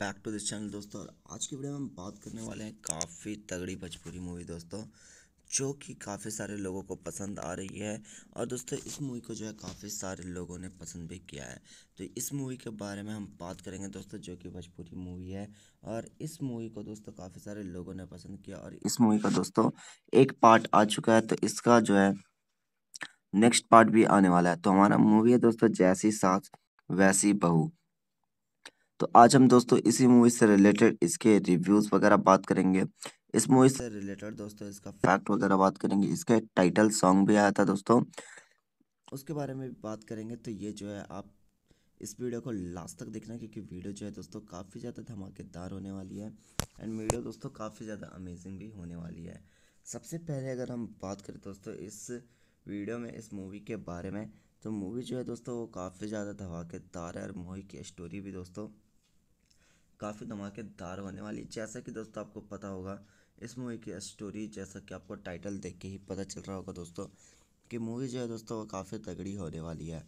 back to this channel दोस्तों और आज की वीडियो में हम बात करने वाले हैं काफ़ी तगड़ी भोजपुरी मूवी दोस्तों जो कि काफ़ी सारे लोगों को पसंद आ रही है और दोस्तों इस मूवी को जो है काफ़ी सारे लोगों ने पसंद भी किया है तो इस मूवी के बारे में हम बात करेंगे दोस्तों जो कि भोजपुरी मूवी है और इस मूवी को दोस्तों काफ़ी सारे लोगों ने पसंद किया और इस मूवी का दोस्तों एक पार्ट आ चुका है तो इसका जो है नेक्स्ट पार्ट भी आने वाला है तो हमारा मूवी है दोस्तों जैसी सास वैसी बहू तो आज हम दोस्तों इसी मूवी से रिलेटेड इसके रिव्यूज़ वगैरह बात करेंगे इस मूवी से रिलेटेड दोस्तों इसका फैक्ट वगैरह बात करेंगे इसका टाइटल सॉन्ग भी आया था दोस्तों उसके बारे में भी बात करेंगे तो ये जो है आप इस वीडियो को लास्ट तक देखना क्योंकि वीडियो जो है दोस्तों काफ़ी ज़्यादा धमाकेदार होने वाली है एंड वीडियो दोस्तों काफ़ी ज़्यादा अमेजिंग भी होने वाली है सबसे पहले अगर हम बात करें दोस्तों इस वीडियो में इस मूवी के बारे में तो मूवी जो है दोस्तों वो काफ़ी ज़्यादा धमाकेदार है और मूवी की स्टोरी भी दोस्तों काफ़ी धमाकेदार होने वाली जैसा कि दोस्तों आपको पता होगा इस मूवी की स्टोरी जैसा कि आपको टाइटल देख के ही पता चल रहा होगा दोस्तों कि मूवी जो है दोस्तों वो काफ़ी तगड़ी होने वाली है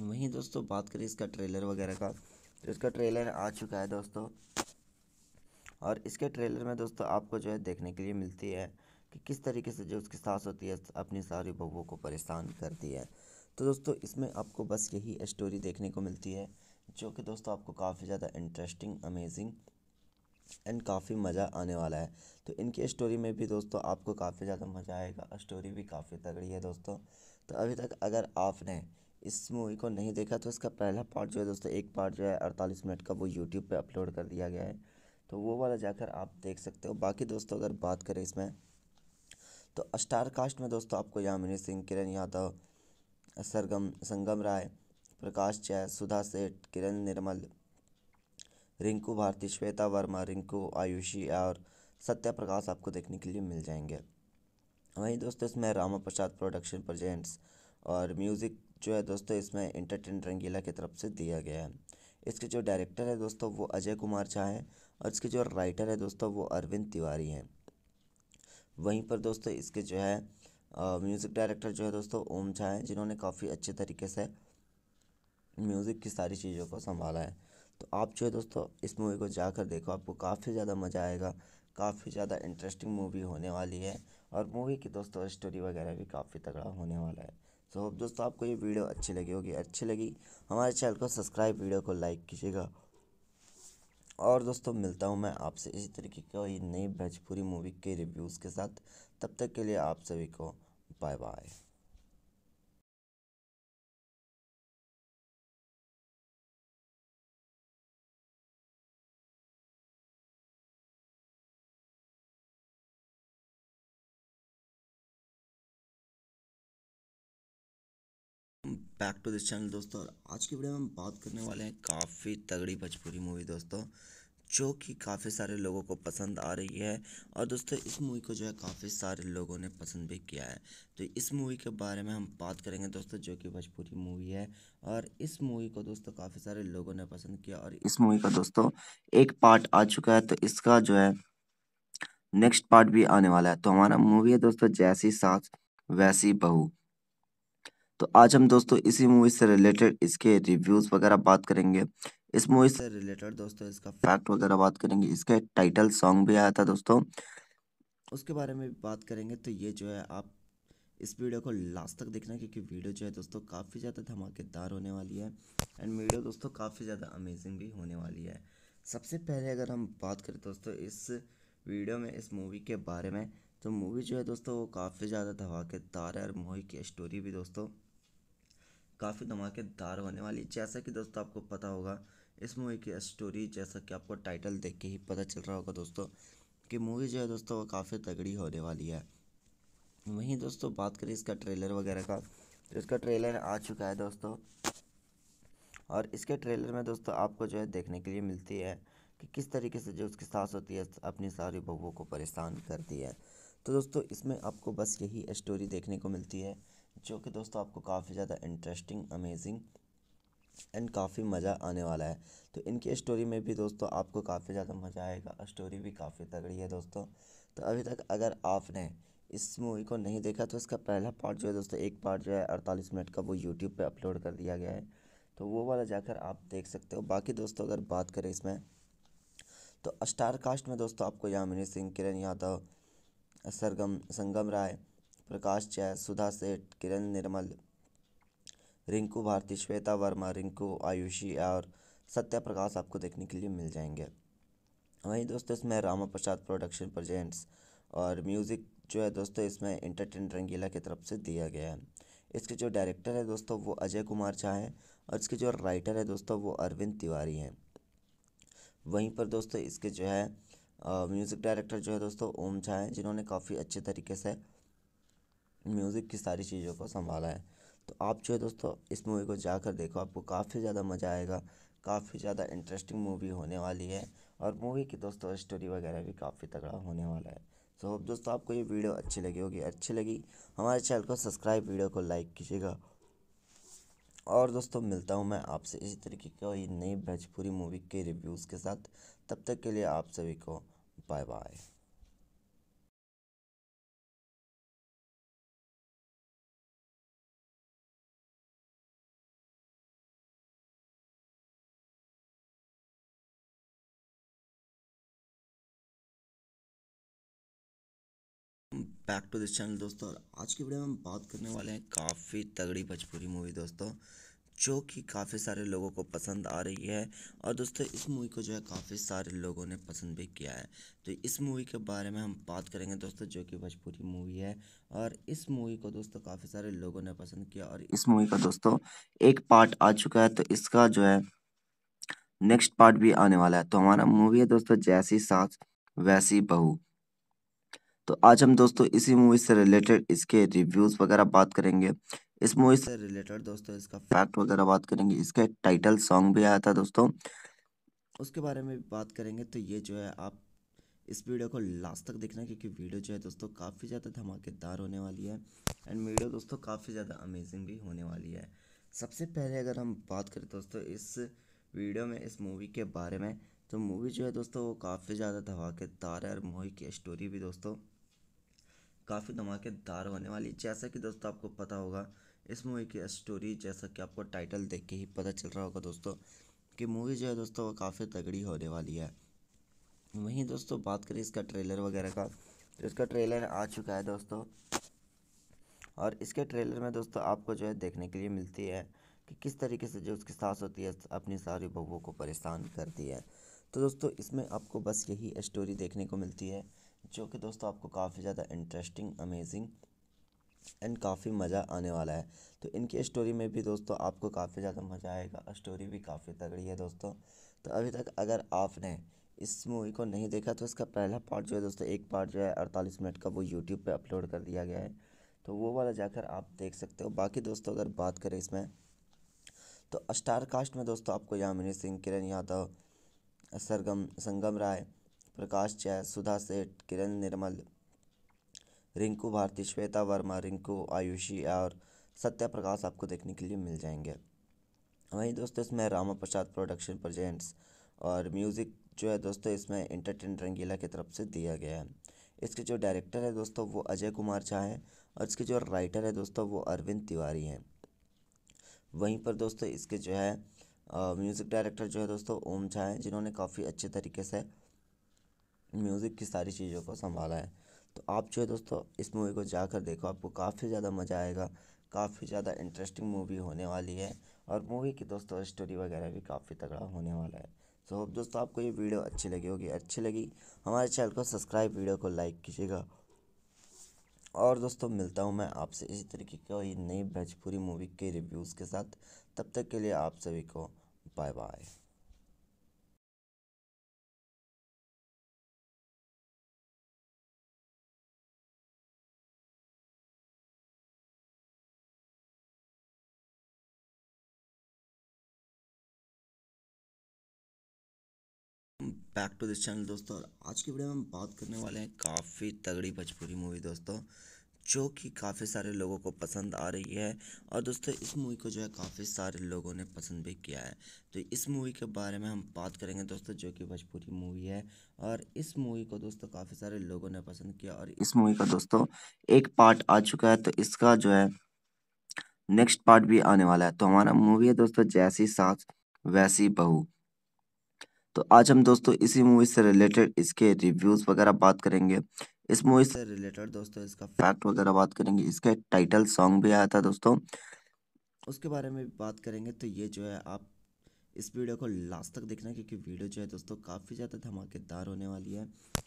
वहीं दोस्तों बात करें इसका ट्रेलर वगैरह का तो इसका ट्रेलर आ चुका है दोस्तों और इसके ट्रेलर में दोस्तों आपको जो है देखने के लिए मिलती है कि किस तरीके से जो उसकी सास होती है अपनी सारी बहुओं को परेशान करती है तो दोस्तों इसमें आपको बस यही स्टोरी देखने को मिलती है जो कि दोस्तों आपको काफ़ी ज़्यादा इंटरेस्टिंग अमेजिंग एंड काफ़ी मज़ा आने वाला है तो इनकी स्टोरी में भी दोस्तों आपको काफ़ी ज़्यादा मज़ा आएगा स्टोरी भी काफ़ी तगड़ी है दोस्तों तो अभी तक अगर आपने इस मूवी को नहीं देखा तो इसका पहला पार्ट जो है दोस्तों एक पार्ट जो है अड़तालीस मिनट का वो यूट्यूब पर अपलोड कर दिया गया है तो वो वाला जाकर आप देख सकते हो बाकी दोस्तों अगर बात करें इसमें तो स्टार कास्ट में दोस्तों आपको यामिनी सिंह किरण यादव सरगम संगम राय प्रकाश जैन सुधा सेठ किरण निर्मल रिंकू भारती श्वेता वर्मा रिंकू आयुषी और सत्या प्रकाश आपको देखने के लिए मिल जाएंगे वहीं दोस्तों इसमें रामा प्रसाद प्रोडक्शन प्रजेंट्स और म्यूज़िक जो है दोस्तों इसमें इंटरटेन रंगीला की तरफ से दिया गया है इसके जो डायरेक्टर है दोस्तों वो अजय कुमार झा हैं और इसके जो राइटर है दोस्तों वो अरविंद तिवारी हैं वहीं पर दोस्तों इसके जो है म्यूज़िक डायरेक्टर जो है दोस्तों ओम झा हैं जिन्होंने काफ़ी अच्छे तरीके से म्यूज़िक की सारी चीज़ों को संभाला है तो आप जो है दोस्तों इस मूवी को जाकर देखो आपको काफ़ी ज़्यादा मज़ा आएगा काफ़ी ज़्यादा इंटरेस्टिंग मूवी होने वाली है और मूवी की दोस्तों स्टोरी वगैरह भी काफ़ी तगड़ा होने वाला है सो so, दोस्तों आपको ये वीडियो अच्छी लगी होगी अच्छी लगी हमारे चैनल को सब्सक्राइब वीडियो को लाइक कीजिएगा और दोस्तों मिलता हूँ मैं आपसे इसी तरीके की नई भोजपुरी मूवी के रिव्यूज़ के साथ तब तक के लिए आप सभी को bye bye back to this channel दोस्तों और आज की वीडियो में हम बात करने वाले हैं काफ़ी तगड़ी भोजपुरी मूवी दोस्तों जो कि काफ़ी सारे लोगों को पसंद आ रही है और दोस्तों इस मूवी को जो है काफ़ी सारे लोगों ने पसंद भी किया है तो इस मूवी के बारे में हम बात करेंगे दोस्तों जो कि भोजपुरी मूवी है और इस मूवी को दोस्तों काफ़ी सारे लोगों ने पसंद किया और इस मूवी का दोस्तों एक पार्ट आ चुका है तो इसका जो है नेक्स्ट पार्ट भी आने वाला है तो हमारा मूवी है दोस्तों जैसी सास वैसी बहू तो आज हम दोस्तों इसी मूवी से रिलेटेड इसके रिव्यूज़ वगैरह बात करेंगे इस मूवी से रिलेटेड दोस्तों इसका फैक्ट वगैरह बात करेंगे इसके टाइटल सॉन्ग भी आया था दोस्तों उसके बारे में भी बात करेंगे तो ये जो है आप इस वीडियो को लास्ट तक देखना क्योंकि वीडियो जो है दोस्तों काफ़ी ज़्यादा धमाकेदार होने वाली है एंड वीडियो दोस्तों काफ़ी ज़्यादा अमेजिंग भी होने वाली है सबसे पहले अगर हम बात करें दोस्तों इस वीडियो में इस मूवी के बारे में तो मूवी जो है दोस्तों वो काफ़ी ज़्यादा धमाकेदार है और मूवी की स्टोरी भी दोस्तों काफ़ी धमाकेदार होने वाली जैसा कि दोस्तों आपको पता होगा इस मूवी की स्टोरी जैसा कि आपको टाइटल देख के ही पता चल रहा होगा दोस्तों कि मूवी जो है दोस्तों वो काफ़ी तगड़ी होने वाली है वहीं दोस्तों बात करें इसका ट्रेलर वगैरह का तो इसका ट्रेलर आ चुका है दोस्तों और इसके ट्रेलर में दोस्तों आपको जो है देखने के लिए मिलती है कि किस तरीके से जो उसकी सास होती है अपनी सारी बहुओं को परेशान करती है तो दोस्तों इसमें आपको बस यही स्टोरी देखने को मिलती है जो कि दोस्तों आपको काफ़ी ज़्यादा इंटरेस्टिंग अमेजिंग एंड काफ़ी मज़ा आने वाला है तो इनकी स्टोरी में भी दोस्तों आपको काफ़ी ज़्यादा मज़ा आएगा स्टोरी भी काफ़ी तगड़ी है दोस्तों तो अभी तक अगर आपने इस मूवी को नहीं देखा तो इसका पहला पार्ट जो है दोस्तों एक पार्ट जो है अड़तालीस मिनट का वो यूट्यूब पर अपलोड कर दिया गया है तो वो वाला जाकर आप देख सकते हो बाकी दोस्तों अगर बात करें इसमें तो स्टार कास्ट में दोस्तों आपको यामिनी सिंह किरण यादव सरगम संगम राय प्रकाश जैन सुधा सेठ किरण निर्मल रिंकू भारती श्वेता वर्मा रिंकू आयुषी और सत्या प्रकाश आपको देखने के लिए मिल जाएंगे वहीं दोस्तों इसमें रामा प्रसाद प्रोडक्शन प्रजेंट्स और म्यूज़िक जो है दोस्तों इसमें इंटरटेन रंगीला की तरफ से दिया गया है इसके जो डायरेक्टर है दोस्तों वो अजय कुमार झा हैं और इसके जो राइटर है दोस्तों वो अरविंद तिवारी हैं वहीं पर दोस्तों इसके जो है म्यूज़िक डायरेक्टर जो है दोस्तों ओम झा हैं जिन्होंने काफ़ी अच्छे तरीके से म्यूज़िक की सारी चीज़ों को संभाला है तो आप जो है दोस्तों इस मूवी को जाकर देखो आपको काफ़ी ज़्यादा मज़ा आएगा काफ़ी ज़्यादा इंटरेस्टिंग मूवी होने वाली है और मूवी की दोस्तों स्टोरी वगैरह भी काफ़ी तगड़ा होने वाला है सो so, दोस्तों आपको ये वीडियो अच्छी लगी होगी अच्छी लगी हमारे चैनल को सब्सक्राइब वीडियो को लाइक कीजिएगा और दोस्तों मिलता हूँ मैं आपसे इसी तरीके की नई भोजपुरी मूवी के रिव्यूज़ के साथ तब तक के लिए आप सभी को bye bye back to this channel दोस्तों और आज की वीडियो में हम बात करने वाले हैं काफ़ी तगड़ी भोजपुरी मूवी दोस्तों जो कि काफ़ी सारे लोगों को पसंद आ रही है और दोस्तों इस मूवी को जो है काफ़ी सारे लोगों ने पसंद भी किया है तो इस मूवी के बारे में हम बात करेंगे दोस्तों जो कि भोजपुरी मूवी है और इस मूवी को दोस्तों काफ़ी सारे लोगों ने पसंद किया और इस मूवी का दोस्तों एक पार्ट आ चुका है तो इसका जो है नेक्स्ट पार्ट भी आने वाला है तो हमारा मूवी है दोस्तों जैसी सास वैसी बहू तो आज हम दोस्तों इसी मूवी से रिलेटेड इसके रिव्यूज़ वगैरह बात करेंगे इस मूवी से रिलेटेड दोस्तों इसका फैक्ट वगैरह बात करेंगे इसका टाइटल सॉन्ग भी आया था दोस्तों उसके बारे में भी बात करेंगे तो ये जो है आप इस वीडियो को लास्ट तक देखना क्योंकि वीडियो जो है दोस्तों काफ़ी ज़्यादा धमाकेदार होने वाली है एंड वीडियो दोस्तों काफ़ी ज़्यादा अमेजिंग भी होने वाली है सबसे पहले अगर हम बात करें दोस्तों इस वीडियो में इस मूवी के बारे में तो मूवी जो है दोस्तों वो काफ़ी ज़्यादा धमाकेदार है और मूवी की स्टोरी भी दोस्तों काफ़ी धमाकेदार होने वाली जैसा कि दोस्तों आपको पता होगा इस मूवी की स्टोरी जैसा कि आपको टाइटल देख के ही पता चल रहा होगा दोस्तों कि मूवी जो है दोस्तों वो काफ़ी तगड़ी होने वाली है वहीं दोस्तों बात करें इसका ट्रेलर वगैरह का तो इसका ट्रेलर आ चुका है दोस्तों और इसके ट्रेलर में दोस्तों आपको जो है देखने के लिए मिलती है कि किस तरीके से जो उसकी सास होती है अपनी सारी बहुओं को परेशान करती है तो दोस्तों इसमें आपको बस यही स्टोरी देखने को मिलती है जो कि दोस्तों आपको काफ़ी ज़्यादा इंटरेस्टिंग अमेजिंग एंड काफ़ी मज़ा आने वाला है तो इनकी स्टोरी में भी दोस्तों आपको काफ़ी ज़्यादा मज़ा आएगा स्टोरी भी काफ़ी तगड़ी है दोस्तों तो अभी तक अगर आपने इस मूवी को नहीं देखा तो इसका पहला पार्ट जो है दोस्तों एक पार्ट जो है अड़तालीस मिनट का वो यूट्यूब पर अपलोड कर दिया गया है तो वो वाला जाकर आप देख सकते हो बाकी दोस्तों अगर बात करें इसमें तो स्टार कास्ट में दोस्तों आपको यामिनी सिंह किरण यादव सरगम संगम राय प्रकाश जय सुधा सेठ किरण निर्मल रिंकू भारती श्वेता वर्मा रिंकू आयुषी और सत्या प्रकाश आपको देखने के लिए मिल जाएंगे वहीं दोस्तों इसमें रामा प्रसाद प्रोडक्शन प्रजेंट्स और म्यूज़िक जो है दोस्तों इसमें इंटरटेन रंगीला की तरफ से दिया गया है इसके जो डायरेक्टर है दोस्तों वो अजय कुमार झा हैं और इसके जो राइटर है दोस्तों वो अरविंद तिवारी हैं वहीं पर दोस्तों इसके जो है म्यूज़िक डायरेक्टर जो है दोस्तों ओम झा हैं जिन्होंने काफ़ी अच्छे तरीके से म्यूज़िक की सारी चीज़ों को संभाला है तो आप जो है दोस्तों इस मूवी को जाकर देखो आपको काफ़ी ज़्यादा मज़ा आएगा काफ़ी ज़्यादा इंटरेस्टिंग मूवी होने वाली है और मूवी की दोस्तों स्टोरी वगैरह भी काफ़ी तगड़ा होने वाला है सो होप दोस्तों आपको ये वीडियो अच्छी लगी होगी अच्छी लगी हमारे चैनल को सब्सक्राइब वीडियो को लाइक कीजिएगा और दोस्तों मिलता हूँ मैं आपसे इसी तरीके की नई भोजपुरी मूवी के रिव्यूज़ के साथ तब तक के लिए आप सभी को bye bye back to this channel दोस्तों और आज की वीडियो में हम बात करने वाले हैं काफ़ी तगड़ी भोजपुरी मूवी दोस्तों जो कि काफ़ी सारे लोगों को पसंद आ रही है और दोस्तों इस मूवी को जो है काफ़ी सारे लोगों ने पसंद भी किया है तो इस मूवी के बारे में हम बात करेंगे दोस्तों जो कि भोजपुरी मूवी है और इस मूवी को दोस्तों काफ़ी सारे लोगों ने पसंद किया और इस मूवी का दोस्तों एक पार्ट आ चुका है तो इसका जो है नेक्स्ट पार्ट भी आने वाला है तो हमारा मूवी है दोस्तों जैसी सास वैसी बहू तो आज हम दोस्तों इसी मूवी से रिलेटेड इसके रिव्यूज़ वगैरह बात करेंगे इस मूवी से रिलेटेड दोस्तों इसका फैक्ट वगैरह बात करेंगे इसके टाइटल सॉन्ग भी आया था दोस्तों उसके बारे में बात करेंगे तो ये जो है आप इस वीडियो को लास्ट तक देखना क्योंकि वीडियो जो है दोस्तों काफ़ी ज़्यादा धमाकेदार होने वाली है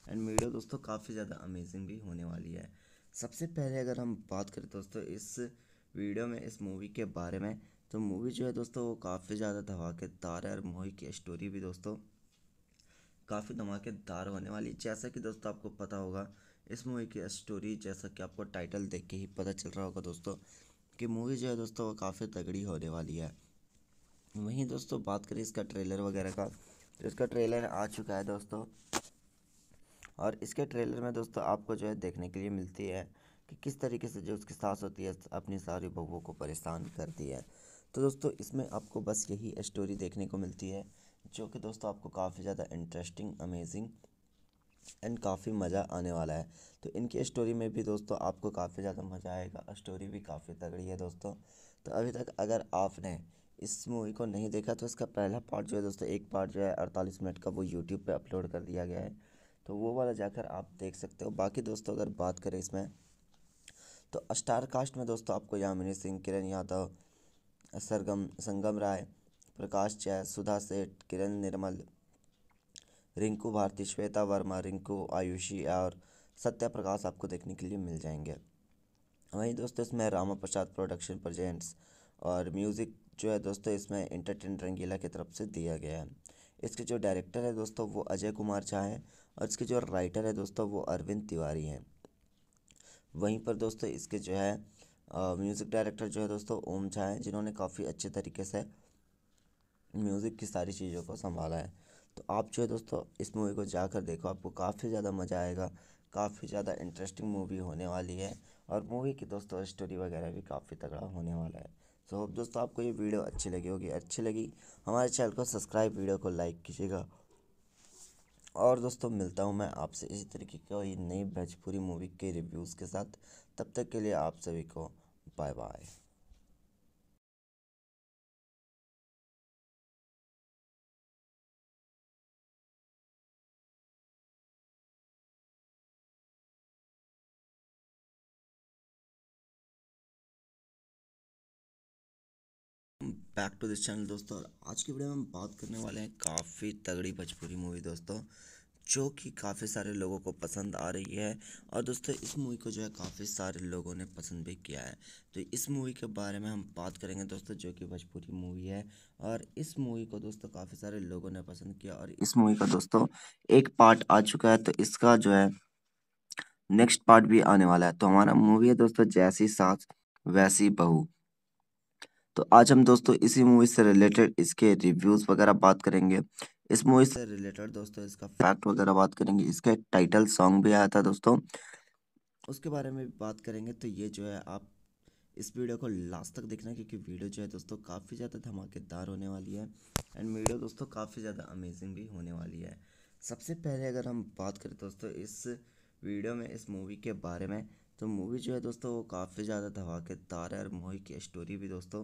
एंड वीडियो दोस्तों काफ़ी ज़्यादा अमेजिंग भी होने वाली है सबसे पहले अगर हम बात करें दोस्तों इस वीडियो में इस मूवी के बारे में तो मूवी जो है दोस्तों वो काफ़ी ज़्यादा धमाकेदार है और मूवी की स्टोरी भी दोस्तों काफ़ी धमाकेदार होने वाली जैसा कि दोस्तों आपको पता होगा इस मूवी की स्टोरी जैसा कि आपको टाइटल देख के ही पता चल रहा होगा दोस्तों कि मूवी जो है दोस्तों वो काफ़ी तगड़ी होने वाली है वहीं दोस्तों बात करें इसका ट्रेलर वगैरह का तो इसका ट्रेलर आ चुका है दोस्तों और इसके ट्रेलर में दोस्तों आपको जो है देखने के लिए मिलती है कि किस तरीके से जो उसकी सास होती है अपनी सारी बहुओं को परेशान करती है तो दोस्तों इसमें आपको बस यही स्टोरी देखने को मिलती है जो कि दोस्तों आपको काफ़ी ज़्यादा इंटरेस्टिंग अमेजिंग एंड काफ़ी मज़ा आने वाला है तो इनकी स्टोरी में भी दोस्तों आपको काफ़ी ज़्यादा मज़ा आएगा स्टोरी भी काफ़ी तगड़ी है दोस्तों तो अभी तक अगर आपने इस मूवी को नहीं देखा तो इसका पहला पार्ट जो है दोस्तों एक पार्ट जो है अड़तालीस मिनट का वो यूट्यूब पर अपलोड कर दिया गया है तो वो वाला जाकर आप देख सकते हो बाकी दोस्तों अगर बात करें इसमें तो स्टार कास्ट में दोस्तों आपको यामिनी सिंह किरण यादव सरगम संगम राय प्रकाश जैन सुधा सेठ किरण निर्मल रिंकू भारती श्वेता वर्मा रिंकू आयुषी और सत्या प्रकाश आपको देखने के लिए मिल जाएंगे वहीं दोस्तों इसमें रामा प्रसाद प्रोडक्शन प्रजेंट्स और म्यूज़िक जो है दोस्तों इसमें इंटरटेन रंगीला की तरफ से दिया गया है इसके जो डायरेक्टर है दोस्तों वो अजय कुमार झा हैं और इसके जो राइटर है दोस्तों वो अरविंद तिवारी हैं वहीं पर दोस्तों इसके जो है म्यूज़िक डायरेक्टर जो है दोस्तों ओम झा हैं जिन्होंने काफ़ी अच्छे तरीके से म्यूज़िक की सारी चीज़ों को संभाला है तो आप जो है दोस्तों इस मूवी को जाकर देखो आपको काफ़ी ज़्यादा मज़ा आएगा काफ़ी ज़्यादा इंटरेस्टिंग मूवी होने वाली है और मूवी की दोस्तों स्टोरी वगैरह भी काफ़ी तगड़ा होने वाला है सो होप दोस्तों आपको ये वीडियो अच्छी लगी होगी अच्छी लगी हमारे चैनल को सब्सक्राइब वीडियो को लाइक कीजिएगा और दोस्तों मिलता हूँ मैं आपसे इसी तरीके की नई भोजपुरी मूवी के रिव्यूज़ के साथ तब तक के लिए आप सभी को bye bye back to this channel दोस्तों आज की वीडियो में हम बात करने वाले हैं काफ़ी तगड़ी भोजपुरी मूवी दोस्तों जो कि काफ़ी सारे लोगों को पसंद आ रही है और दोस्तों इस मूवी को जो है काफ़ी सारे लोगों ने पसंद भी किया है तो इस मूवी के बारे में हम बात करेंगे दोस्तों जो कि भोजपुरी मूवी है और इस मूवी को दोस्तों काफ़ी सारे लोगों ने पसंद किया और इस मूवी का दोस्तों एक पार्ट आ चुका है तो इसका जो है नेक्स्ट पार्ट भी आने वाला है तो हमारा मूवी है दोस्तों जैसी सास वैसी बहू तो आज हम दोस्तों इसी मूवी से रिलेटेड इसके रिव्यूज़ वगैरह बात करेंगे इस मूवी से रिलेटेड दोस्तों इसका फैक्ट वगैरह बात करेंगे इसके टाइटल सॉन्ग भी आया था दोस्तों उसके बारे में बात करेंगे तो ये जो है आप इस वीडियो को लास्ट तक देखना क्योंकि वीडियो जो है दोस्तों काफ़ी ज़्यादा धमाकेदार होने वाली है एंड वीडियो दोस्तों काफ़ी ज़्यादा अमेजिंग भी होने वाली है सबसे पहले अगर हम बात करें दोस्तों इस वीडियो में इस मूवी के बारे में तो मूवी जो है दोस्तों वो काफ़ी ज़्यादा धमाकेदार है और मूवी की स्टोरी भी दोस्तों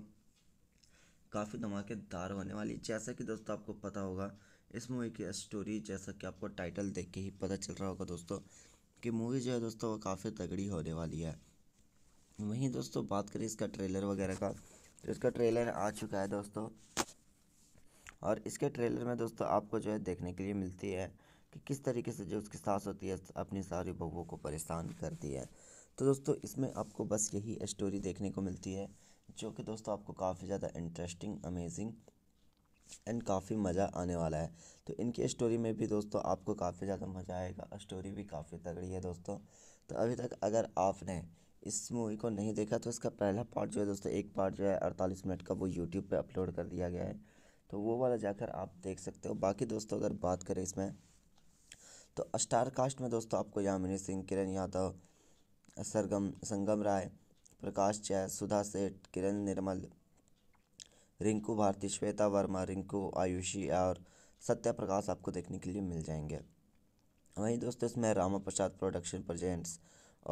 काफ़ी धमाकेदार होने वाली जैसा कि दोस्तों आपको पता होगा इस मूवी की स्टोरी जैसा कि आपको टाइटल देख के ही पता चल रहा होगा दोस्तों कि मूवी जो है दोस्तों वो काफ़ी तगड़ी होने वाली है वहीं दोस्तों बात करें इसका ट्रेलर वगैरह का तो इसका ट्रेलर आ चुका है दोस्तों और इसके ट्रेलर में दोस्तों आपको जो है देखने के लिए मिलती है कि किस तरीके से जो उसकी सास होती है अपनी सारी बहुओं को परेशान करती है तो दोस्तों इसमें आपको बस यही स्टोरी देखने को मिलती है जो कि दोस्तों आपको काफ़ी ज़्यादा इंटरेस्टिंग अमेजिंग एंड काफ़ी मज़ा आने वाला है तो इनकी स्टोरी में भी दोस्तों आपको काफ़ी ज़्यादा मज़ा आएगा स्टोरी भी काफ़ी तगड़ी है दोस्तों तो अभी तक अगर आपने इस मूवी को नहीं देखा तो इसका पहला पार्ट जो है दोस्तों एक पार्ट जो है अड़तालीस मिनट का वो यूट्यूब पर अपलोड कर दिया गया है तो वो वाला जाकर आप देख सकते हो बाकी दोस्तों अगर बात करें इसमें तो स्टार कास्ट में दोस्तों आपको यामिनी सिंह किरण यादव सरगम संगम राय प्रकाश जैन सुधा सेठ किरण निर्मल रिंकू भारती श्वेता वर्मा रिंकू आयुषी और सत्या प्रकाश आपको देखने के लिए मिल जाएंगे वहीं दोस्तों इसमें रामा प्रसाद प्रोडक्शन प्रजेंट्स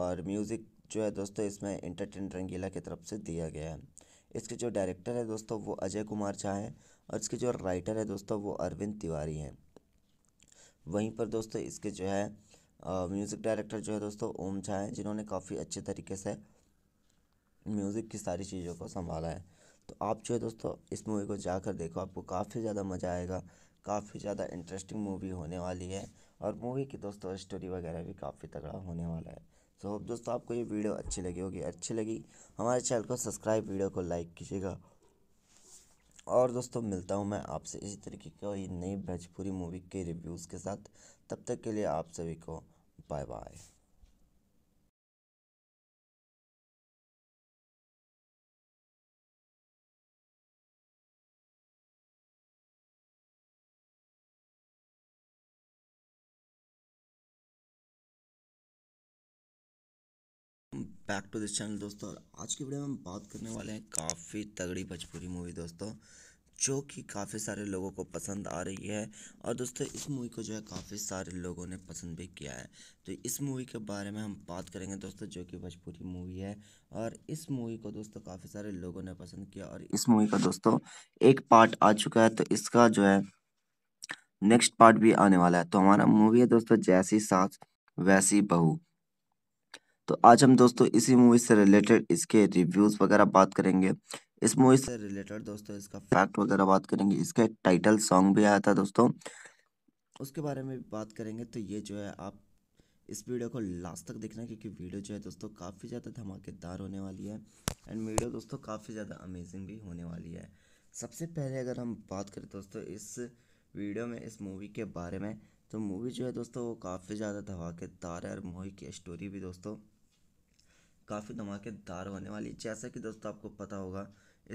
और म्यूज़िक जो है दोस्तों इसमें इंटरटेन रंगीला की तरफ से दिया गया है इसके जो डायरेक्टर है दोस्तों वो अजय कुमार झा है और इसके जो राइटर है दोस्तों वो अरविंद तिवारी हैं वहीं पर दोस्तों इसके जो है म्यूज़िक डायरेक्टर जो है दोस्तों ओम झा हैं जिन्होंने काफ़ी अच्छे तरीके से म्यूज़िक की सारी चीज़ों को संभाला है तो आप जो है दोस्तों इस मूवी को जाकर देखो आपको काफ़ी ज़्यादा मज़ा आएगा काफ़ी ज़्यादा इंटरेस्टिंग मूवी होने वाली है और मूवी की दोस्तों स्टोरी वगैरह भी काफ़ी तगड़ा होने वाला है सो so, होप दोस्तों आपको ये वीडियो अच्छी लगी होगी अच्छी लगी हमारे चैनल को सब्सक्राइब वीडियो को लाइक कीजिएगा और दोस्तों मिलता हूँ मैं आपसे इसी तरीके की नई भोजपुरी मूवी के रिव्यूज़ के साथ तब तक के लिए आप सभी को bye bye back to this channel दोस्तों और आज की वीडियो में हम बात करने वाले हैं काफ़ी तगड़ी भोजपुरी मूवी दोस्तों जो कि काफ़ी सारे लोगों को पसंद आ रही है और दोस्तों इस मूवी को जो है काफ़ी सारे लोगों ने पसंद भी किया है तो इस मूवी के बारे में हम बात करेंगे दोस्तों जो कि भोजपुरी मूवी है और इस मूवी को दोस्तों काफ़ी सारे लोगों ने पसंद किया और इस मूवी का दोस्तों एक पार्ट आ चुका है तो इसका जो है नेक्स्ट पार्ट भी आने वाला है तो हमारा मूवी है दोस्तों जैसी सास वैसी बहू तो आज हम दोस्तों इसी मूवी से रिलेटेड इसके रिव्यूज़ वगैरह बात करेंगे इस मूवी से रिलेटेड दोस्तों इसका फैक्ट वगैरह बात करेंगे इसका एक टाइटल सॉन्ग भी आया था दोस्तों उसके बारे में भी बात करेंगे तो ये जो है आप इस वीडियो को लास्ट तक देखना क्योंकि वीडियो जो है दोस्तों काफ़ी ज़्यादा धमाकेदार होने वाली है एंड वीडियो दोस्तों काफ़ी ज़्यादा अमेजिंग भी होने वाली है सबसे पहले अगर हम बात करें दोस्तों इस वीडियो में इस मूवी के बारे में तो मूवी जो है दोस्तों वो काफ़ी ज़्यादा धमाकेदार है और मूवी की स्टोरी भी दोस्तों काफ़ी धमाकेदार होने वाली है जैसा कि दोस्तों आपको पता होगा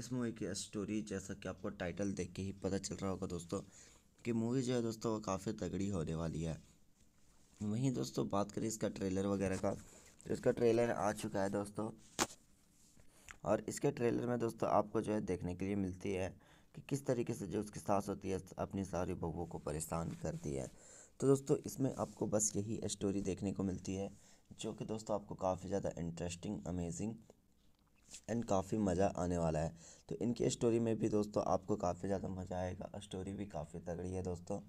इस मूवी की स्टोरी जैसा कि आपको टाइटल देख के ही पता चल रहा होगा दोस्तों कि मूवी जो है दोस्तों वो काफ़ी तगड़ी होने वाली है वहीं दोस्तों बात करें इसका ट्रेलर वगैरह का तो इसका ट्रेलर आ चुका है दोस्तों और इसके ट्रेलर में दोस्तों आपको जो है देखने के लिए मिलती है कि किस तरीके से जो उसकी सास होती है अपनी सारी बहुओं को परेशान करती है तो दोस्तों इसमें आपको बस यही स्टोरी देखने को मिलती है जो कि दोस्तों आपको काफ़ी ज़्यादा इंटरेस्टिंग अमेजिंग एंड काफ़ी मज़ा आने वाला है तो इनकी स्टोरी में भी दोस्तों आपको काफ़ी ज़्यादा मज़ा आएगा स्टोरी भी काफ़ी तगड़ी है दोस्तों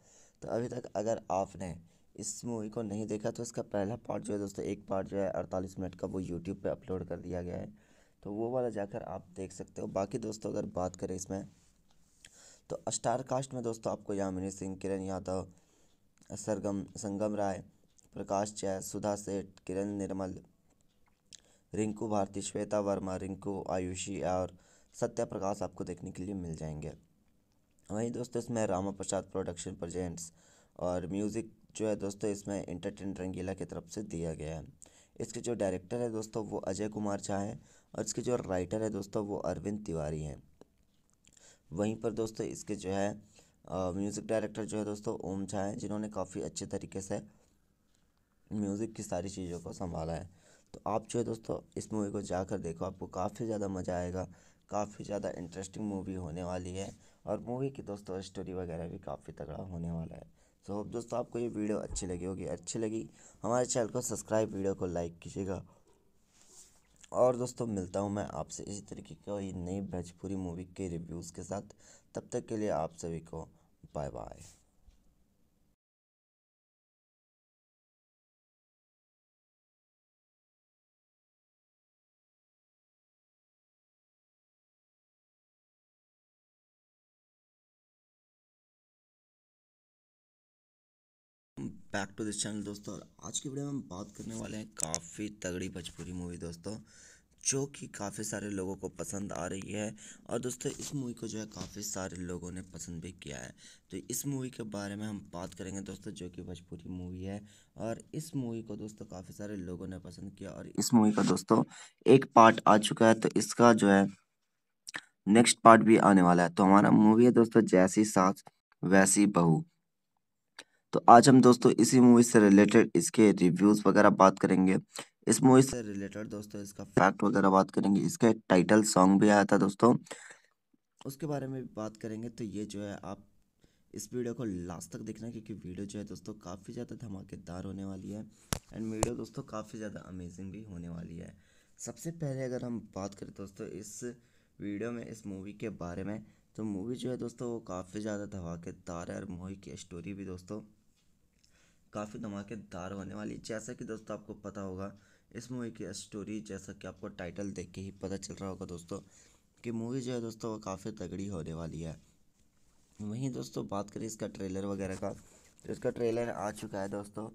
तो अभी तक अगर आपने इस मूवी को नहीं देखा तो इसका पहला पार्ट जो है दोस्तों एक पार्ट जो है अड़तालीस मिनट का वो यूट्यूब पर अपलोड कर दिया गया है तो वो वाला जाकर आप देख सकते हो बाकी दोस्तों अगर बात करें इसमें तो स्टार कास्ट में दोस्तों आपको यामिनी सिंह किरण यादव सरगम संगम राय प्रकाश जैन सुधा सेठ किरण निर्मल रिंकू भारती श्वेता वर्मा रिंकू आयुषी और सत्या प्रकाश आपको देखने के लिए मिल जाएंगे वहीं दोस्तों इसमें रामा प्रसाद प्रोडक्शन प्रजेंट्स और म्यूज़िक जो है दोस्तों इसमें इंटरटेन रंगीला की तरफ से दिया गया है इसके जो डायरेक्टर है दोस्तों वो अजय कुमार झा हैं और इसके जो राइटर है दोस्तों वो अरविंद तिवारी हैं वहीं पर दोस्तों इसके जो है म्यूज़िक डायरेक्टर जो है दोस्तों ओम झा हैं जिन्होंने काफ़ी अच्छे तरीके से म्यूज़िक की सारी चीज़ों को संभाला है तो आप जो है दोस्तों इस मूवी को जाकर देखो आपको काफ़ी ज़्यादा मज़ा आएगा काफ़ी ज़्यादा इंटरेस्टिंग मूवी होने वाली है और मूवी की दोस्तों स्टोरी वगैरह भी काफ़ी तगड़ा होने वाला है सो so, होप दोस्तों आपको ये वीडियो अच्छी लगी होगी अच्छी लगी हमारे चैनल को सब्सक्राइब वीडियो को लाइक कीजिएगा और दोस्तों मिलता हूँ मैं आपसे इसी तरीके की नई भोजपुरी मूवी के रिव्यूज़ के साथ तब तक के लिए आप सभी को bye bye back to this channel दोस्तों और आज की वीडियो में हम बात करने वाले हैं काफ़ी तगड़ी भोजपुरी मूवी दोस्तों जो कि काफ़ी सारे लोगों को पसंद आ रही है और दोस्तों इस मूवी को जो है काफ़ी सारे लोगों ने पसंद भी किया है तो इस मूवी के बारे में हम बात करेंगे दोस्तों जो कि भोजपुरी मूवी है और इस मूवी को दोस्तों काफ़ी सारे लोगों ने पसंद किया और इस मूवी का दोस्तों एक पार्ट आ चुका है तो इसका जो है नेक्स्ट पार्ट भी आने वाला है तो हमारा मूवी है दोस्तों जैसी सास वैसी बहू तो आज हम दोस्तों इसी मूवी से रिलेटेड इसके रिव्यूज़ वगैरह बात करेंगे इस मूवी से रिलेटेड दोस्तों इसका फैक्ट वगैरह बात करेंगे इसका एक टाइटल सॉन्ग भी आया था दोस्तों उसके बारे में भी बात करेंगे तो ये जो है आप इस वीडियो को लास्ट तक देखना क्योंकि वीडियो जो है दोस्तों काफ़ी ज़्यादा धमाकेदार होने वाली है एंड वीडियो दोस्तों काफ़ी ज़्यादा अमेजिंग भी होने वाली है सबसे पहले अगर हम बात करें दोस्तों इस वीडियो में इस मूवी के बारे में तो मूवी जो है दोस्तों वो काफ़ी ज़्यादा धमाकेदार है और मूवी की स्टोरी भी दोस्तों काफ़ी धमाकेदार होने वाली जैसा कि दोस्तों आपको पता होगा इस मूवी की स्टोरी जैसा कि आपको टाइटल देख के ही पता चल रहा होगा दोस्तों कि मूवी जो है दोस्तों वो काफ़ी तगड़ी होने वाली है वहीं दोस्तों बात करें इसका ट्रेलर वगैरह का तो इसका ट्रेलर आ चुका है दोस्तों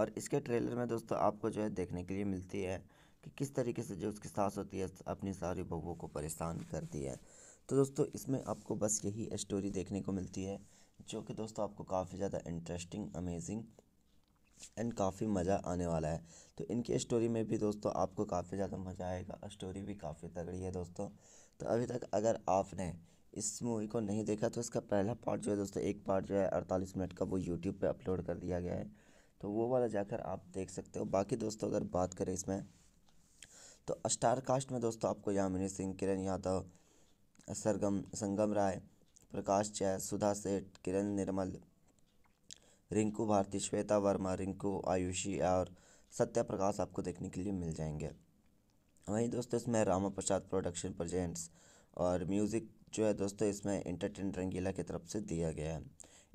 और इसके ट्रेलर में दोस्तों आपको जो है देखने के लिए मिलती है कि किस तरीके से जो उसकी सास होती है अपनी सारी बहुओं को परेशान करती है तो दोस्तों इसमें आपको बस यही स्टोरी देखने को मिलती है जो कि दोस्तों आपको काफ़ी ज़्यादा इंटरेस्टिंग अमेजिंग एंड काफ़ी मज़ा आने वाला है तो इनकी स्टोरी में भी दोस्तों आपको काफ़ी ज़्यादा मज़ा आएगा स्टोरी भी काफ़ी तगड़ी है दोस्तों तो अभी तक अगर आपने इस मूवी को नहीं देखा तो इसका पहला पार्ट जो है दोस्तों एक पार्ट जो है अड़तालीस मिनट का वो यूट्यूब पर अपलोड कर दिया गया है तो वो वाला जाकर आप देख सकते हो बाकी दोस्तों अगर बात करें इसमें तो स्टार कास्ट में दोस्तों आपको यामिनी सिंह किरण यादव सरगम संगम राय प्रकाश जैन सुधा सेठ किरण निर्मल रिंकू भारती श्वेता वर्मा रिंकू आयुषी और सत्या प्रकाश आपको देखने के लिए मिल जाएंगे वहीं दोस्तों इसमें रामा प्रसाद प्रोडक्शन प्रजेंट्स और म्यूज़िक जो है दोस्तों इसमें इंटरटेन रंगीला की तरफ से दिया गया है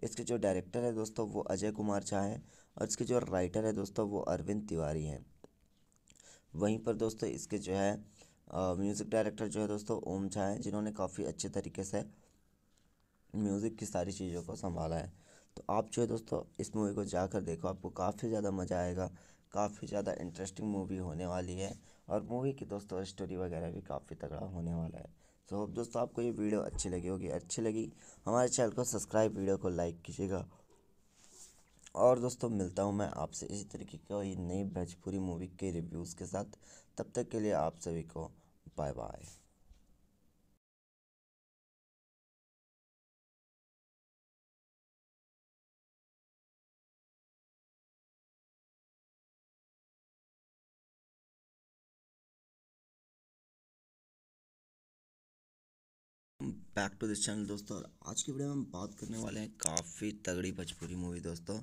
इसके जो डायरेक्टर है दोस्तों वो अजय कुमार झा हैं और इसके जो राइटर है दोस्तों वो अरविंद तिवारी हैं वहीं पर दोस्तों इसके जो है म्यूज़िक डायरेक्टर जो है दोस्तों ओम झा हैं जिन्होंने काफ़ी अच्छे तरीके से म्यूज़िक की सारी चीज़ों को संभाला है तो आप जो है दोस्तों इस मूवी को जाकर देखो आपको काफ़ी ज़्यादा मज़ा आएगा काफ़ी ज़्यादा इंटरेस्टिंग मूवी होने वाली है और मूवी की दोस्तों स्टोरी वगैरह भी काफ़ी तगड़ा होने वाला है सो so, दोस्तों आपको ये वीडियो अच्छी लगी होगी अच्छी लगी हमारे चैनल को सब्सक्राइब वीडियो को लाइक कीजिएगा और दोस्तों मिलता हूँ मैं आपसे इसी तरीके की नई भोजपुरी मूवी के रिव्यूज़ के साथ तब तक के लिए आप सभी को bye bye back to this channel दोस्तों और आज की वीडियो में हम बात करने वाले हैं काफ़ी तगड़ी भोजपुरी मूवी दोस्तों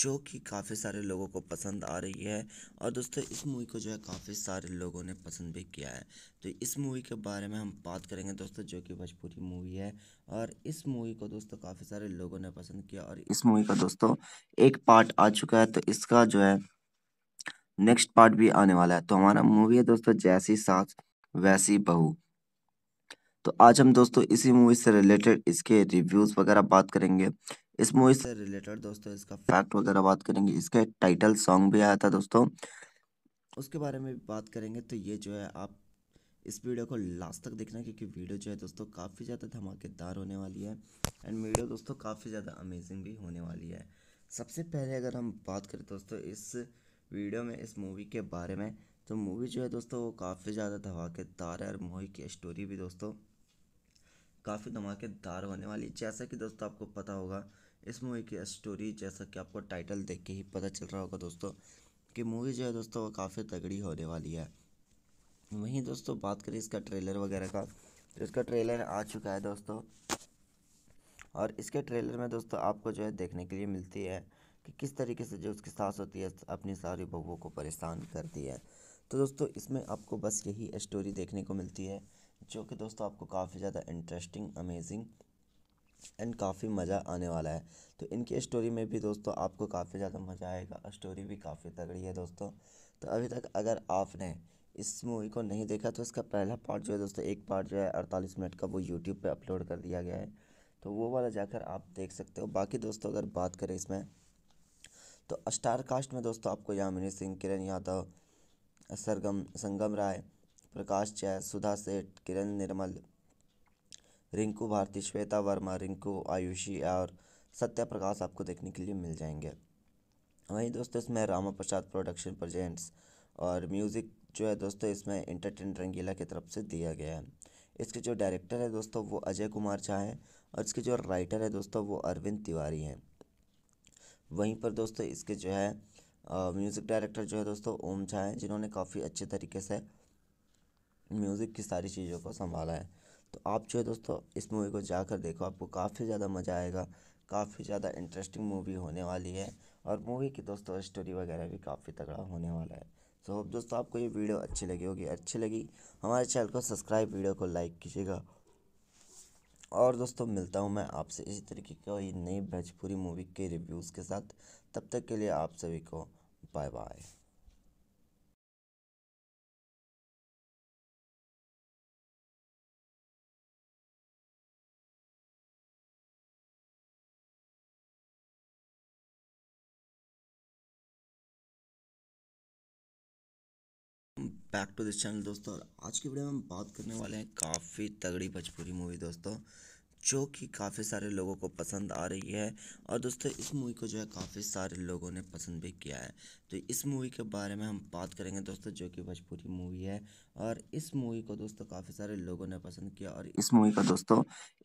जो कि काफ़ी सारे लोगों को पसंद आ रही है और दोस्तों इस मूवी को जो है काफ़ी सारे लोगों ने पसंद भी किया है तो इस मूवी के बारे में हम बात करेंगे दोस्तों जो कि भोजपुरी मूवी है और इस मूवी को दोस्तों काफ़ी सारे लोगों ने पसंद किया और इस मूवी का दोस्तों एक पार्ट आ चुका है तो इसका जो है नेक्स्ट पार्ट भी आने वाला है तो हमारा मूवी है दोस्तों जैसी सास वैसी बहू तो आज हम दोस्तों इसी मूवी से रिलेटेड इसके रिव्यूज़ वगैरह बात करेंगे इस मूवी से रिलेटेड दोस्तों इसका फैक्ट वगैरह बात करेंगे इसके टाइटल सॉन्ग भी आया था दोस्तों उसके बारे में भी बात करेंगे तो ये जो है आप इस वीडियो को लास्ट तक देखना क्योंकि वीडियो जो है दोस्तों काफ़ी ज़्यादा धमाकेदार होने वाली है एंड वीडियो दोस्तों काफ़ी ज़्यादा अमेजिंग भी होने वाली है सबसे पहले अगर हम बात करें दोस्तों इस वीडियो में इस मूवी के बारे में तो मूवी जो है दोस्तों वो काफ़ी ज़्यादा धमाकेदार है और मूवी की स्टोरी भी दोस्तों काफ़ी धमाकेदार होने वाली जैसा कि दोस्तों आपको पता होगा इस मूवी की स्टोरी जैसा कि आपको टाइटल देख के ही पता चल रहा होगा दोस्तों कि मूवी जो है दोस्तों वो काफ़ी तगड़ी होने वाली है वहीं दोस्तों बात करें इसका ट्रेलर वगैरह का तो इसका ट्रेलर आ चुका है दोस्तों और इसके ट्रेलर में दोस्तों आपको जो है देखने के लिए मिलती है कि किस तरीके से जो उसकी सास होती है अपनी सारी बहुओं को परेशान करती है तो दोस्तों इसमें आपको बस यही स्टोरी देखने को मिलती है जो कि दोस्तों आपको काफ़ी ज़्यादा इंटरेस्टिंग अमेजिंग एंड काफ़ी मज़ा आने वाला है तो इनकी स्टोरी में भी दोस्तों आपको काफ़ी ज़्यादा मज़ा आएगा स्टोरी भी काफ़ी तगड़ी है दोस्तों तो अभी तक अगर आपने इस मूवी को नहीं देखा तो इसका पहला पार्ट जो है दोस्तों एक पार्ट जो है अड़तालीस मिनट का वो यूट्यूब पर अपलोड कर दिया गया है तो वो वाला जाकर आप देख सकते हो बाकी दोस्तों अगर बात करें इसमें तो स्टार कास्ट में दोस्तों आपको यामिनी सिंह किरण यादव सरगम संगम राय प्रकाश जय सुधा सेठ किरण निर्मल रिंकू भारती श्वेता वर्मा रिंकू आयुषी और सत्या प्रकाश आपको देखने के लिए मिल जाएंगे वहीं दोस्तों इसमें रामा प्रसाद प्रोडक्शन प्रजेंट्स और म्यूज़िक जो है दोस्तों इसमें इंटरटेन रंगीला की तरफ से दिया गया है इसके जो डायरेक्टर है दोस्तों वो अजय कुमार झा हैं और इसके जो राइटर है दोस्तों वो अरविंद तिवारी हैं वहीं पर दोस्तों इसके जो है म्यूज़िक डायरेक्टर जो है दोस्तों ओम झा हैं जिन्होंने काफ़ी अच्छे तरीके से म्यूज़िक की सारी चीज़ों को संभाला है तो आप जो है दोस्तों इस मूवी को जाकर देखो आपको काफ़ी ज़्यादा मज़ा आएगा काफ़ी ज़्यादा इंटरेस्टिंग मूवी होने वाली है और मूवी की दोस्तों स्टोरी वगैरह भी काफ़ी तगड़ा होने वाला है सो होप दोस्तों आपको ये वीडियो अच्छी लगी होगी अच्छी लगी हमारे चैनल को सब्सक्राइब वीडियो को लाइक कीजिएगा और दोस्तों मिलता हूँ मैं आपसे इसी तरीके की नई भोजपुरी मूवी के रिव्यूज़ के साथ तब तक के लिए आप सभी को bye bye back to this channel दोस्तों और आज की वीडियो में हम बात करने वाले हैं काफ़ी तगड़ी भोजपुरी मूवी दोस्तों जो कि काफ़ी सारे लोगों को पसंद आ रही है और दोस्तों इस मूवी को जो है काफ़ी सारे लोगों ने पसंद भी किया है तो इस मूवी के बारे में हम बात करेंगे दोस्तों जो कि भोजपुरी मूवी है और इस मूवी को दोस्तों काफ़ी सारे लोगों ने पसंद किया और इस मूवी का दोस्तों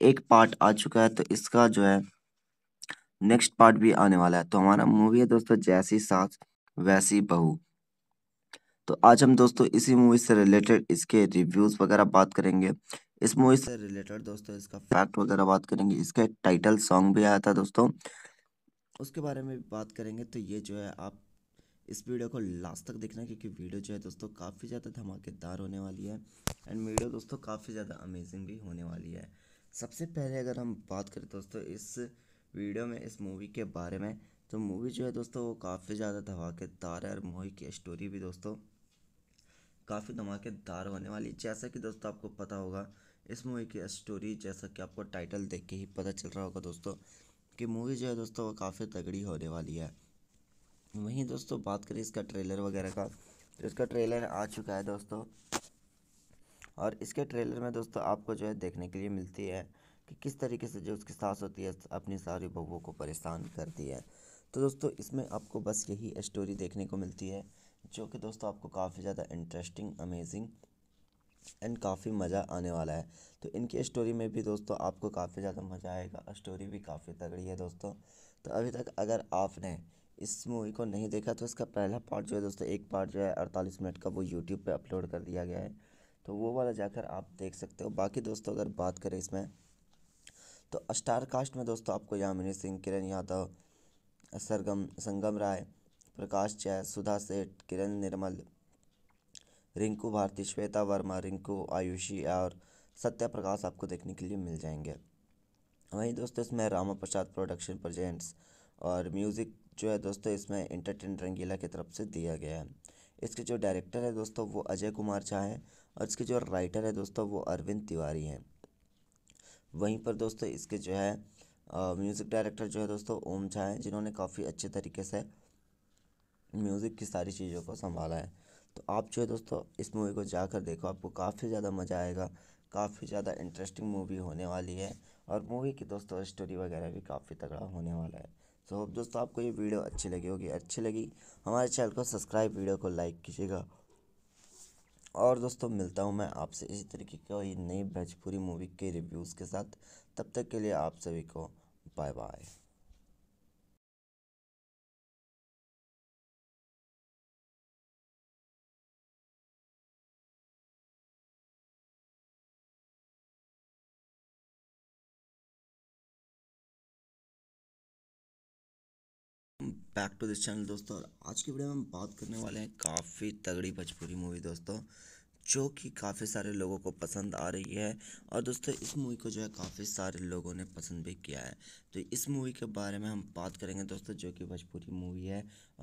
एक पार्ट आ चुका है तो इसका जो है नेक्स्ट पार्ट भी आने वाला है तो हमारा मूवी है दोस्तों जैसी सास वैसी बहू तो आज हम दोस्तों इसी मूवी से रिलेटेड इसके रिव्यूज़ वगैरह बात करेंगे इस मूवी से रिलेटेड दोस्तों इसका फैक्ट वगैरह बात करेंगे इसके टाइटल सॉन्ग भी आया था दोस्तों उसके बारे में बात करेंगे तो ये जो है आप इस वीडियो को लास्ट तक देखना क्योंकि वीडियो जो है दोस्तों काफ़ी ज़्यादा धमाकेदार होने वाली है एंड वीडियो दोस्तों काफ़ी ज़्यादा अमेजिंग भी होने वाली है सबसे पहले अगर हम बात करें दोस्तों इस वीडियो में इस मूवी के बारे में तो मूवी जो है दोस्तों वो काफ़ी ज़्यादा धमाकेदार है और मूवी की स्टोरी भी दोस्तों काफ़ी धमाकेदार होने वाली जैसा कि दोस्तों आपको पता होगा इस मूवी की स्टोरी जैसा कि आपको टाइटल देख के ही पता चल रहा होगा दोस्तों कि मूवी जो है दोस्तों वो काफ़ी तगड़ी होने वाली है वहीं दोस्तों बात करें इसका ट्रेलर वगैरह का तो इसका ट्रेलर आ चुका है दोस्तों और इसके ट्रेलर में दोस्तों आपको जो है देखने के लिए मिलती है कि किस तरीके से जो उसकी सास होती है अपनी सारी बहुओं को परेशान करती है तो दोस्तों इसमें आपको बस यही स्टोरी देखने को मिलती है जो कि दोस्तों आपको काफ़ी ज़्यादा इंटरेस्टिंग अमेजिंग एंड काफ़ी मज़ा आने वाला है तो इनकी स्टोरी में भी दोस्तों आपको काफ़ी ज़्यादा मज़ा आएगा स्टोरी भी काफ़ी तगड़ी है दोस्तों तो अभी तक अगर आपने इस मूवी को नहीं देखा तो इसका पहला पार्ट जो है दोस्तों एक पार्ट जो है अड़तालीस मिनट का वो यूट्यूब पर अपलोड कर दिया गया है तो वो वाला जाकर आप देख सकते हो बाकी दोस्तों अगर बात करें इसमें तो स्टार कास्ट में दोस्तों आपको यामिनी सिंह किरण यादव सरगम संगम राय प्रकाश जैन सुधा सेठ किरण निर्मल रिंकू भारती श्वेता वर्मा रिंकू आयुषी और सत्या प्रकाश आपको देखने के लिए मिल जाएंगे वहीं दोस्तों इसमें रामा प्रसाद प्रोडक्शन प्रजेंट्स और म्यूज़िक जो है दोस्तों इसमें इंटरटेन रंगीला की तरफ से दिया गया है इसके जो डायरेक्टर है दोस्तों वो अजय कुमार झा हैं और इसके जो राइटर है दोस्तों वो अरविंद तिवारी हैं वहीं पर दोस्तों इसके जो है म्यूज़िक डायरेक्टर जो है दोस्तों ओम झा हैं जिन्होंने काफ़ी अच्छे तरीके से म्यूज़िक की सारी चीज़ों को संभाला है तो आप जो है दोस्तों इस मूवी को जाकर देखो आपको काफ़ी ज़्यादा मज़ा आएगा काफ़ी ज़्यादा इंटरेस्टिंग मूवी होने वाली है और मूवी की दोस्तों स्टोरी वगैरह भी काफ़ी तगड़ा होने वाला है सो होप दोस्तों आपको ये वीडियो अच्छी लगी होगी अच्छी लगी हमारे चैनल को सब्सक्राइब वीडियो को लाइक कीजिएगा और दोस्तों मिलता हूँ मैं आपसे इसी तरीके की नई भोजपुरी मूवी के रिव्यूज़ के साथ तब तक के लिए आप सभी को bye bye back to this channel दोस्तों आज की वीडियो में हम बात करने वाले हैं काफ़ी तगड़ी भोजपुरी मूवी दोस्तों जो कि काफ़ी सारे लोगों को पसंद आ रही है और दोस्तों इस मूवी को जो है काफ़ी सारे लोगों ने पसंद भी किया है तो इस मूवी के बारे में हम बात करेंगे दोस्तों जो कि भोजपुरी मूवी है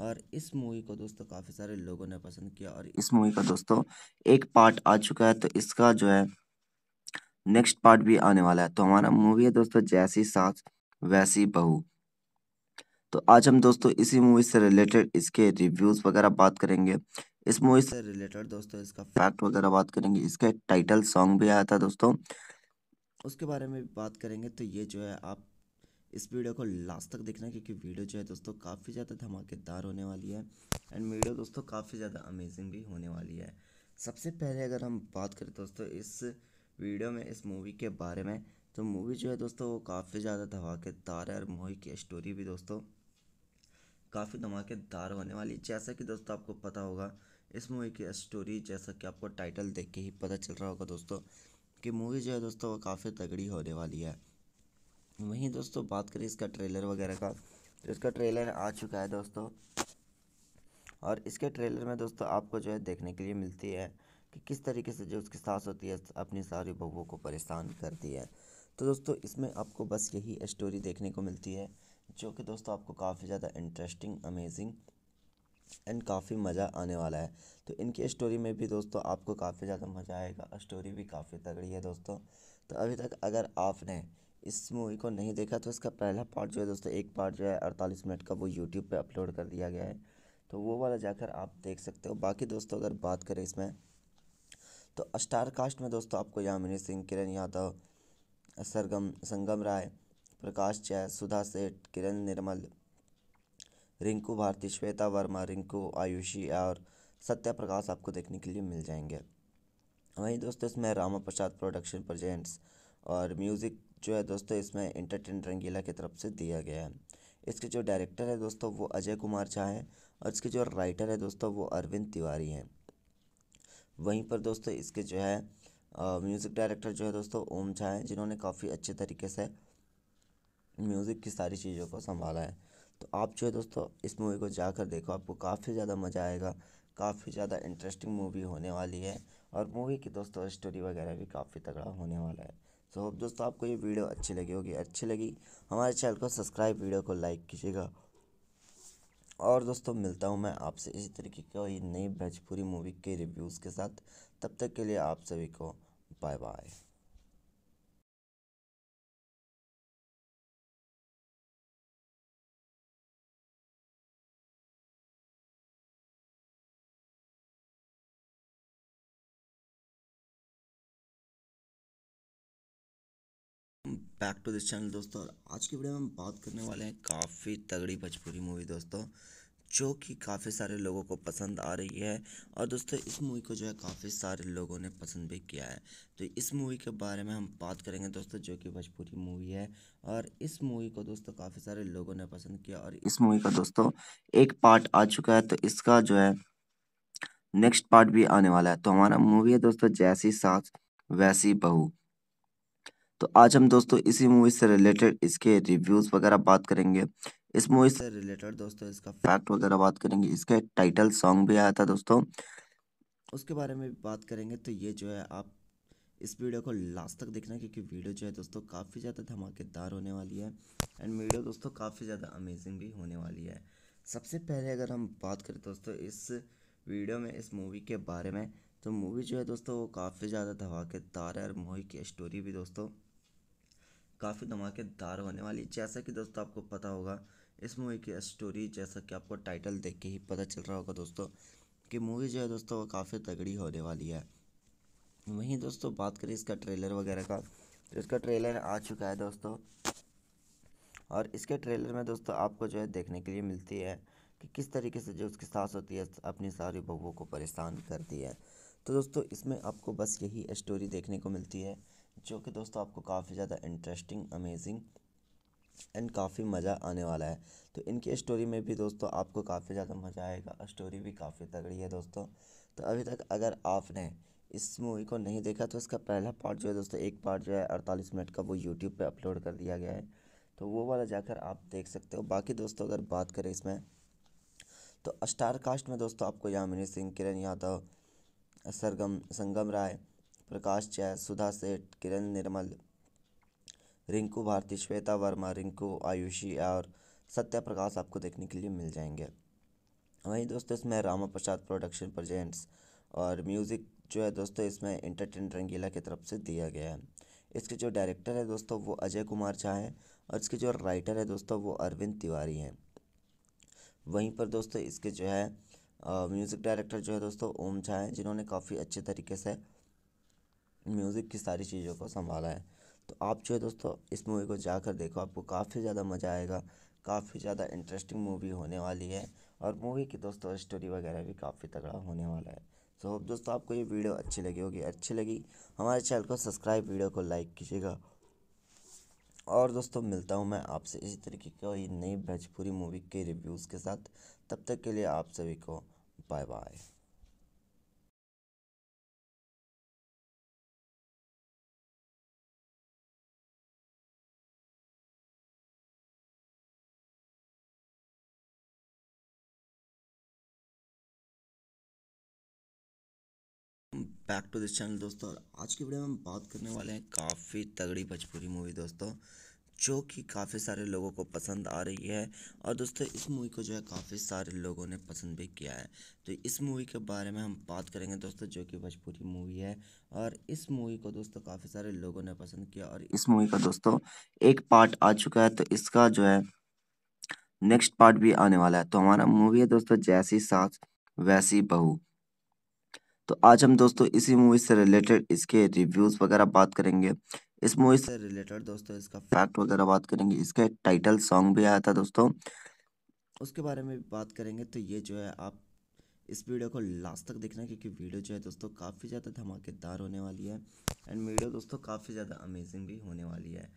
और इस मूवी को दोस्तों काफ़ी सारे लोगों ने पसंद किया और इस मूवी का दोस्तों एक पार्ट आ चुका है तो इसका जो है नेक्स्ट पार्ट भी आने वाला है तो हमारा मूवी है दोस्तों जैसी सास वैसी बहू तो आज हम दोस्तों इसी मूवी से रिलेटेड इसके रिव्यूज़ वगैरह बात करेंगे इस मूवी से रिलेटेड दोस्तों इसका फैक्ट वगैरह बात करेंगे इसका टाइटल सॉन्ग भी आया था दोस्तों उसके बारे में बात करेंगे तो ये जो है आप इस वीडियो को लास्ट तक देखना क्योंकि वीडियो जो है दोस्तों काफ़ी ज़्यादा धमाकेदार होने वाली है एंड वीडियो दोस्तों काफ़ी ज़्यादा अमेजिंग भी होने वाली है सबसे पहले अगर हम बात करें दोस्तों इस वीडियो में इस मूवी के बारे में तो मूवी जो है दोस्तों वो काफ़ी ज़्यादा धमाकेदार है और मूवी की स्टोरी भी दोस्तों काफ़ी धमाकेदार होने वाली जैसा कि दोस्तों आपको पता होगा इस मूवी की स्टोरी जैसा कि आपको टाइटल देख के ही पता चल रहा होगा दोस्तों कि मूवी जो है दोस्तों वो काफ़ी तगड़ी होने वाली है वहीं दोस्तों बात करें इसका ट्रेलर वगैरह का तो इसका ट्रेलर आ चुका है दोस्तों और इसके ट्रेलर में दोस्तों आपको जो है देखने के लिए मिलती है कि किस तरीके से जो उसकी सास होती है अपनी सारी बहुओं को परेशान करती है तो दोस्तों इसमें आपको बस यही स्टोरी देखने को मिलती है जो कि दोस्तों आपको काफ़ी ज़्यादा इंटरेस्टिंग अमेजिंग एंड काफ़ी मज़ा आने वाला है तो इनकी स्टोरी में भी दोस्तों आपको काफ़ी ज़्यादा मज़ा आएगा स्टोरी भी काफ़ी तगड़ी है दोस्तों तो अभी तक अगर आपने इस मूवी को नहीं देखा तो इसका पहला पार्ट जो है दोस्तों एक पार्ट जो है अड़तालीस मिनट का वो यूट्यूब पर अपलोड कर दिया गया है तो वो वाला जाकर आप देख सकते हो बाकी दोस्तों अगर बात करें इसमें तो स्टार कास्ट में दोस्तों आपको यामिनी सिंह किरण यादव सरगम संगम राय प्रकाश जैन सुधा सेठ किरण निर्मल रिंकू भारती श्वेता वर्मा रिंकू आयुषी और सत्या प्रकाश आपको देखने के लिए मिल जाएंगे वहीं दोस्तों इसमें रामा प्रसाद प्रोडक्शन प्रजेंट्स और म्यूज़िक जो है दोस्तों इसमें इंटरटेन रंगीला की तरफ से दिया गया है इसके जो डायरेक्टर है दोस्तों वो अजय कुमार झा है और इसके जो राइटर है दोस्तों वो अरविंद तिवारी हैं वहीं पर दोस्तों इसके जो है म्यूज़िक डायरेक्टर जो है दोस्तों ओम झा हैं जिन्होंने काफ़ी अच्छे तरीके से म्यूज़िक की सारी चीज़ों को संभाला है तो आप जो है दोस्तों इस मूवी को जाकर देखो आपको काफ़ी ज़्यादा मज़ा आएगा काफ़ी ज़्यादा इंटरेस्टिंग मूवी होने वाली है और मूवी की दोस्तों स्टोरी वगैरह भी काफ़ी तगड़ा होने वाला है सो so, होप दोस्तों आपको ये वीडियो अच्छी लगी होगी अच्छी लगी हमारे चैनल को सब्सक्राइब वीडियो को लाइक कीजिएगा और दोस्तों मिलता हूँ मैं आपसे इसी तरीके की नई भोजपुरी मूवी के रिव्यूज़ के साथ तब तक के लिए आप सभी को bye bye back to this channel दोस्तों और आज की वीडियो में हम बात करने वाले हैं काफ़ी तगड़ी भोजपुरी मूवी दोस्तों जो कि काफ़ी सारे लोगों को पसंद आ रही है और दोस्तों इस मूवी को जो है काफ़ी सारे लोगों ने पसंद भी किया है तो इस मूवी के बारे में हम बात करेंगे दोस्तों जो कि भोजपुरी मूवी है और इस मूवी को दोस्तों काफ़ी सारे लोगों ने पसंद किया और इस मूवी का दोस्तों एक पार्ट आ चुका है तो इसका जो है नेक्स्ट पार्ट भी आने वाला है तो हमारा मूवी है दोस्तों जैसी सास वैसी बहू तो आज हम दोस्तों इसी मूवी से रिलेटेड इसके रिव्यूज़ वगैरह बात करेंगे इस मूवी से रिलेटेड दोस्तों इसका फैक्ट वगैरह बात करेंगे इसका एक टाइटल सॉन्ग भी आया था दोस्तों उसके बारे में भी बात करेंगे तो ये जो है आप इस वीडियो को लास्ट तक देखना क्योंकि वीडियो जो है दोस्तों काफ़ी ज़्यादा धमाकेदार होने वाली है एंड वीडियो दोस्तों काफ़ी ज़्यादा अमेजिंग भी होने वाली है सबसे पहले अगर हम बात करें दोस्तों इस वीडियो में इस मूवी के बारे में तो मूवी जो है दोस्तों वो काफ़ी ज़्यादा धमाकेदार है और मूवी की स्टोरी भी दोस्तों काफ़ी धमाकेदार होने वाली जैसा कि दोस्तों आपको पता होगा इस मूवी की स्टोरी जैसा कि आपको टाइटल देख के ही पता चल रहा होगा दोस्तों कि मूवी जो है दोस्तों वो काफ़ी तगड़ी होने वाली है वहीं दोस्तों बात करें इसका ट्रेलर वगैरह का तो इसका ट्रेलर आ चुका है दोस्तों और इसके ट्रेलर में दोस्तों आपको जो है देखने के लिए मिलती है कि किस तरीके से जो उसकी सास होती है अपनी सारी बहुओं को परेशान करती है तो दोस्तों इसमें आपको बस यही स्टोरी देखने को मिलती है जो कि दोस्तों आपको काफ़ी ज़्यादा इंटरेस्टिंग अमेजिंग एंड काफ़ी मज़ा आने वाला है तो इनकी स्टोरी में भी दोस्तों आपको काफ़ी ज़्यादा मज़ा आएगा स्टोरी भी काफ़ी तगड़ी है दोस्तों तो अभी तक अगर आपने इस मूवी को नहीं देखा तो इसका पहला पार्ट जो है दोस्तों एक पार्ट जो है अड़तालीस मिनट का वो यूट्यूब पर अपलोड कर दिया गया है तो वो वाला जाकर आप देख सकते हो बाकी दोस्तों अगर बात करें इसमें तो स्टार कास्ट में दोस्तों आपको यामिनी सिंह किरण यादव सरगम संगम राय प्रकाश जैन सुधा सेठ किरण निर्मल रिंकू भारती श्वेता वर्मा रिंकू आयुषी और सत्या प्रकाश आपको देखने के लिए मिल जाएंगे वहीं दोस्तों इसमें रामा प्रसाद प्रोडक्शन प्रजेंट्स और म्यूज़िक जो है दोस्तों इसमें इंटरटेन रंगीला की तरफ से दिया गया है इसके जो डायरेक्टर है दोस्तों वो अजय कुमार झा हैं और इसके जो राइटर है दोस्तों वो अरविंद तिवारी हैं वहीं पर दोस्तों इसके जो है म्यूज़िक डायरेक्टर जो है दोस्तों ओम झा हैं जिन्होंने काफ़ी अच्छे तरीके से म्यूज़िक की सारी चीज़ों को संभाला है तो आप जो है दोस्तों इस मूवी को जाकर देखो आपको काफ़ी ज़्यादा मज़ा आएगा काफ़ी ज़्यादा इंटरेस्टिंग मूवी होने वाली है और मूवी की दोस्तों स्टोरी वगैरह भी काफ़ी तगड़ा होने वाला है सो so, होप दोस्तों आपको ये वीडियो अच्छी लगी होगी अच्छी लगी हमारे चैनल को सब्सक्राइब वीडियो को लाइक कीजिएगा और दोस्तों मिलता हूँ मैं आपसे इसी तरीके की नई भोजपुरी मूवी के रिव्यूज़ के साथ तब तक के लिए आप सभी को bye bye back to this channel दोस्तों और आज की वीडियो में हम बात करने वाले हैं काफ़ी तगड़ी भोजपुरी मूवी दोस्तों जो कि काफ़ी सारे लोगों को पसंद आ रही है और दोस्तों इस मूवी को जो है काफ़ी सारे लोगों ने पसंद भी किया है तो इस मूवी के बारे में हम बात करेंगे दोस्तों जो कि भोजपुरी मूवी है और इस मूवी को दोस्तों काफ़ी सारे लोगों ने पसंद किया और इस मूवी का दोस्तों एक पार्ट आ चुका है तो इसका जो है नेक्स्ट पार्ट भी आने वाला है तो हमारा मूवी है दोस्तों जैसी सास वैसी बहू तो आज हम दोस्तों इसी मूवी से रिलेटेड इसके रिव्यूज़ वगैरह बात करेंगे इस मूवी से रिलेटेड दोस्तों इसका फैक्ट वगैरह बात करेंगे इसका टाइटल सॉन्ग भी आया था दोस्तों उसके बारे में भी बात करेंगे तो ये जो है आप इस वीडियो को लास्ट तक देखना क्योंकि वीडियो जो है दोस्तों काफ़ी ज़्यादा धमाकेदार होने वाली है एंड वीडियो दोस्तों काफ़ी ज़्यादा अमेजिंग भी होने वाली है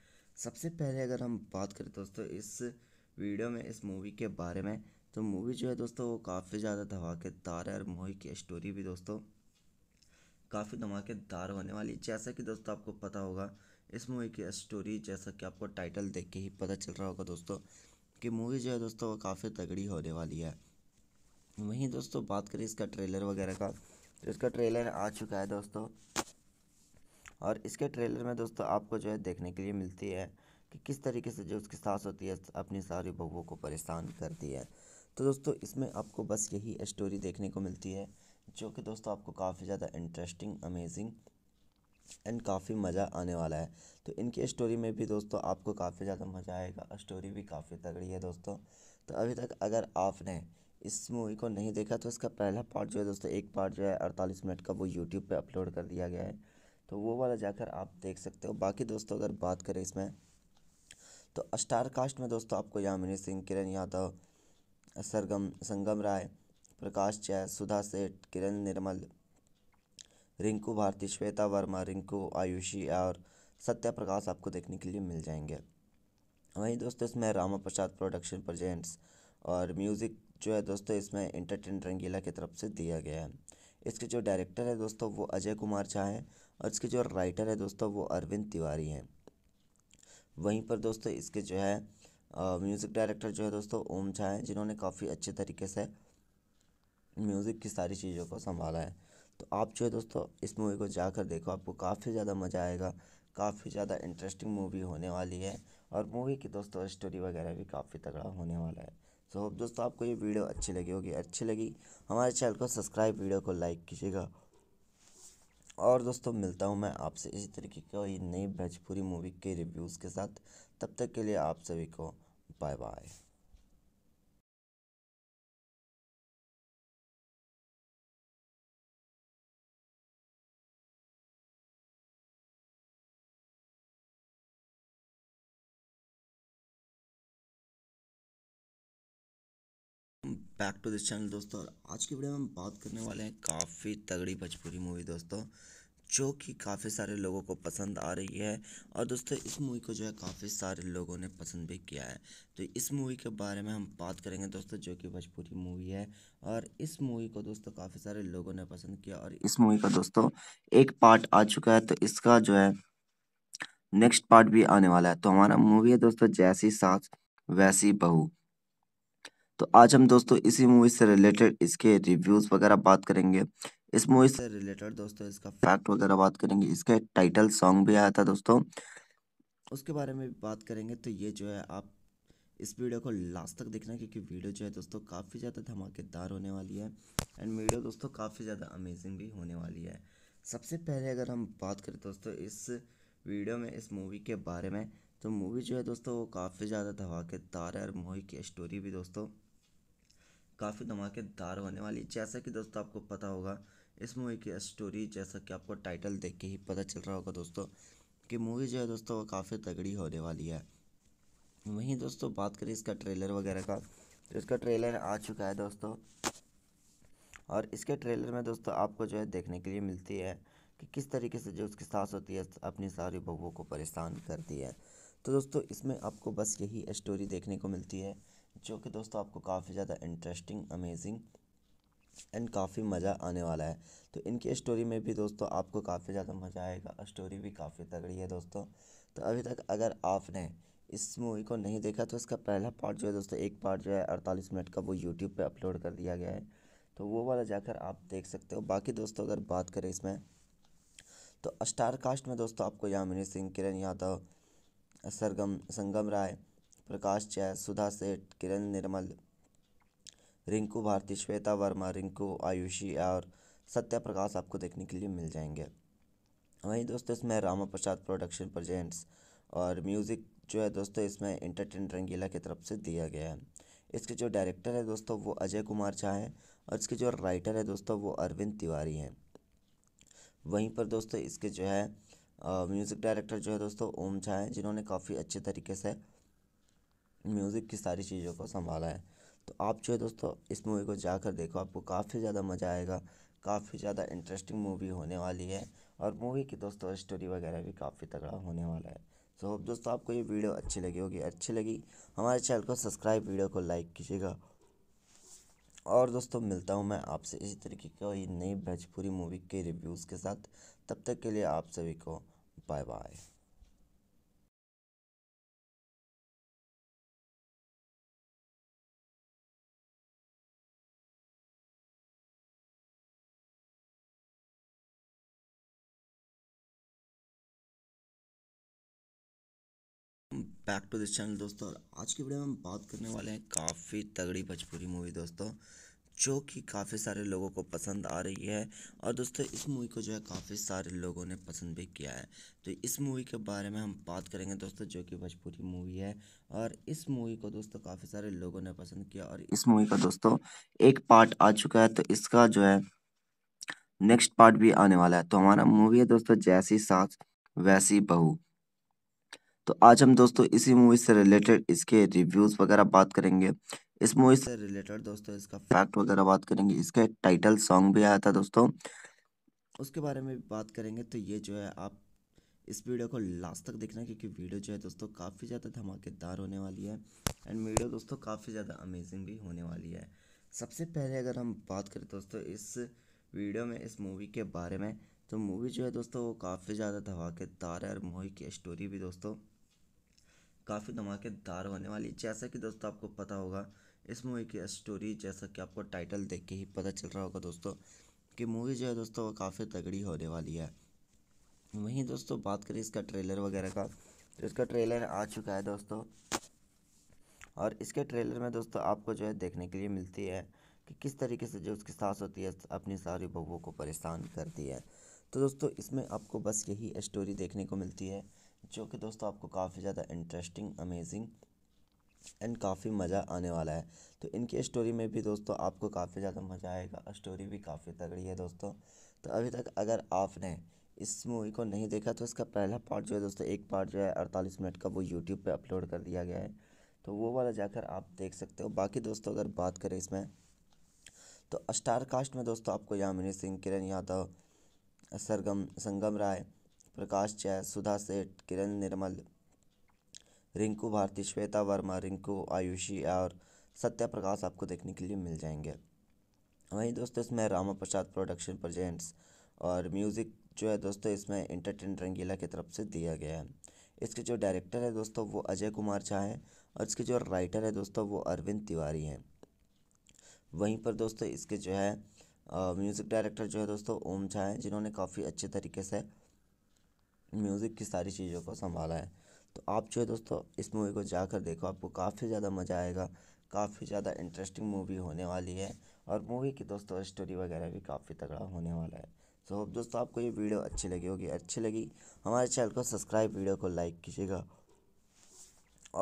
सबसे पहले अगर हम बात करें दोस्तों इस वीडियो में इस मूवी के बारे में तो मूवी जो है दोस्तों वो काफ़ी ज़्यादा धमाकेदार है और मूवी की स्टोरी भी दोस्तों काफ़ी धमाकेदार होने वाली जैसा कि दोस्तों आपको पता होगा इस मूवी की स्टोरी जैसा कि आपको टाइटल देख के ही पता चल रहा होगा दोस्तों कि मूवी जो है दोस्तों वो काफ़ी तगड़ी होने वाली है वहीं दोस्तों बात करें इसका ट्रेलर वगैरह का तो इसका ट्रेलर आ चुका है दोस्तों और इसके ट्रेलर में दोस्तों आपको जो है देखने के लिए मिलती है कि किस तरीके से जो उसकी सास होती है अपनी सारी बहुओं को परेशान करती है तो दोस्तों इसमें आपको बस यही स्टोरी देखने को मिलती है जो कि दोस्तों आपको काफ़ी ज़्यादा इंटरेस्टिंग अमेजिंग एंड काफ़ी मज़ा आने वाला है तो इनकी स्टोरी में भी दोस्तों आपको काफ़ी ज़्यादा मज़ा आएगा स्टोरी भी काफ़ी तगड़ी है दोस्तों तो अभी तक अगर आपने इस मूवी को नहीं देखा तो इसका पहला पार्ट जो है दोस्तों एक पार्ट जो है अड़तालीस मिनट का वो यूट्यूब पर अपलोड कर दिया गया है तो वो वाला जाकर आप देख सकते हो बाकी दोस्तों अगर बात करें इसमें तो स्टार कास्ट में दोस्तों आपको यामिनी सिंह किरण यादव सरगम संगम राय प्रकाश जैन सुधा सेठ किरण निर्मल रिंकू भारती श्वेता वर्मा रिंकू आयुषी और सत्या प्रकाश आपको देखने के लिए मिल जाएंगे वहीं दोस्तों इसमें रामा प्रसाद प्रोडक्शन प्रजेंट्स और म्यूज़िक जो है दोस्तों इसमें इंटरटेन रंगीला की तरफ से दिया गया है इसके जो डायरेक्टर है दोस्तों वो अजय कुमार झा हैं और इसके जो राइटर है दोस्तों वो अरविंद तिवारी हैं वहीं पर दोस्तों इसके जो है म्यूज़िक डायरेक्टर जो है दोस्तों ओम झा हैं जिन्होंने काफ़ी अच्छे तरीके से म्यूज़िक की सारी चीज़ों को संभाला है तो आप जो है दोस्तों इस मूवी को जाकर देखो आपको काफ़ी ज़्यादा मज़ा आएगा काफ़ी ज़्यादा इंटरेस्टिंग मूवी होने वाली है और मूवी की दोस्तों स्टोरी वगैरह भी काफ़ी तगड़ा होने वाला है सो होप दोस्तों आपको ये वीडियो अच्छी लगी होगी अच्छी लगी हमारे चैनल को सब्सक्राइब वीडियो को लाइक कीजिएगा और दोस्तों मिलता हूँ मैं आपसे इसी तरीके की नई भोजपुरी मूवी के रिव्यूज़ के साथ तब तक के लिए आप सभी को bye bye back to this channel दोस्तों और आज की वीडियो में हम बात करने वाले हैं काफ़ी तगड़ी भोजपुरी मूवी दोस्तों जो कि काफ़ी सारे लोगों को पसंद आ रही है और दोस्तों इस मूवी को जो है काफ़ी सारे लोगों ने पसंद भी किया है तो इस मूवी के बारे में हम बात करेंगे दोस्तों जो कि भोजपुरी मूवी है और इस मूवी को दोस्तों काफ़ी सारे लोगों ने पसंद किया और इस मूवी का दोस्तों एक पार्ट आ चुका है तो इसका जो है नेक्स्ट पार्ट भी आने वाला है तो हमारा मूवी है दोस्तों जैसी सास वैसी बहू तो आज हम दोस्तों इसी मूवी से रिलेटेड इसके रिव्यूज़ वगैरह बात करेंगे इस मूवी से रिलेटेड दोस्तों इसका फैक्ट वगैरह बात करेंगे इसके टाइटल सॉन्ग भी आया था दोस्तों उसके बारे में भी बात करेंगे तो ये जो है आप इस वीडियो को लास्ट तक देखना क्योंकि वीडियो जो है दोस्तों काफ़ी ज़्यादा धमाकेदार होने वाली है एंड वीडियो दोस्तों काफ़ी ज़्यादा अमेजिंग भी होने वाली है सबसे पहले अगर हम बात करें दोस्तों इस वीडियो में इस मूवी के बारे में तो मूवी जो है दोस्तों वो काफ़ी ज़्यादा धमाकेदार है और मूवी की स्टोरी भी दोस्तों काफ़ी धमाकेदार होने वाली जैसा कि दोस्तों आपको पता होगा इस मूवी की स्टोरी जैसा कि आपको टाइटल देख के ही पता चल रहा होगा दोस्तों कि मूवी जो है दोस्तों वो काफ़ी तगड़ी होने वाली है वहीं दोस्तों बात करें इसका ट्रेलर वगैरह का तो इसका ट्रेलर आ चुका है दोस्तों और इसके ट्रेलर में दोस्तों आपको जो है देखने के लिए मिलती है कि किस तरीके से जो उसकी सास होती है अपनी सारी बहुओं को परेशान करती है तो दोस्तों इसमें आपको बस यही स्टोरी देखने को मिलती है जो कि दोस्तों आपको काफ़ी ज़्यादा इंटरेस्टिंग अमेजिंग एंड काफ़ी मज़ा आने वाला है तो इनकी स्टोरी में भी दोस्तों आपको काफ़ी ज़्यादा मज़ा आएगा स्टोरी भी काफ़ी तगड़ी है दोस्तों तो अभी तक अगर आपने इस मूवी को नहीं देखा तो इसका पहला पार्ट जो है दोस्तों एक पार्ट जो है अड़तालीस मिनट का वो यूट्यूब पे अपलोड कर दिया गया है तो वो वाला जाकर आप देख सकते हो बाकी दोस्तों अगर बात करें इसमें तो स्टार कास्ट में दोस्तों आपको यामिनी सिंह किरण यादव सरगम संगम राय प्रकाश जैन सुधा सेठ किरण निर्मल रिंकू भारती श्वेता वर्मा रिंकू आयुषी और सत्या प्रकाश आपको देखने के लिए मिल जाएंगे वहीं दोस्तों इसमें रामा प्रसाद प्रोडक्शन प्रजेंट्स और म्यूज़िक जो है दोस्तों इसमें इंटरटेन रंगीला की तरफ से दिया गया है इसके जो डायरेक्टर है दोस्तों वो अजय कुमार झा हैं और इसके जो राइटर है दोस्तों वो अरविंद तिवारी हैं वहीं पर दोस्तों इसके जो है म्यूज़िक डायरेक्टर जो है दोस्तों ओम झा हैं जिन्होंने काफ़ी अच्छे तरीके से म्यूज़िक की सारी चीज़ों को संभाला है तो आप जो है दोस्तों इस मूवी को जाकर देखो आपको काफ़ी ज़्यादा मज़ा आएगा काफ़ी ज़्यादा इंटरेस्टिंग मूवी होने वाली है और मूवी की दोस्तों स्टोरी वगैरह भी काफ़ी तगड़ा होने वाला है सो होप दोस्तों आपको ये वीडियो अच्छी लगी होगी अच्छी लगी हमारे चैनल को सब्सक्राइब वीडियो को लाइक कीजिएगा और दोस्तों मिलता हूँ मैं आपसे इसी तरीके की नई भोजपुरी मूवी के रिव्यूज़ के साथ तब तक के लिए आप सभी को bye bye back to this channel दोस्तों और आज की वीडियो में हम बात करने वाले हैं काफ़ी तगड़ी भोजपुरी मूवी दोस्तों जो कि काफ़ी सारे लोगों को पसंद आ रही है और दोस्तों इस मूवी को जो है काफ़ी सारे लोगों ने पसंद भी किया है तो इस मूवी के बारे में हम बात करेंगे दोस्तों जो कि भोजपुरी मूवी है और इस मूवी को दोस्तों काफ़ी सारे लोगों ने पसंद किया और इस मूवी का दोस्तों एक पार्ट आ चुका है तो इसका जो है नेक्स्ट पार्ट भी आने वाला है तो हमारा मूवी है दोस्तों जैसी सास वैसी बहू तो आज हम दोस्तों इसी मूवी से रिलेटेड इसके रिव्यूज़ वगैरह बात करेंगे इस मूवी से रिलेटेड दोस्तों इसका फैक्ट वगैरह बात करेंगे इसके टाइटल सॉन्ग भी आया था दोस्तों उसके बारे में बात करेंगे तो ये जो है आप इस वीडियो को लास्ट तक देखना क्योंकि वीडियो जो है दोस्तों काफ़ी ज़्यादा धमाकेदार होने वाली है एंड वीडियो दोस्तों काफ़ी ज़्यादा अमेजिंग भी होने वाली है सबसे पहले अगर हम बात करें दोस्तों इस वीडियो में इस मूवी के बारे में तो मूवी जो है दोस्तों वो काफ़ी ज़्यादा धमाकेदार है और मूवी की स्टोरी भी दोस्तों काफ़ी धमाकेदार होने वाली जैसा कि दोस्तों आपको पता होगा इस मूवी की स्टोरी जैसा कि आपको टाइटल देख के ही पता चल रहा होगा दोस्तों कि मूवी जो है दोस्तों वो काफ़ी तगड़ी होने वाली है वहीं दोस्तों बात करें इसका ट्रेलर वगैरह का तो इसका ट्रेलर आ चुका है दोस्तों और इसके ट्रेलर में दोस्तों आपको जो है देखने के लिए मिलती है कि किस तरीके से जो उसकी सास होती है अपनी सारी बहुओं को परेशान करती है तो दोस्तों इसमें आपको बस यही स्टोरी देखने को मिलती है जो कि दोस्तों आपको काफ़ी ज़्यादा इंटरेस्टिंग अमेजिंग एंड काफ़ी मज़ा आने वाला है तो इनकी स्टोरी में भी दोस्तों आपको काफ़ी ज़्यादा मज़ा आएगा स्टोरी भी काफ़ी तगड़ी है दोस्तों तो अभी तक अगर आपने इस मूवी को नहीं देखा तो इसका पहला पार्ट जो है दोस्तों एक पार्ट जो है अड़तालीस मिनट का वो यूट्यूब पर अपलोड कर दिया गया है तो वो वाला जाकर आप देख सकते हो बाकी दोस्तों अगर बात करें इसमें तो स्टार कास्ट में दोस्तों आपको यामिनी सिंह किरण यादव सरगम संगम राय प्रकाश जैन सुधा सेठ किरण निर्मल रिंकू भारती श्वेता वर्मा रिंकू आयुषी और सत्या प्रकाश आपको देखने के लिए मिल जाएंगे वहीं दोस्तों इसमें रामा प्रसाद प्रोडक्शन प्रजेंट्स और म्यूज़िक जो है दोस्तों इसमें इंटरटेन रंगीला की तरफ से दिया गया है इसके जो डायरेक्टर है दोस्तों वो अजय कुमार झा हैं और इसके जो राइटर है दोस्तों वो अरविंद तिवारी हैं वहीं पर दोस्तों इसके जो है म्यूज़िक डायरेक्टर जो है दोस्तों ओम झा हैं जिन्होंने काफ़ी अच्छे तरीके से म्यूज़िक की सारी चीज़ों को संभाला है तो आप जो है दोस्तों इस मूवी को जाकर देखो आपको काफ़ी ज़्यादा मज़ा आएगा काफ़ी ज़्यादा इंटरेस्टिंग मूवी होने वाली है और मूवी की दोस्तों स्टोरी वगैरह भी काफ़ी तगड़ा होने वाला है सो so, दोस्तों आपको ये वीडियो अच्छी लगी होगी अच्छी लगी हमारे चैनल को सब्सक्राइब वीडियो को लाइक कीजिएगा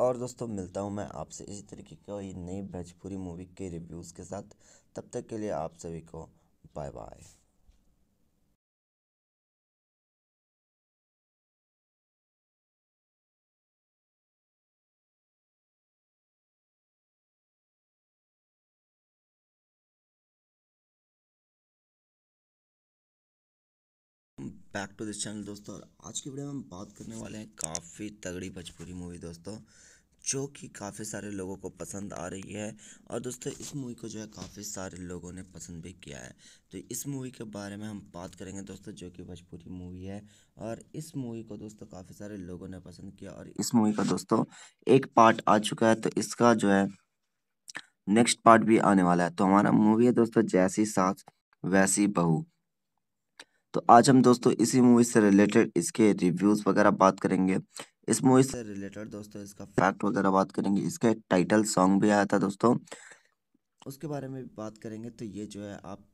और दोस्तों मिलता हूँ मैं आपसे इसी तरीके की नई भोजपुरी मूवी के रिव्यूज़ के साथ तब तक के लिए आप सभी को bye bye back to this channel दोस्तों और आज की वीडियो में हम बात करने वाले हैं काफ़ी तगड़ी भोजपुरी मूवी दोस्तों जो कि काफ़ी सारे लोगों को पसंद आ रही है और दोस्तों इस मूवी को जो है काफ़ी सारे लोगों ने पसंद भी किया है तो इस मूवी के बारे में हम बात करेंगे दोस्तों जो कि भोजपुरी मूवी है और इस मूवी को दोस्तों काफ़ी सारे लोगों ने पसंद किया और इस मूवी का दोस्तों एक पार्ट आ चुका है तो इसका जो है नेक्स्ट पार्ट भी आने वाला है तो हमारा मूवी है दोस्तों जैसी सास वैसी बहू तो आज हम दोस्तों इसी मूवी से रिलेटेड इसके रिव्यूज़ वगैरह बात करेंगे इस मूवी से रिलेटेड दोस्तों इसका फैक्ट वगैरह बात करेंगे इसका टाइटल सॉन्ग भी आया था दोस्तों उसके बारे में भी बात करेंगे तो ये जो है आप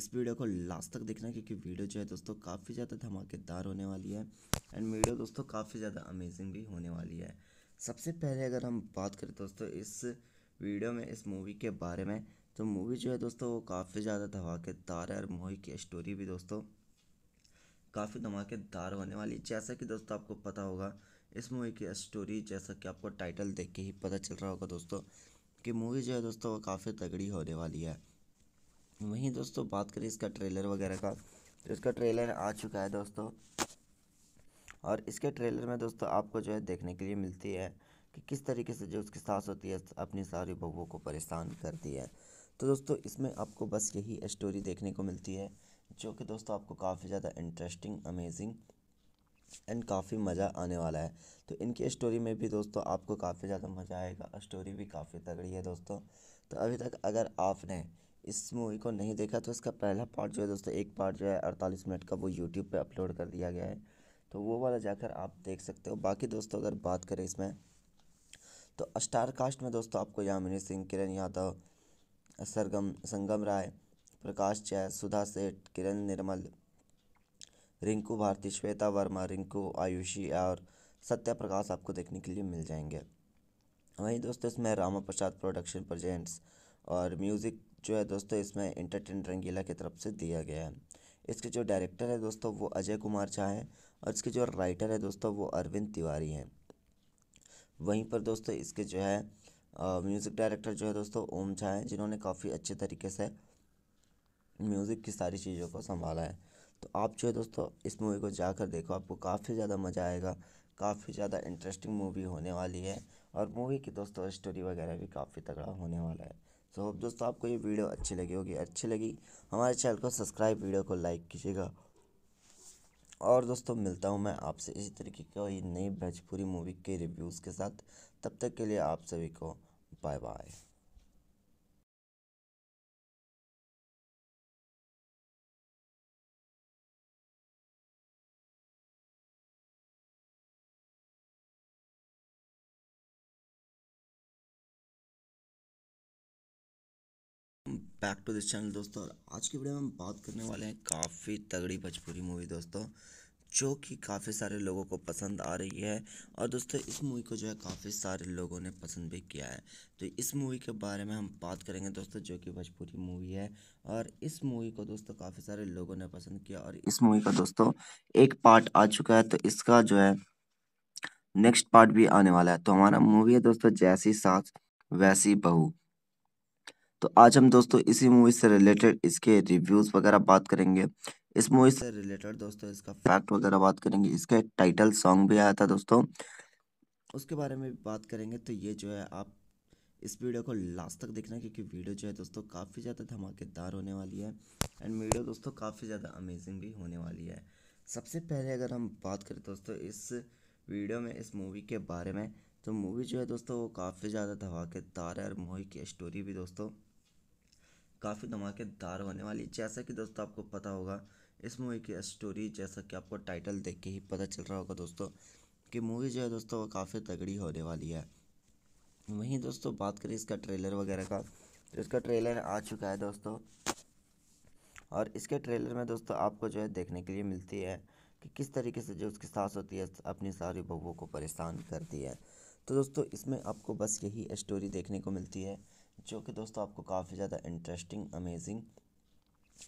इस वीडियो को लास्ट तक देखना क्योंकि वीडियो जो है दोस्तों काफ़ी ज़्यादा धमाकेदार होने वाली है एंड वीडियो दोस्तों काफ़ी ज़्यादा अमेजिंग भी होने वाली है सबसे पहले अगर हम बात करें दोस्तों इस वीडियो में इस मूवी के बारे में तो मूवी जो है दोस्तों वो काफ़ी ज़्यादा धमाकेदार है और मूवी की स्टोरी भी दोस्तों काफ़ी धमाकेदार होने वाली जैसा कि दोस्तों आपको पता होगा इस मूवी की स्टोरी जैसा कि आपको टाइटल देख के ही पता चल रहा होगा दोस्तों कि मूवी जो है दोस्तों वो काफ़ी तगड़ी होने वाली है वहीं दोस्तों बात करें इसका ट्रेलर वगैरह का तो इसका ट्रेलर आ चुका है दोस्तों और इसके ट्रेलर में दोस्तों आपको जो है देखने के लिए मिलती है कि किस तरीके से जो उसकी सास होती है अपनी सारी बहुओं को परेशान करती है तो दोस्तों इसमें आपको बस यही स्टोरी देखने को मिलती है जो कि दोस्तों आपको काफ़ी ज़्यादा इंटरेस्टिंग अमेजिंग एंड काफ़ी मज़ा आने वाला है तो इनकी स्टोरी में भी दोस्तों आपको काफ़ी ज़्यादा मज़ा आएगा स्टोरी भी काफ़ी तगड़ी है दोस्तों तो अभी तक अगर आपने इस मूवी को नहीं देखा तो इसका पहला पार्ट जो है दोस्तों एक पार्ट जो है अड़तालीस मिनट का वो यूट्यूब पर अपलोड कर दिया गया है तो वो वाला जाकर आप देख सकते हो बाकी दोस्तों अगर बात करें इसमें तो स्टार कास्ट में दोस्तों आपको यामिनी सिंह किरण यादव सरगम संगम राय प्रकाश जैन सुधा सेठ किरण निर्मल रिंकू भारती श्वेता वर्मा रिंकू आयुषी और सत्या प्रकाश आपको देखने के लिए मिल जाएंगे वहीं दोस्तों इसमें रामा प्रसाद प्रोडक्शन प्रजेंट्स और म्यूज़िक जो है दोस्तों इसमें इंटरटेन रंगीला की तरफ से दिया गया है इसके जो डायरेक्टर है दोस्तों वो अजय कुमार झा हैं और इसके जो राइटर है दोस्तों वो अरविंद तिवारी हैं वहीं पर दोस्तों इसके जो है म्यूज़िक डायरेक्टर जो है दोस्तों ओम झा हैं जिन्होंने काफ़ी अच्छे तरीके से म्यूज़िक की सारी चीज़ों को संभाला है तो आप जो है दोस्तों इस मूवी को जाकर देखो आपको काफ़ी ज़्यादा मज़ा आएगा काफ़ी ज़्यादा इंटरेस्टिंग मूवी होने वाली है और मूवी की दोस्तों स्टोरी वगैरह भी काफ़ी तगड़ा होने वाला है सो so, दोस्तों आपको ये वीडियो अच्छी लगी होगी अच्छी लगी हमारे चैनल को सब्सक्राइब वीडियो को लाइक कीजिएगा और दोस्तों मिलता हूँ मैं आपसे इसी तरीके की नई भोजपुरी मूवी के रिव्यूज़ के साथ तब तक के लिए आप सभी को bye bye back to this channel दोस्तों और आज की वीडियो में हम बात करने वाले हैं काफ़ी तगड़ी भोजपुरी मूवी दोस्तों जो कि काफ़ी सारे लोगों को पसंद आ रही है और दोस्तों इस मूवी को जो है काफ़ी सारे लोगों ने पसंद भी किया है तो इस मूवी के बारे में हम बात करेंगे दोस्तों जो कि भोजपुरी मूवी है और इस मूवी को दोस्तों काफ़ी सारे लोगों ने पसंद किया और इस मूवी का दोस्तों एक पार्ट आ चुका है तो इसका जो है नेक्स्ट पार्ट भी आने वाला है तो हमारा मूवी है दोस्तों जैसी सास वैसी बहू तो आज हम दोस्तों इसी मूवी से रिलेटेड इसके रिव्यूज़ वगैरह बात करेंगे इस मूवी से रिलेटेड दोस्तों इसका फैक्ट वगैरह बात करेंगे इसके टाइटल सॉन्ग भी आया था दोस्तों उसके बारे में भी बात करेंगे तो ये जो है आप इस वीडियो को लास्ट तक देखना क्योंकि वीडियो जो है दोस्तों काफ़ी ज़्यादा धमाकेदार होने वाली है एंड वीडियो दोस्तों काफ़ी ज़्यादा अमेजिंग भी होने वाली है सबसे पहले अगर हम बात करें दोस्तों इस वीडियो में इस मूवी के बारे में तो मूवी जो है दोस्तों वो काफ़ी ज़्यादा धमाकेदार है और मूवी की स्टोरी भी दोस्तों काफ़ी धमाकेदार होने वाली जैसा कि दोस्तों आपको पता होगा इस मूवी की स्टोरी जैसा कि आपको टाइटल देख के ही पता चल रहा होगा दोस्तों कि मूवी जो है दोस्तों वो काफ़ी तगड़ी होने वाली है वहीं दोस्तों बात करें इसका ट्रेलर वगैरह का तो इसका ट्रेलर आ चुका है दोस्तों और इसके ट्रेलर में दोस्तों आपको जो है देखने के लिए मिलती है कि किस तरीके से जो उसकी सास होती है अपनी सारी बहुओं को परेशान करती है तो दोस्तों इसमें आपको बस यही स्टोरी देखने को मिलती है जो कि दोस्तों आपको काफ़ी ज़्यादा इंटरेस्टिंग अमेजिंग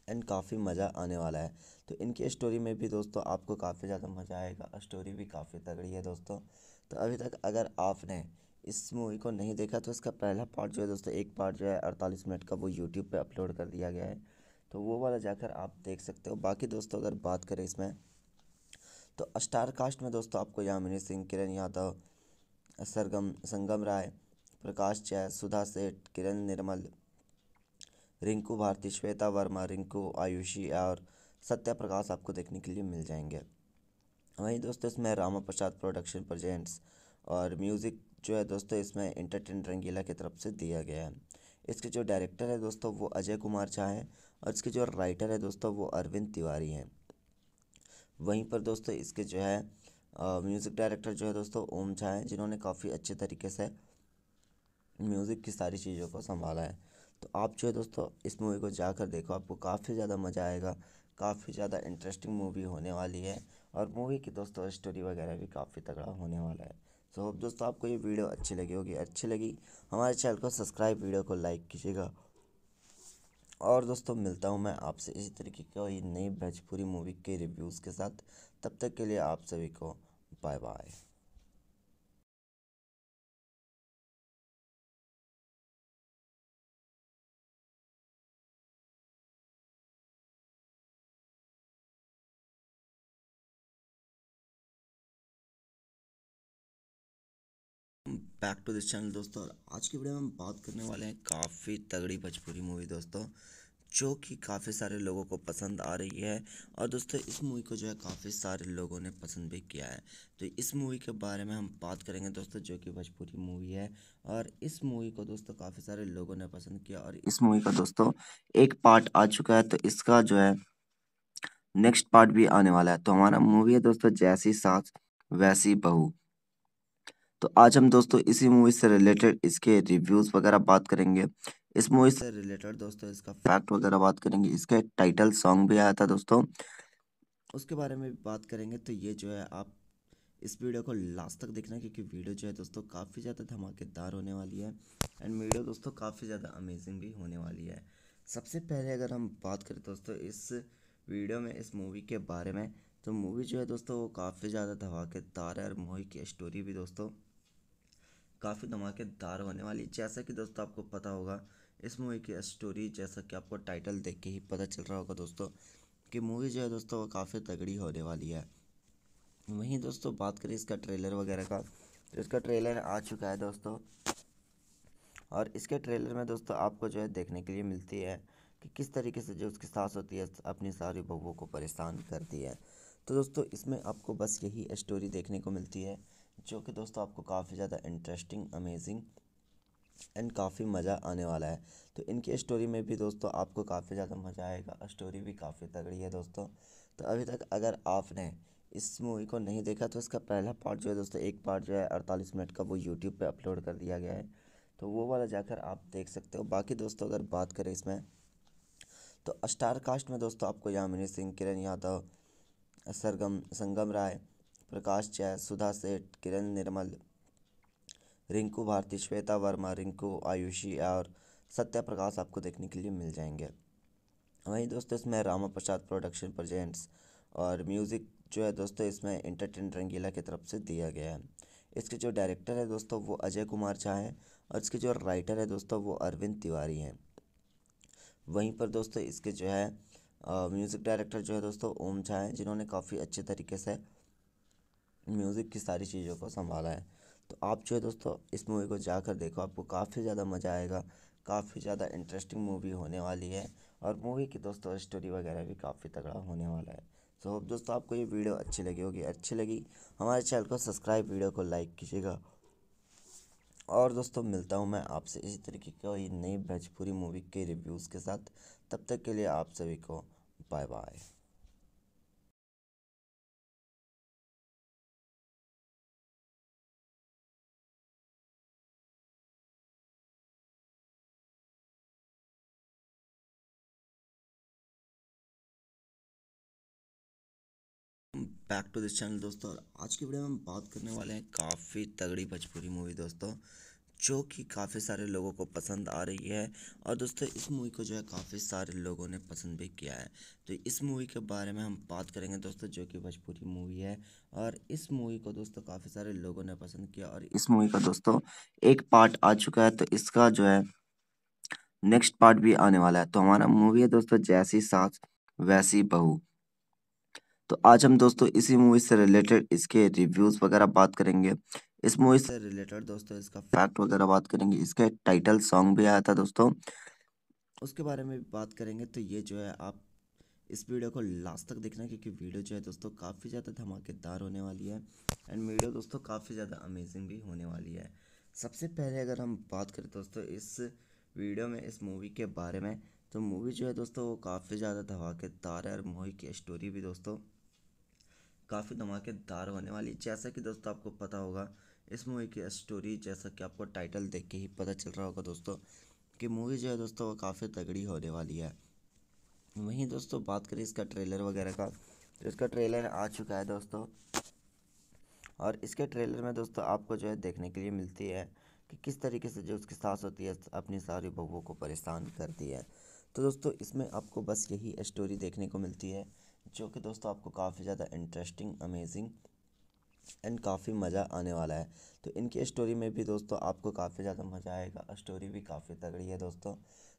एंड काफ़ी मज़ा आने वाला है तो इनकी स्टोरी में भी दोस्तों आपको काफ़ी ज़्यादा मज़ा आएगा स्टोरी भी काफ़ी तगड़ी है दोस्तों तो अभी तक अगर आपने इस मूवी को नहीं देखा तो इसका पहला पार्ट जो है दोस्तों एक पार्ट जो है अड़तालीस मिनट का वो यूट्यूब पर अपलोड कर दिया गया है तो वो वाला जाकर आप देख सकते हो बाकी दोस्तों अगर बात करें इसमें तो स्टार कास्ट में दोस्तों आपको यामिनी सिंह किरण यादव सरगम संगम राय प्रकाश जैन सुधा सेठ किरण निर्मल रिंकू भारती श्वेता वर्मा रिंकू आयुषी और सत्या प्रकाश आपको देखने के लिए मिल जाएंगे वहीं दोस्तों इसमें रामा प्रसाद प्रोडक्शन प्रजेंट्स और म्यूज़िक जो है दोस्तों इसमें इंटरटेन रंगीला की तरफ से दिया गया है इसके जो डायरेक्टर है दोस्तों वो अजय कुमार झा हैं और इसके जो राइटर है दोस्तों वो अरविंद तिवारी हैं वहीं पर दोस्तों इसके जो है म्यूज़िक डायरेक्टर जो है दोस्तों ओम झा हैं जिन्होंने काफ़ी अच्छे तरीके से म्यूज़िक की सारी चीज़ों को संभाला है तो आप जो है दोस्तों इस मूवी को जाकर देखो आपको काफ़ी ज़्यादा मज़ा आएगा काफ़ी ज़्यादा इंटरेस्टिंग मूवी होने वाली है और मूवी की दोस्तों स्टोरी वगैरह भी काफ़ी तगड़ा होने वाला है सो so, दोस्तों आपको ये वीडियो अच्छी लगी होगी अच्छी लगी हमारे चैनल को सब्सक्राइब वीडियो को लाइक कीजिएगा और दोस्तों मिलता हूँ मैं आपसे इसी तरीके की नई भोजपुरी मूवी के रिव्यूज़ के साथ तब तक के लिए आप सभी को bye bye back to this channel दोस्तों और आज की वीडियो में हम बात करने वाले हैं काफ़ी तगड़ी भोजपुरी मूवी दोस्तों जो कि काफ़ी सारे लोगों को पसंद आ रही है और दोस्तों इस मूवी को जो है काफ़ी सारे लोगों ने पसंद भी किया है तो इस मूवी के बारे में हम बात करेंगे दोस्तों जो कि भोजपुरी मूवी है और इस मूवी को दोस्तों काफ़ी सारे लोगों ने पसंद किया और इस मूवी का दोस्तों एक पार्ट आ चुका है तो इसका जो है नेक्स्ट पार्ट भी आने वाला है तो हमारा मूवी है दोस्तों जैसी सास वैसी बहू तो आज हम दोस्तों इसी मूवी से रिलेटेड इसके रिव्यूज़ वगैरह बात करेंगे इस मूवी से रिलेटेड दोस्तों इसका फैक्ट वगैरह बात करेंगे इसका टाइटल सॉन्ग भी आया था दोस्तों उसके बारे में भी बात करेंगे तो ये जो है आप इस वीडियो को लास्ट तक देखना क्योंकि वीडियो जो है दोस्तों काफ़ी ज़्यादा धमाकेदार होने वाली है एंड वीडियो दोस्तों काफ़ी ज़्यादा अमेजिंग भी होने वाली है सबसे पहले अगर हम बात करें दोस्तों इस वीडियो में इस मूवी के बारे में तो मूवी जो है दोस्तों वो काफ़ी ज़्यादा धमाकेदार है और मूवी की स्टोरी भी दोस्तों काफ़ी धमाकेदार होने वाली जैसा कि दोस्तों आपको पता होगा इस मूवी की स्टोरी जैसा कि आपको टाइटल देख के ही पता चल रहा होगा दोस्तों कि मूवी जो है दोस्तों वो काफ़ी तगड़ी होने वाली है वहीं दोस्तों बात करें इसका ट्रेलर वगैरह का तो इसका ट्रेलर आ चुका है दोस्तों और इसके ट्रेलर में दोस्तों आपको जो है देखने के लिए मिलती है कि किस तरीके से जो उसकी सास होती है अपनी सारी बहुओं को परेशान करती है तो दोस्तों इसमें आपको बस यही स्टोरी देखने को मिलती है जो कि दोस्तों आपको काफ़ी ज़्यादा इंटरेस्टिंग अमेजिंग एंड काफ़ी मज़ा आने वाला है तो इनकी स्टोरी में भी दोस्तों आपको काफ़ी ज़्यादा मज़ा आएगा स्टोरी भी काफ़ी तगड़ी है दोस्तों तो अभी तक अगर आपने इस मूवी को नहीं देखा तो इसका पहला पार्ट जो है दोस्तों एक पार्ट जो है अड़तालीस मिनट का वो यूट्यूब पर अपलोड कर दिया गया है तो वो वाला जाकर आप देख सकते हो बाकी दोस्तों अगर बात करें इसमें तो स्टार कास्ट में दोस्तों आपको यामिनी सिंह किरण यादव सरगम संगम राय प्रकाश जय सुधा सेठ किरण निर्मल रिंकू भारती श्वेता वर्मा रिंकू आयुषी और सत्या प्रकाश आपको देखने के लिए मिल जाएंगे वहीं दोस्तों इसमें रामा प्रसाद प्रोडक्शन प्रजेंट्स और म्यूज़िक जो है दोस्तों इसमें इंटरटेन रंगीला की तरफ से दिया गया है इसके जो डायरेक्टर है दोस्तों वो अजय कुमार झा हैं और इसके जो राइटर है दोस्तों वो अरविंद तिवारी हैं वहीं पर दोस्तों इसके जो है म्यूज़िक डायरेक्टर जो है दोस्तों ओम झा हैं जिन्होंने काफ़ी अच्छे तरीके से म्यूज़िक की सारी चीज़ों को संभाला है तो आप जो है दोस्तों इस मूवी को जाकर देखो आपको काफ़ी ज़्यादा मज़ा आएगा काफ़ी ज़्यादा इंटरेस्टिंग मूवी होने वाली है और मूवी की दोस्तों स्टोरी वगैरह भी काफ़ी तगड़ा होने वाला है सो होप दोस्तों आपको ये वीडियो अच्छी लगी होगी अच्छी लगी हमारे चैनल को सब्सक्राइब वीडियो को लाइक कीजिएगा और दोस्तों मिलता हूँ मैं आपसे इसी तरीके की नई भोजपुरी मूवी के रिव्यूज़ के साथ तब तक के लिए आप सभी को bye bye back to this channel दोस्तों और आज की वीडियो में हम बात करने वाले हैं काफ़ी तगड़ी भोजपुरी मूवी दोस्तों जो कि काफ़ी सारे लोगों को पसंद आ रही है और दोस्तों इस मूवी को जो है काफ़ी सारे लोगों ने पसंद भी किया है तो इस मूवी के बारे में हम बात करेंगे दोस्तों जो कि भोजपुरी मूवी है और इस मूवी को दोस्तों काफ़ी सारे लोगों ने पसंद किया और इस मूवी का दोस्तों एक पार्ट आ चुका है तो इसका जो है नेक्स्ट पार्ट भी आने वाला है तो हमारा मूवी है दोस्तों जैसी सास वैसी बहू तो आज हम दोस्तों इसी मूवी से रिलेटेड इसके रिव्यूज़ वगैरह बात करेंगे इस मूवी से रिलेटेड दोस्तों इसका फैक्ट वगैरह बात करेंगे इसके टाइटल सॉन्ग भी आया था दोस्तों उसके बारे में भी बात करेंगे तो ये जो है आप इस वीडियो को लास्ट तक देखना क्योंकि वीडियो जो है दोस्तों काफ़ी ज़्यादा धमाकेदार होने वाली है एंड वीडियो दोस्तों काफ़ी ज़्यादा अमेजिंग भी होने वाली है सबसे पहले अगर हम बात करें दोस्तों इस वीडियो में इस मूवी के बारे में तो मूवी जो है दोस्तों वो काफ़ी ज़्यादा धमाकेदार है और मूवी की स्टोरी भी दोस्तों काफ़ी धमाकेदार होने वाली जैसा कि दोस्तों आपको पता होगा इस मूवी की स्टोरी जैसा कि आपको टाइटल देख के ही पता चल रहा होगा दोस्तों कि मूवी जो है दोस्तों वो काफ़ी तगड़ी होने वाली है वहीं दोस्तों बात करें इसका ट्रेलर वगैरह का तो इसका ट्रेलर आ चुका है दोस्तों और इसके ट्रेलर में दोस्तों आपको जो है देखने के लिए मिलती है कि किस तरीके से जो उसकी सास होती है अपनी सारी बहुओं को परेशान करती है तो दोस्तों इसमें आपको बस यही स्टोरी देखने को मिलती है जो कि दोस्तों आपको काफ़ी ज़्यादा इंटरेस्टिंग अमेजिंग एंड काफ़ी मज़ा आने वाला है तो इनकी स्टोरी में भी दोस्तों आपको काफ़ी ज़्यादा मज़ा आएगा स्टोरी भी काफ़ी तगड़ी है दोस्तों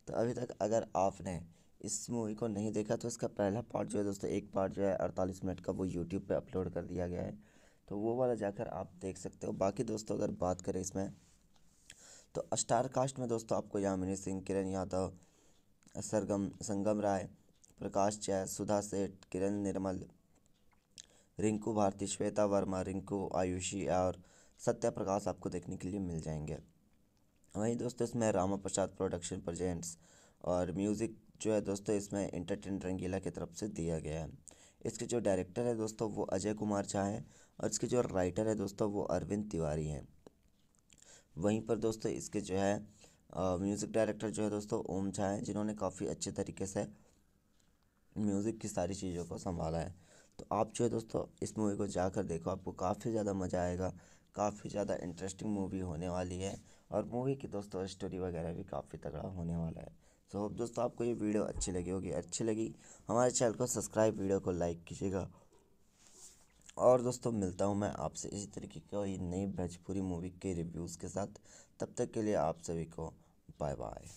तो अभी तक अगर आपने इस मूवी को नहीं देखा तो इसका पहला पार्ट जो है दोस्तों एक पार्ट जो है अड़तालीस मिनट का वो यूट्यूब पर अपलोड कर दिया गया है तो वो वाला जाकर आप देख सकते हो बाकी दोस्तों अगर बात करें इसमें तो स्टार कास्ट में दोस्तों आपको यामिनी सिंह किरण यादव सरगम संगम राय प्रकाश जैन सुधा सेठ किरण निर्मल रिंकू भारती श्वेता वर्मा रिंकू आयुषी और सत्या प्रकाश आपको देखने के लिए मिल जाएंगे वहीं दोस्तों इसमें रामा प्रसाद प्रोडक्शन प्रजेंट्स और म्यूज़िक जो है दोस्तों इसमें इंटरटेन रंगीला की तरफ से दिया गया है इसके जो डायरेक्टर है दोस्तों वो अजय कुमार झा हैं और इसके जो राइटर है दोस्तों वो अरविंद तिवारी हैं वहीं पर दोस्तों इसके जो है म्यूज़िक डायरेक्टर जो है दोस्तों ओम झा हैं जिन्होंने काफ़ी अच्छे तरीके से म्यूज़िक की सारी चीज़ों को संभाला है तो आप जो है दोस्तों इस मूवी को जाकर देखो आपको काफ़ी ज़्यादा मज़ा आएगा काफ़ी ज़्यादा इंटरेस्टिंग मूवी होने वाली है और मूवी की दोस्तों स्टोरी वगैरह भी काफ़ी तगड़ा होने वाला है सो होप दोस्तों आपको ये वीडियो अच्छी लगी होगी अच्छी लगी हमारे चैनल को सब्सक्राइब वीडियो को लाइक कीजिएगा और दोस्तों मिलता हूँ मैं आपसे इसी तरीके की नई भोजपुरी मूवी के रिव्यूज़ के साथ तब तक के लिए आप सभी को bye bye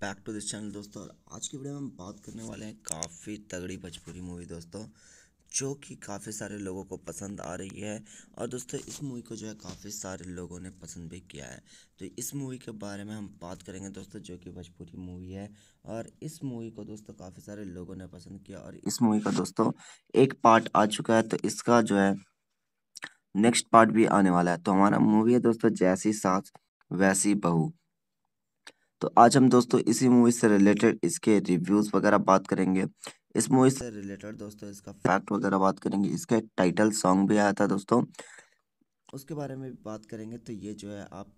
back to this channel दोस्तों और आज की वीडियो में हम बात करने वाले हैं काफ़ी तगड़ी भोजपुरी मूवी दोस्तों जो कि काफ़ी सारे लोगों को पसंद आ रही है और दोस्तों इस मूवी को जो है काफ़ी सारे लोगों ने पसंद भी किया है तो इस मूवी के बारे में हम बात करेंगे दोस्तों जो कि भोजपुरी मूवी है और इस मूवी को दोस्तों काफ़ी सारे लोगों ने पसंद किया और इस मूवी का दोस्तों एक पार्ट आ चुका है तो इसका जो है नेक्स्ट पार्ट भी आने वाला है तो हमारा मूवी है दोस्तों जैसी सास वैसी बहू तो आज हम दोस्तों इसी मूवी से रिलेटेड इसके रिव्यूज़ वगैरह बात करेंगे इस मूवी से रिलेटेड दोस्तों इसका फैक्ट वगैरह बात करेंगे इसके टाइटल सॉन्ग भी आया था दोस्तों उसके बारे में बात करेंगे तो ये जो है आप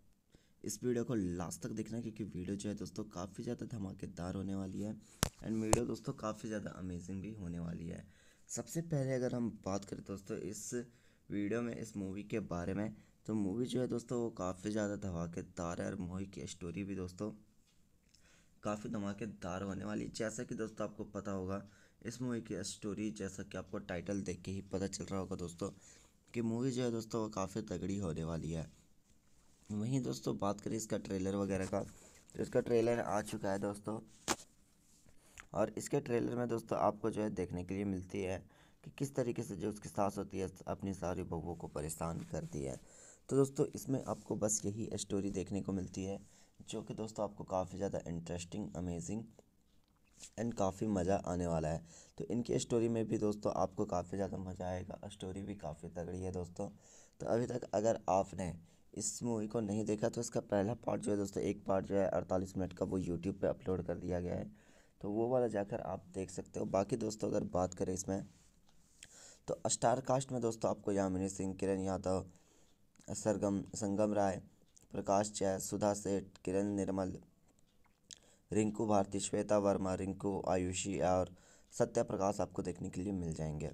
इस वीडियो को लास्ट तक देखना क्योंकि वीडियो जो है दोस्तों काफ़ी ज़्यादा धमाकेदार होने वाली है एंड वीडियो दोस्तों काफ़ी ज़्यादा अमेजिंग भी होने वाली है सबसे पहले अगर हम बात करें दोस्तों इस वीडियो में इस मूवी के बारे में तो मूवी जो है दोस्तों वो काफ़ी ज़्यादा धमाकेदार है और मूवी की स्टोरी भी दोस्तों काफ़ी धमाकेदार होने वाली जैसा कि दोस्तों आपको पता होगा इस मूवी की स्टोरी जैसा कि आपको टाइटल देख के ही पता चल रहा होगा दोस्तों कि मूवी जो है दोस्तों वो काफ़ी तगड़ी होने वाली है वहीं दोस्तों बात करें इसका ट्रेलर वगैरह का तो इसका ट्रेलर आ चुका है दोस्तों और इसके ट्रेलर में दोस्तों आपको जो है देखने के लिए मिलती है कि किस तरीके से जो उसकी सास होती है अपनी सारी बहुओं को परेशान करती है तो दोस्तों इसमें आपको बस यही स्टोरी देखने को मिलती है जो कि दोस्तों आपको काफ़ी ज़्यादा इंटरेस्टिंग अमेजिंग एंड काफ़ी मज़ा आने वाला है तो इनकी स्टोरी में भी दोस्तों आपको काफ़ी ज़्यादा मज़ा आएगा स्टोरी भी काफ़ी तगड़ी है दोस्तों तो अभी तक अगर आपने इस मूवी को नहीं देखा तो इसका पहला पार्ट जो है दोस्तों एक पार्ट जो है अड़तालीस मिनट का वो यूट्यूब पर अपलोड कर दिया गया है तो वो वाला जाकर आप देख सकते हो बाकी दोस्तों अगर बात करें इसमें तो स्टार कास्ट में दोस्तों आपको यामिनी सिंह किरण यादव सरगम संगम राय प्रकाश जैन सुधा सेठ किरण निर्मल रिंकू भारती श्वेता वर्मा रिंकू आयुषी और सत्या प्रकाश आपको देखने के लिए मिल जाएंगे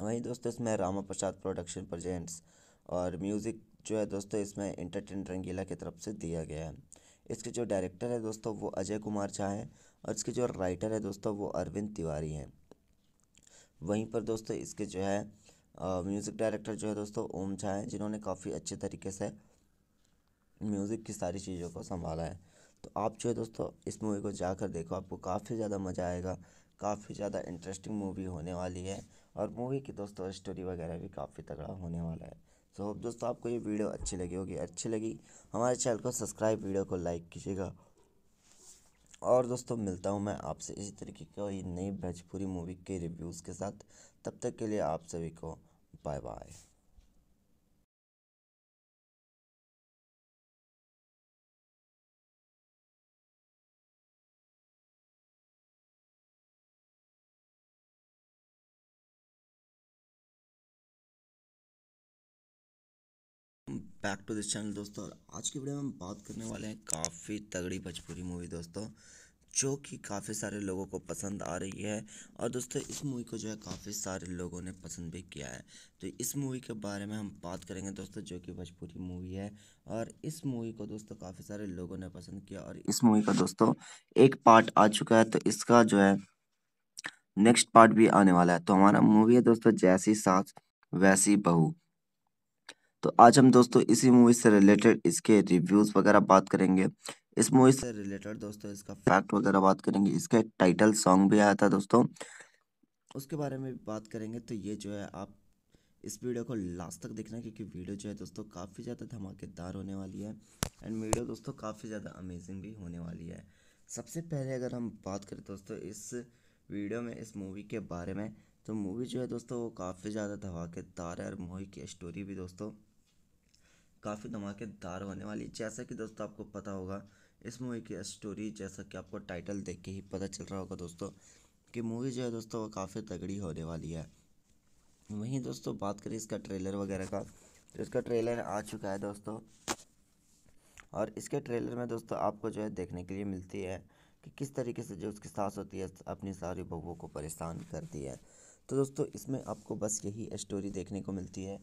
वहीं दोस्तों इसमें रामा प्रसाद प्रोडक्शन प्रजेंट्स और म्यूज़िक जो है दोस्तों इसमें इंटरटेन रंगीला की तरफ से दिया गया है इसके जो डायरेक्टर है दोस्तों वो अजय कुमार झा हैं और इसके जो राइटर है दोस्तों वो अरविंद तिवारी हैं वहीं पर दोस्तों इसके जो है म्यूज़िक डायरेक्टर जो है दोस्तों ओम झा हैं जिन्होंने काफ़ी अच्छे तरीके से म्यूज़िक की सारी चीज़ों को संभाला है तो आप जो है दोस्तों इस मूवी को जाकर देखो आपको काफ़ी ज़्यादा मज़ा आएगा काफ़ी ज़्यादा इंटरेस्टिंग मूवी होने वाली है और मूवी की दोस्तों स्टोरी वगैरह भी काफ़ी तगड़ा होने वाला है सो so, होप दोस्तों आपको ये वीडियो अच्छी लगी होगी अच्छी लगी हमारे चैनल को सब्सक्राइब वीडियो को लाइक कीजिएगा और दोस्तों मिलता हूँ मैं आपसे इसी तरीके की नई भोजपुरी मूवी के रिव्यूज़ के साथ तब तक के लिए आप सभी को bye bye back to this channel दोस्तों और आज की वीडियो में हम बात करने वाले हैं काफ़ी तगड़ी भोजपुरी मूवी दोस्तों जो कि काफ़ी सारे लोगों को पसंद आ रही है और दोस्तों इस मूवी को जो है काफ़ी सारे लोगों ने पसंद भी किया है तो इस मूवी के बारे में हम बात करेंगे दोस्तों जो कि भोजपुरी मूवी है और इस मूवी को दोस्तों काफ़ी सारे लोगों ने पसंद किया और इस मूवी का दोस्तों एक पार्ट आ चुका है तो इसका जो है नेक्स्ट पार्ट भी आने वाला है तो हमारा मूवी है दोस्तों जैसी सास वैसी बहू तो आज हम दोस्तों इसी मूवी से रिलेटेड इसके रिव्यूज़ वगैरह बात करेंगे इस मूवी से रिलेटेड दोस्तों इसका फैक्ट वगैरह बात करेंगे इसका एक टाइटल सॉन्ग भी आया था दोस्तों उसके बारे में भी बात करेंगे तो ये जो है आप इस वीडियो को लास्ट तक देखना क्योंकि वीडियो जो है दोस्तों काफ़ी ज़्यादा धमाकेदार होने वाली है एंड वीडियो दोस्तों काफ़ी ज़्यादा अमेजिंग भी होने वाली है सबसे पहले अगर हम बात करें दोस्तों इस वीडियो में इस मूवी के बारे में तो मूवी जो है दोस्तों वो काफ़ी ज़्यादा धमाकेदार है और मूवी की स्टोरी भी दोस्तों काफ़ी धमाकेदार होने वाली है जैसा कि दोस्तों आपको पता होगा इस मूवी की स्टोरी जैसा कि आपको टाइटल देख के ही पता चल रहा होगा दोस्तों कि मूवी जो है दोस्तों वो काफ़ी तगड़ी होने वाली है वहीं दोस्तों बात करें इसका ट्रेलर वगैरह का तो इसका ट्रेलर आ चुका है दोस्तों और इसके ट्रेलर में दोस्तों आपको जो है देखने के लिए मिलती है कि किस तरीके से जो उसकी सास होती है अपनी सारी बहुओं को परेशान करती है तो दोस्तों इसमें आपको बस यही स्टोरी देखने को मिलती है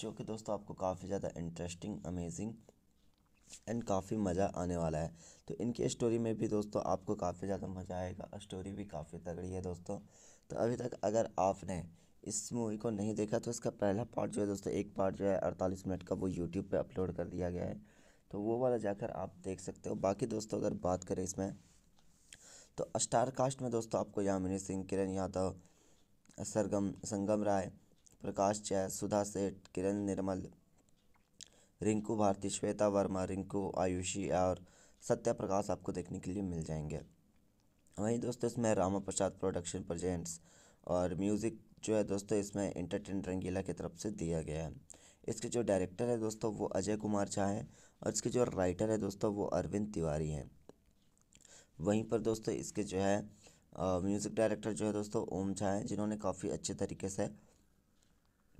जो कि दोस्तों आपको काफ़ी ज़्यादा इंटरेस्टिंग अमेजिंग एंड काफ़ी मज़ा आने वाला है तो इनकी स्टोरी में भी दोस्तों आपको काफ़ी ज़्यादा मज़ा आएगा स्टोरी भी काफ़ी तगड़ी है दोस्तों तो अभी तक अगर आपने इस मूवी को नहीं देखा तो इसका पहला पार्ट जो है दोस्तों एक पार्ट जो है अड़तालीस मिनट का वो यूट्यूब पर अपलोड कर दिया गया है तो वो वाला जाकर आप देख सकते हो बाकी दोस्तों अगर बात करें इसमें तो स्टार कास्ट में दोस्तों आपको यामिनी सिंह किरण यादव सरगम संगम राय प्रकाश जैन सुधा सेठ किरण निर्मल रिंकू भारती श्वेता वर्मा रिंकू आयुषी और सत्या प्रकाश आपको देखने के लिए मिल जाएंगे वहीं दोस्तों इसमें रामा प्रसाद प्रोडक्शन प्रजेंट्स और म्यूज़िक जो है दोस्तों इसमें इंटरटेन रंगीला की तरफ से दिया गया है इसके जो डायरेक्टर है दोस्तों वो अजय कुमार झा हैं और इसके जो राइटर है दोस्तों वो अरविंद तिवारी हैं वहीं पर दोस्तों इसके जो है म्यूज़िक डायरेक्टर जो है दोस्तों ओम झा हैं जिन्होंने काफ़ी अच्छे तरीके से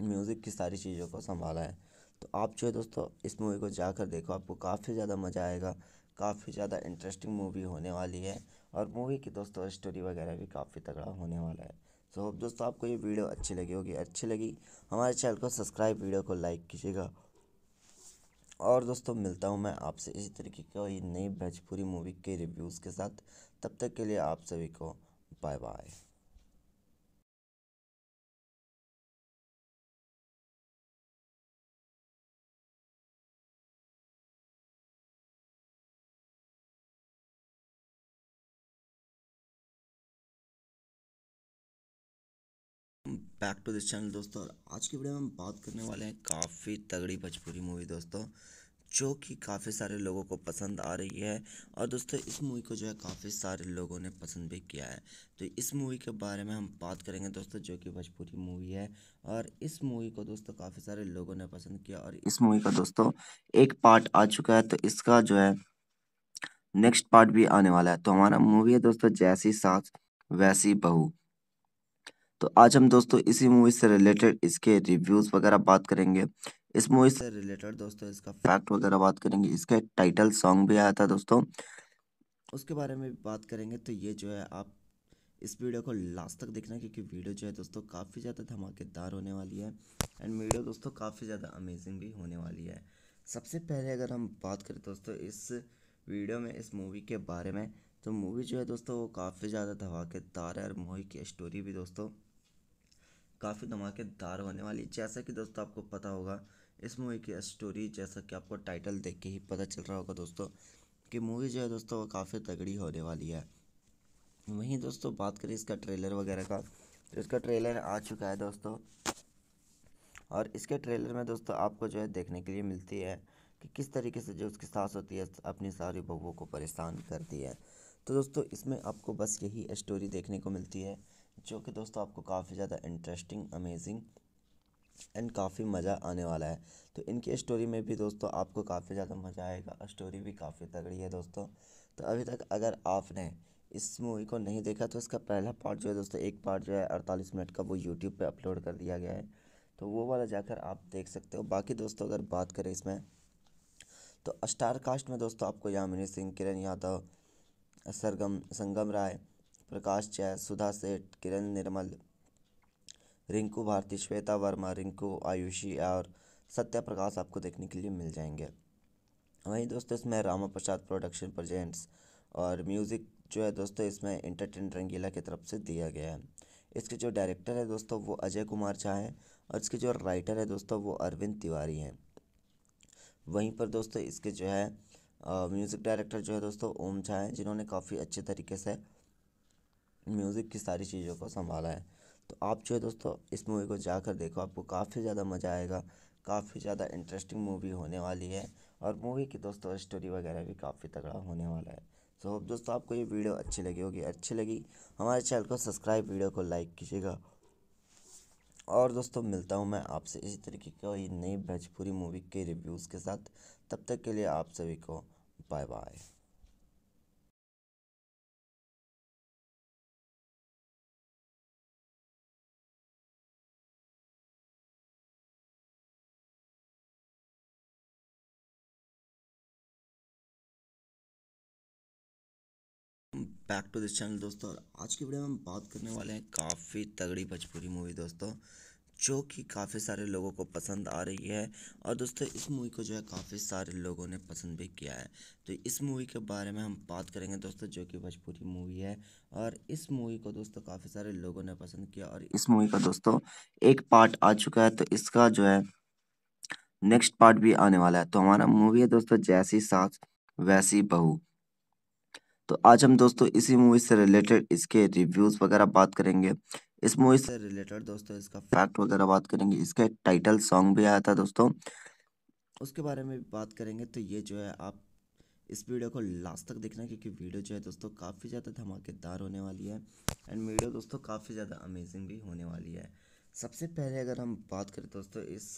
म्यूज़िक की सारी चीज़ों को संभाला है तो आप जो है दोस्तों इस मूवी को जाकर देखो आपको काफ़ी ज़्यादा मज़ा आएगा काफ़ी ज़्यादा इंटरेस्टिंग मूवी होने वाली है और मूवी की दोस्तों स्टोरी वगैरह भी काफ़ी तगड़ा होने वाला है सो so, होप दोस्तों आपको ये वीडियो अच्छी लगी होगी अच्छी लगी हमारे चैनल को सब्सक्राइब वीडियो को लाइक कीजिएगा और दोस्तों मिलता हूँ मैं आपसे इसी तरीके की नई भोजपुरी मूवी के रिव्यूज़ के साथ तब तक के लिए आप सभी को bye bye back to this channel दोस्तों और आज की वीडियो में हम बात करने वाले हैं काफ़ी तगड़ी भोजपुरी मूवी दोस्तों जो कि काफ़ी सारे लोगों को पसंद आ रही है और दोस्तों इस मूवी को जो है काफ़ी सारे लोगों ने पसंद भी किया है तो इस मूवी के बारे में हम बात करेंगे दोस्तों जो कि भोजपुरी मूवी है और इस मूवी को दोस्तों काफ़ी सारे लोगों ने पसंद किया और इस मूवी का दोस्तों एक पार्ट आ चुका है तो इसका जो है नेक्स्ट पार्ट भी आने वाला है तो हमारा मूवी है दोस्तों जैसी सास वैसी बहू तो आज हम दोस्तों इसी मूवी से रिलेटेड इसके रिव्यूज़ वगैरह बात करेंगे इस मूवी से रिलेटेड दोस्तों इसका फैक्ट वगैरह बात करेंगे इसका एक टाइटल सॉन्ग भी आया था दोस्तों उसके बारे में भी बात करेंगे तो ये जो है आप इस वीडियो को लास्ट तक देखना क्योंकि वीडियो जो है दोस्तों काफ़ी ज़्यादा धमाकेदार होने वाली है एंड वीडियो दोस्तों काफ़ी ज़्यादा अमेजिंग भी होने वाली है सबसे पहले अगर हम बात करें दोस्तों इस वीडियो में इस मूवी के बारे में तो मूवी जो है दोस्तों वो काफ़ी ज़्यादा धमाकेदार है और मूवी की स्टोरी भी दोस्तों काफ़ी धमाकेदार होने वाली जैसा कि दोस्तों आपको पता होगा इस मूवी की स्टोरी जैसा कि आपको टाइटल देख के ही पता चल रहा होगा दोस्तों कि मूवी जो है दोस्तों वो काफ़ी तगड़ी होने वाली है वहीं दोस्तों बात करें इसका ट्रेलर वगैरह का तो इसका ट्रेलर आ चुका है दोस्तों और इसके ट्रेलर में दोस्तों आपको जो है देखने के लिए मिलती है कि किस तरीके से जो उसकी सास होती है अपनी सारी बहुओं को परेशान करती है तो दोस्तों इसमें आपको बस यही स्टोरी देखने को मिलती है जो कि दोस्तों आपको काफ़ी ज़्यादा इंटरेस्टिंग अमेजिंग एंड काफ़ी मज़ा आने वाला है तो इनकी स्टोरी में भी दोस्तों आपको काफ़ी ज़्यादा मज़ा आएगा स्टोरी भी काफ़ी तगड़ी है दोस्तों तो अभी तक अगर आपने इस मूवी को नहीं देखा तो इसका पहला पार्ट जो है दोस्तों एक पार्ट जो है अड़तालीस मिनट का वो यूट्यूब पर अपलोड कर दिया गया है तो वो वाला जाकर आप देख सकते हो बाकी दोस्तों अगर बात करें इसमें तो स्टार कास्ट में दोस्तों आपको यामिनी सिंह किरण यादव सरगम संगम राय प्रकाश जैन सुधा सेठ किरण निर्मल रिंकू भारती श्वेता वर्मा रिंकू आयुषी और सत्या प्रकाश आपको देखने के लिए मिल जाएंगे वहीं दोस्तों इसमें रामा प्रसाद प्रोडक्शन प्रजेंट्स और म्यूज़िक जो है दोस्तों इसमें इंटरटेन रंगीला की तरफ से दिया गया है इसके जो डायरेक्टर है दोस्तों वो अजय कुमार झा हैं और इसके जो राइटर है दोस्तों वो अरविंद तिवारी हैं वहीं पर दोस्तों इसके जो है म्यूज़िक डायरेक्टर जो है दोस्तों ओम झा हैं जिन्होंने काफ़ी अच्छे तरीके से म्यूज़िक की सारी चीज़ों को संभाला है तो आप जो है दोस्तों इस मूवी को जाकर देखो आपको काफ़ी ज़्यादा मज़ा आएगा काफ़ी ज़्यादा इंटरेस्टिंग मूवी होने वाली है और मूवी की दोस्तों स्टोरी वगैरह भी काफ़ी तगड़ा होने वाला है सो so, दोस्तों आपको ये वीडियो अच्छी लगी होगी अच्छी लगी हमारे चैनल को सब्सक्राइब वीडियो को लाइक कीजिएगा और दोस्तों मिलता हूँ मैं आपसे इसी तरीके की नई भोजपुरी मूवी के रिव्यूज़ के साथ तब तक के लिए आप सभी को bye bye back to this channel दोस्तों और आज की वीडियो में हम बात करने वाले हैं काफ़ी तगड़ी भोजपुरी मूवी दोस्तों जो कि काफ़ी सारे लोगों को पसंद आ रही है और दोस्तों इस मूवी को जो है काफ़ी सारे लोगों ने पसंद भी किया है तो इस मूवी के बारे में हम बात करेंगे दोस्तों जो कि भोजपुरी मूवी है और इस मूवी को दोस्तों काफ़ी सारे लोगों ने पसंद किया और इस मूवी का दोस्तों एक पार्ट आ चुका है तो इसका जो है नेक्स्ट पार्ट भी आने वाला है तो हमारा मूवी है दोस्तों जैसी सास वैसी बहू तो आज हम दोस्तों इसी मूवी से रिलेटेड इसके रिव्यूज़ वगैरह बात करेंगे इस मूवी से रिलेटेड दोस्तों इसका फैक्ट वगैरह बात करेंगे इसका टाइटल सॉन्ग भी आया था दोस्तों उसके बारे में भी बात करेंगे तो ये जो है आप इस वीडियो को लास्ट तक देखना क्योंकि वीडियो जो है दोस्तों काफ़ी ज़्यादा धमाकेदार होने वाली है एंड वीडियो दोस्तों काफ़ी ज़्यादा अमेजिंग भी होने वाली है सबसे पहले अगर हम बात करें दोस्तों इस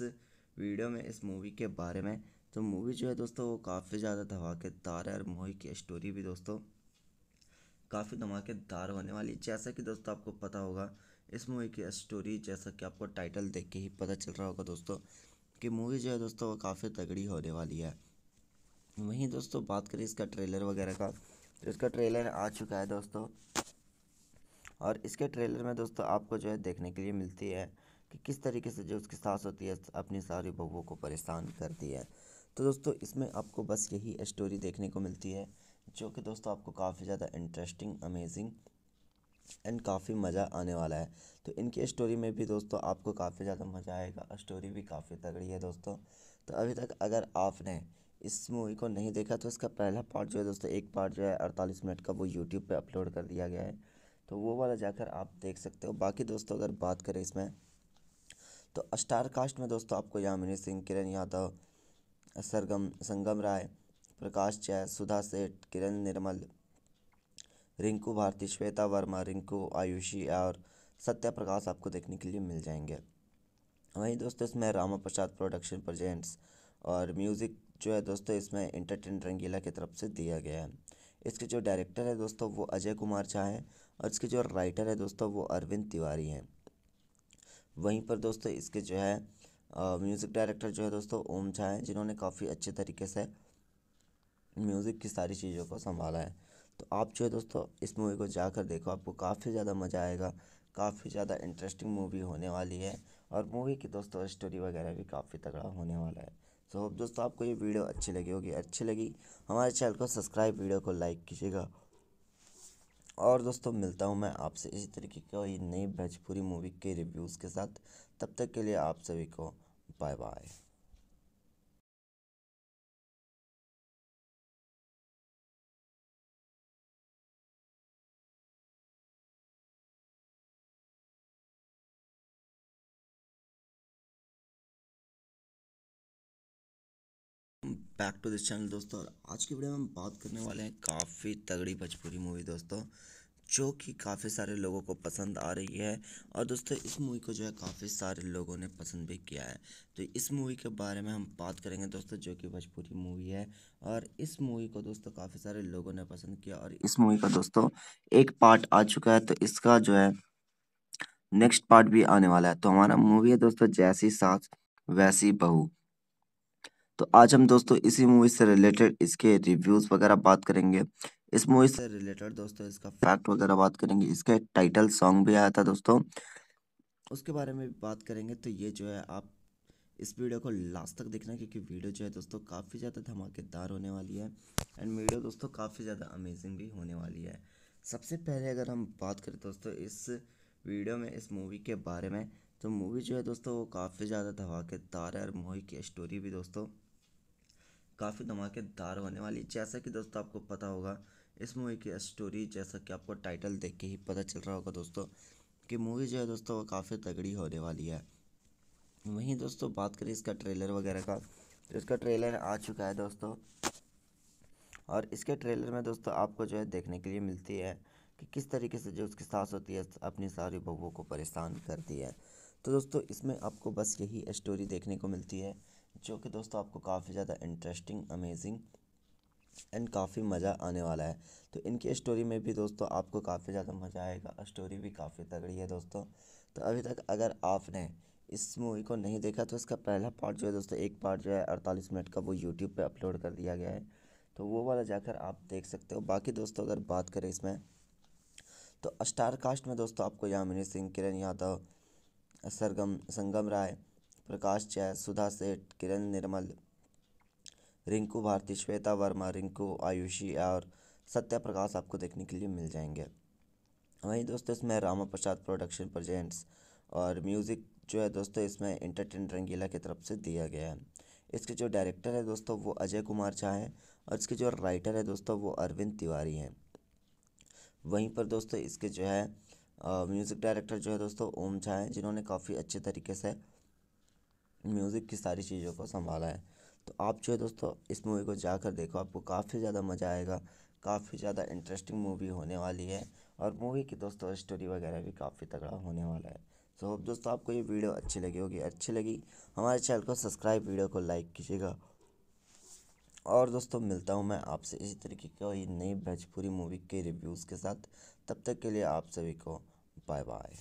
वीडियो में इस मूवी के बारे में तो मूवी जो है दोस्तों वो काफ़ी ज़्यादा धमाकेदार है और मूवी की स्टोरी भी दोस्तों काफ़ी धमाकेदार होने वाली जैसा कि दोस्तों आपको पता होगा इस मूवी की स्टोरी जैसा कि आपको टाइटल देख के ही पता चल रहा होगा दोस्तों कि मूवी जो है दोस्तों वो काफ़ी तगड़ी होने वाली है वहीं दोस्तों बात करें इसका ट्रेलर वगैरह का तो इसका ट्रेलर आ चुका है दोस्तों और इसके ट्रेलर में दोस्तों आपको जो है देखने के लिए मिलती है कि किस तरीके से जो उसकी सास होती है अपनी सारी बहुओं को परेशान करती है तो दोस्तों इसमें आपको बस यही स्टोरी देखने को मिलती है जो कि दोस्तों आपको काफ़ी ज़्यादा इंटरेस्टिंग अमेजिंग एंड काफ़ी मज़ा आने वाला है तो इनकी स्टोरी में भी दोस्तों आपको काफ़ी ज़्यादा मज़ा आएगा स्टोरी भी काफ़ी तगड़ी है दोस्तों तो अभी तक अगर आपने इस मूवी को नहीं देखा तो इसका पहला पार्ट जो है दोस्तों एक पार्ट जो है अड़तालीस मिनट का वो यूट्यूब पर अपलोड कर दिया गया है तो वो वाला जाकर आप देख सकते हो बाकी दोस्तों अगर बात करें इसमें तो स्टार कास्ट में दोस्तों आपको यामिनी सिंह किरण यादव सरगम संगम राय प्रकाश जैन सुधा सेठ किरण निर्मल रिंकू भारती श्वेता वर्मा रिंकू आयुषी और सत्या प्रकाश आपको देखने के लिए मिल जाएंगे वहीं दोस्तों इसमें रामा प्रसाद प्रोडक्शन प्रजेंट्स और म्यूज़िक जो है दोस्तों इसमें इंटरटेन रंगीला की तरफ से दिया गया है इसके जो डायरेक्टर है दोस्तों वो अजय कुमार झा हैं और इसके जो राइटर है दोस्तों वो अरविंद तिवारी हैं वहीं पर दोस्तों इसके जो है म्यूज़िक डायरेक्टर जो है दोस्तों ओम झा हैं जिन्होंने काफ़ी अच्छे तरीके से म्यूज़िक की सारी चीज़ों को संभाला है तो आप जो है दोस्तों इस मूवी को जाकर देखो आपको काफ़ी ज़्यादा मज़ा आएगा काफ़ी ज़्यादा इंटरेस्टिंग मूवी होने वाली है और मूवी की दोस्तों स्टोरी वगैरह भी काफ़ी तगड़ा होने वाला है सो होप दोस्तों आपको ये वीडियो अच्छी लगी होगी अच्छी लगी हमारे चैनल को सब्सक्राइब वीडियो को लाइक कीजिएगा और दोस्तों मिलता हूँ मैं आपसे इसी तरीके की नई भोजपुरी मूवी के रिव्यूज़ के साथ तब तक के लिए आप सभी को bye bye back to this channel दोस्तों और आज की वीडियो में हम बात करने वाले हैं काफ़ी तगड़ी भोजपुरी मूवी दोस्तों जो कि काफ़ी सारे लोगों को पसंद आ रही है और दोस्तों इस मूवी को जो है काफ़ी सारे लोगों ने पसंद भी किया है तो इस मूवी के बारे में हम बात करेंगे दोस्तों जो कि भोजपुरी मूवी है और इस मूवी को दोस्तों काफ़ी सारे लोगों ने पसंद किया और इस मूवी का दोस्तों एक पार्ट आ चुका है तो इसका जो है नेक्स्ट पार्ट भी आने वाला है तो हमारा मूवी है दोस्तों जैसी सास वैसी बहू तो आज हम दोस्तों इसी मूवी से रिलेटेड इसके रिव्यूज़ वगैरह बात करेंगे इस मूवी से रिलेटेड दोस्तों इसका फैक्ट वगैरह बात करेंगे इसके टाइटल सॉन्ग भी आया था दोस्तों उसके बारे में भी बात करेंगे तो ये जो है आप इस वीडियो को लास्ट तक देखना क्योंकि वीडियो जो है दोस्तों काफ़ी ज़्यादा धमाकेदार होने वाली है एंड वीडियो दोस्तों काफ़ी ज़्यादा अमेजिंग भी होने वाली है सबसे पहले अगर हम बात करें दोस्तों इस वीडियो में इस मूवी के बारे में तो मूवी जो है दोस्तों वो काफ़ी ज़्यादा धमाकेदार है और मूवी की स्टोरी भी दोस्तों काफ़ी धमाकेदार होने वाली जैसा कि दोस्तों आपको पता होगा इस मूवी की स्टोरी जैसा कि आपको टाइटल देख के ही पता चल रहा होगा दोस्तों कि मूवी जो है दोस्तों वो काफ़ी तगड़ी होने वाली है वहीं दोस्तों बात करें इसका ट्रेलर वगैरह का तो इसका ट्रेलर आ चुका है दोस्तों और इसके ट्रेलर में दोस्तों आपको जो है देखने के लिए मिलती है कि किस तरीके से जो उसकी सास होती है अपनी सारी बहुओं को परेशान करती है तो दोस्तों इसमें आपको बस यही स्टोरी देखने को मिलती है जो कि दोस्तों आपको काफ़ी ज़्यादा इंटरेस्टिंग अमेजिंग एंड काफ़ी मज़ा आने वाला है तो इनकी स्टोरी में भी दोस्तों आपको काफ़ी ज़्यादा मज़ा आएगा स्टोरी भी काफ़ी तगड़ी है दोस्तों तो अभी तक अगर आपने इस मूवी को नहीं देखा तो इसका पहला पार्ट जो है दोस्तों एक पार्ट जो है अड़तालीस मिनट का वो यूट्यूब पर अपलोड कर दिया गया है तो वो वाला जाकर आप देख सकते हो बाकी दोस्तों अगर बात करें इसमें तो स्टार कास्ट में दोस्तों आपको यामिनी सिंह किरण यादव सरगम संगम राय प्रकाश जैन सुधा सेठ किरण निर्मल रिंकू भारती श्वेता वर्मा रिंकू आयुषी और सत्या प्रकाश आपको देखने के लिए मिल जाएंगे वहीं दोस्तों इसमें रामा प्रसाद प्रोडक्शन प्रजेंट्स और म्यूज़िक जो है दोस्तों इसमें इंटरटेन रंगीला की तरफ से दिया गया है इसके जो डायरेक्टर है दोस्तों वो अजय कुमार झा हैं और इसके जो राइटर है दोस्तों वो अरविंद तिवारी हैं वहीं पर दोस्तों इसके जो है म्यूज़िक डायरेक्टर जो है दोस्तों ओम झा हैं जिन्होंने काफ़ी अच्छे तरीके से म्यूज़िक की सारी चीज़ों को संभाला है तो आप जो है दोस्तों इस मूवी को जाकर देखो आपको काफ़ी ज़्यादा मज़ा आएगा काफ़ी ज़्यादा इंटरेस्टिंग मूवी होने वाली है और मूवी की दोस्तों स्टोरी वगैरह भी काफ़ी तगड़ा होने वाला है सो होप दोस्तों आपको ये वीडियो अच्छी लगी होगी अच्छी लगी हमारे चैनल को सब्सक्राइब वीडियो को लाइक कीजिएगा और दोस्तों मिलता हूँ मैं आपसे इसी तरीके की नई भोजपुरी मूवी के रिव्यूज़ के साथ तब तक के लिए आप सभी को bye bye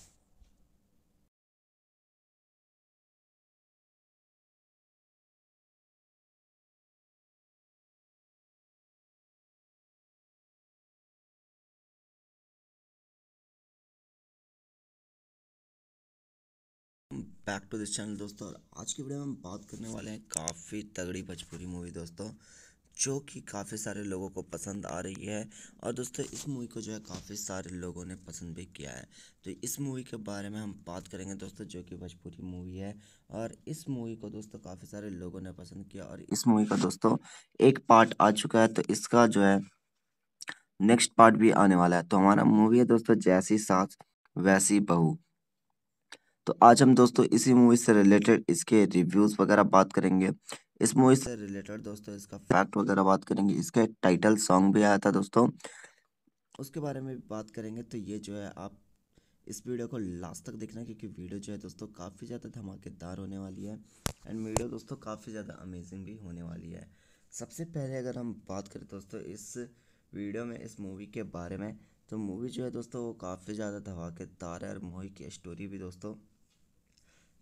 welcome back to this channel दोस्तों आज की वीडियो में हम बात करने वाले हैं काफ़ी तगड़ी भोजपुरी मूवी दोस्तों जो कि काफ़ी सारे लोगों को पसंद आ रही है और दोस्तों इस मूवी को जो है काफ़ी सारे लोगों ने पसंद भी किया है तो इस मूवी के बारे में हम बात करेंगे दोस्तों जो कि भोजपुरी मूवी है और इस मूवी को दोस्तों काफ़ी सारे लोगों ने पसंद किया और इस मूवी का दोस्तों एक पार्ट आ चुका है तो इसका जो है नेक्स्ट पार्ट भी आने वाला है तो हमारा मूवी है दोस्तों जैसी सास वैसी बहू तो आज हम दोस्तों इसी मूवी से रिलेटेड इसके रिव्यूज़ वगैरह बात करेंगे इस मूवी से रिलेटेड दोस्तों इसका फैक्ट वगैरह बात करेंगे इसका एक टाइटल सॉन्ग भी आया था दोस्तों उसके बारे में भी बात करेंगे तो ये जो है आप इस वीडियो को लास्ट तक देखना क्योंकि वीडियो जो है दोस्तों काफ़ी ज़्यादा धमाकेदार होने वाली है एंड वीडियो दोस्तों काफ़ी ज़्यादा अमेजिंग भी होने वाली है सबसे पहले अगर हम बात करें दोस्तों इस वीडियो में इस मूवी के बारे में तो मूवी जो है दोस्तों वो काफ़ी ज़्यादा धमाकेदार है और मूवी की स्टोरी भी दोस्तों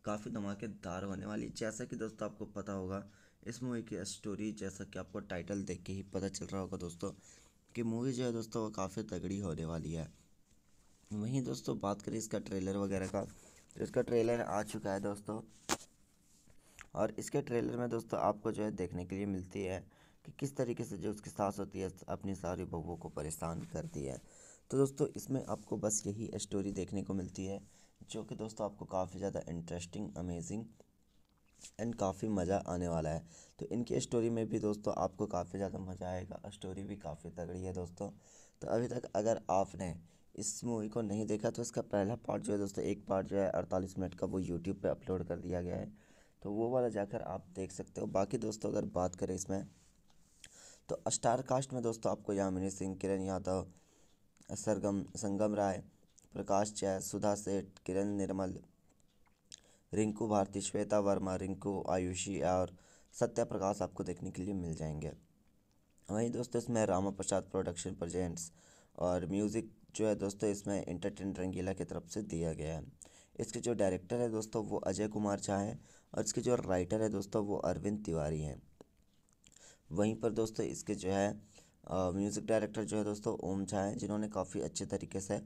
काफ़ी धमाकेदार होने वाली जैसा कि दोस्तों आपको पता होगा इस मूवी की स्टोरी जैसा कि आपको टाइटल देख के ही पता चल रहा होगा दोस्तों कि मूवी जो है दोस्तों वो काफ़ी तगड़ी होने वाली है वहीं दोस्तों बात करें इसका ट्रेलर वगैरह का तो इसका ट्रेलर आ चुका है दोस्तों और इसके ट्रेलर में दोस्तों आपको जो है देखने के लिए मिलती है कि किस तरीके से जो उसकी सास होती है अपनी सारी बहुओं को परेशान करती है तो दोस्तों इसमें आपको बस यही स्टोरी देखने को मिलती है जो कि दोस्तों आपको काफ़ी ज़्यादा इंटरेस्टिंग अमेजिंग एंड काफ़ी मज़ा आने वाला है तो इनकी स्टोरी में भी दोस्तों आपको काफ़ी ज़्यादा मज़ा आएगा स्टोरी भी काफ़ी तगड़ी है दोस्तों तो अभी तक अगर आपने इस मूवी को नहीं देखा तो इसका पहला पार्ट जो है दोस्तों एक पार्ट जो है अड़तालीस मिनट का वो यूट्यूब पर अपलोड कर दिया गया है तो वो वाला जाकर आप देख सकते हो बाकी दोस्तों अगर बात करें इसमें तो स्टार कास्ट में दोस्तों आपको यामिनी सिंह किरण यादव सरगम संगम राय प्रकाश जैन सुधा सेठ किरण निर्मल रिंकू भारती श्वेता वर्मा रिंकू आयुषी और सत्या प्रकाश आपको देखने के लिए मिल जाएंगे वहीं दोस्तों इसमें रामा प्रसाद प्रोडक्शन प्रजेंट्स और म्यूज़िक जो है दोस्तों इसमें इंटरटेन रंगीला की तरफ से दिया गया है इसके जो डायरेक्टर है दोस्तों वो अजय कुमार झा है और इसके जो राइटर है दोस्तों वो अरविंद तिवारी हैं वहीं पर दोस्तों इसके जो है म्यूज़िक डायरेक्टर जो है दोस्तों ओम झा हैं जिन्होंने काफ़ी अच्छे तरीके से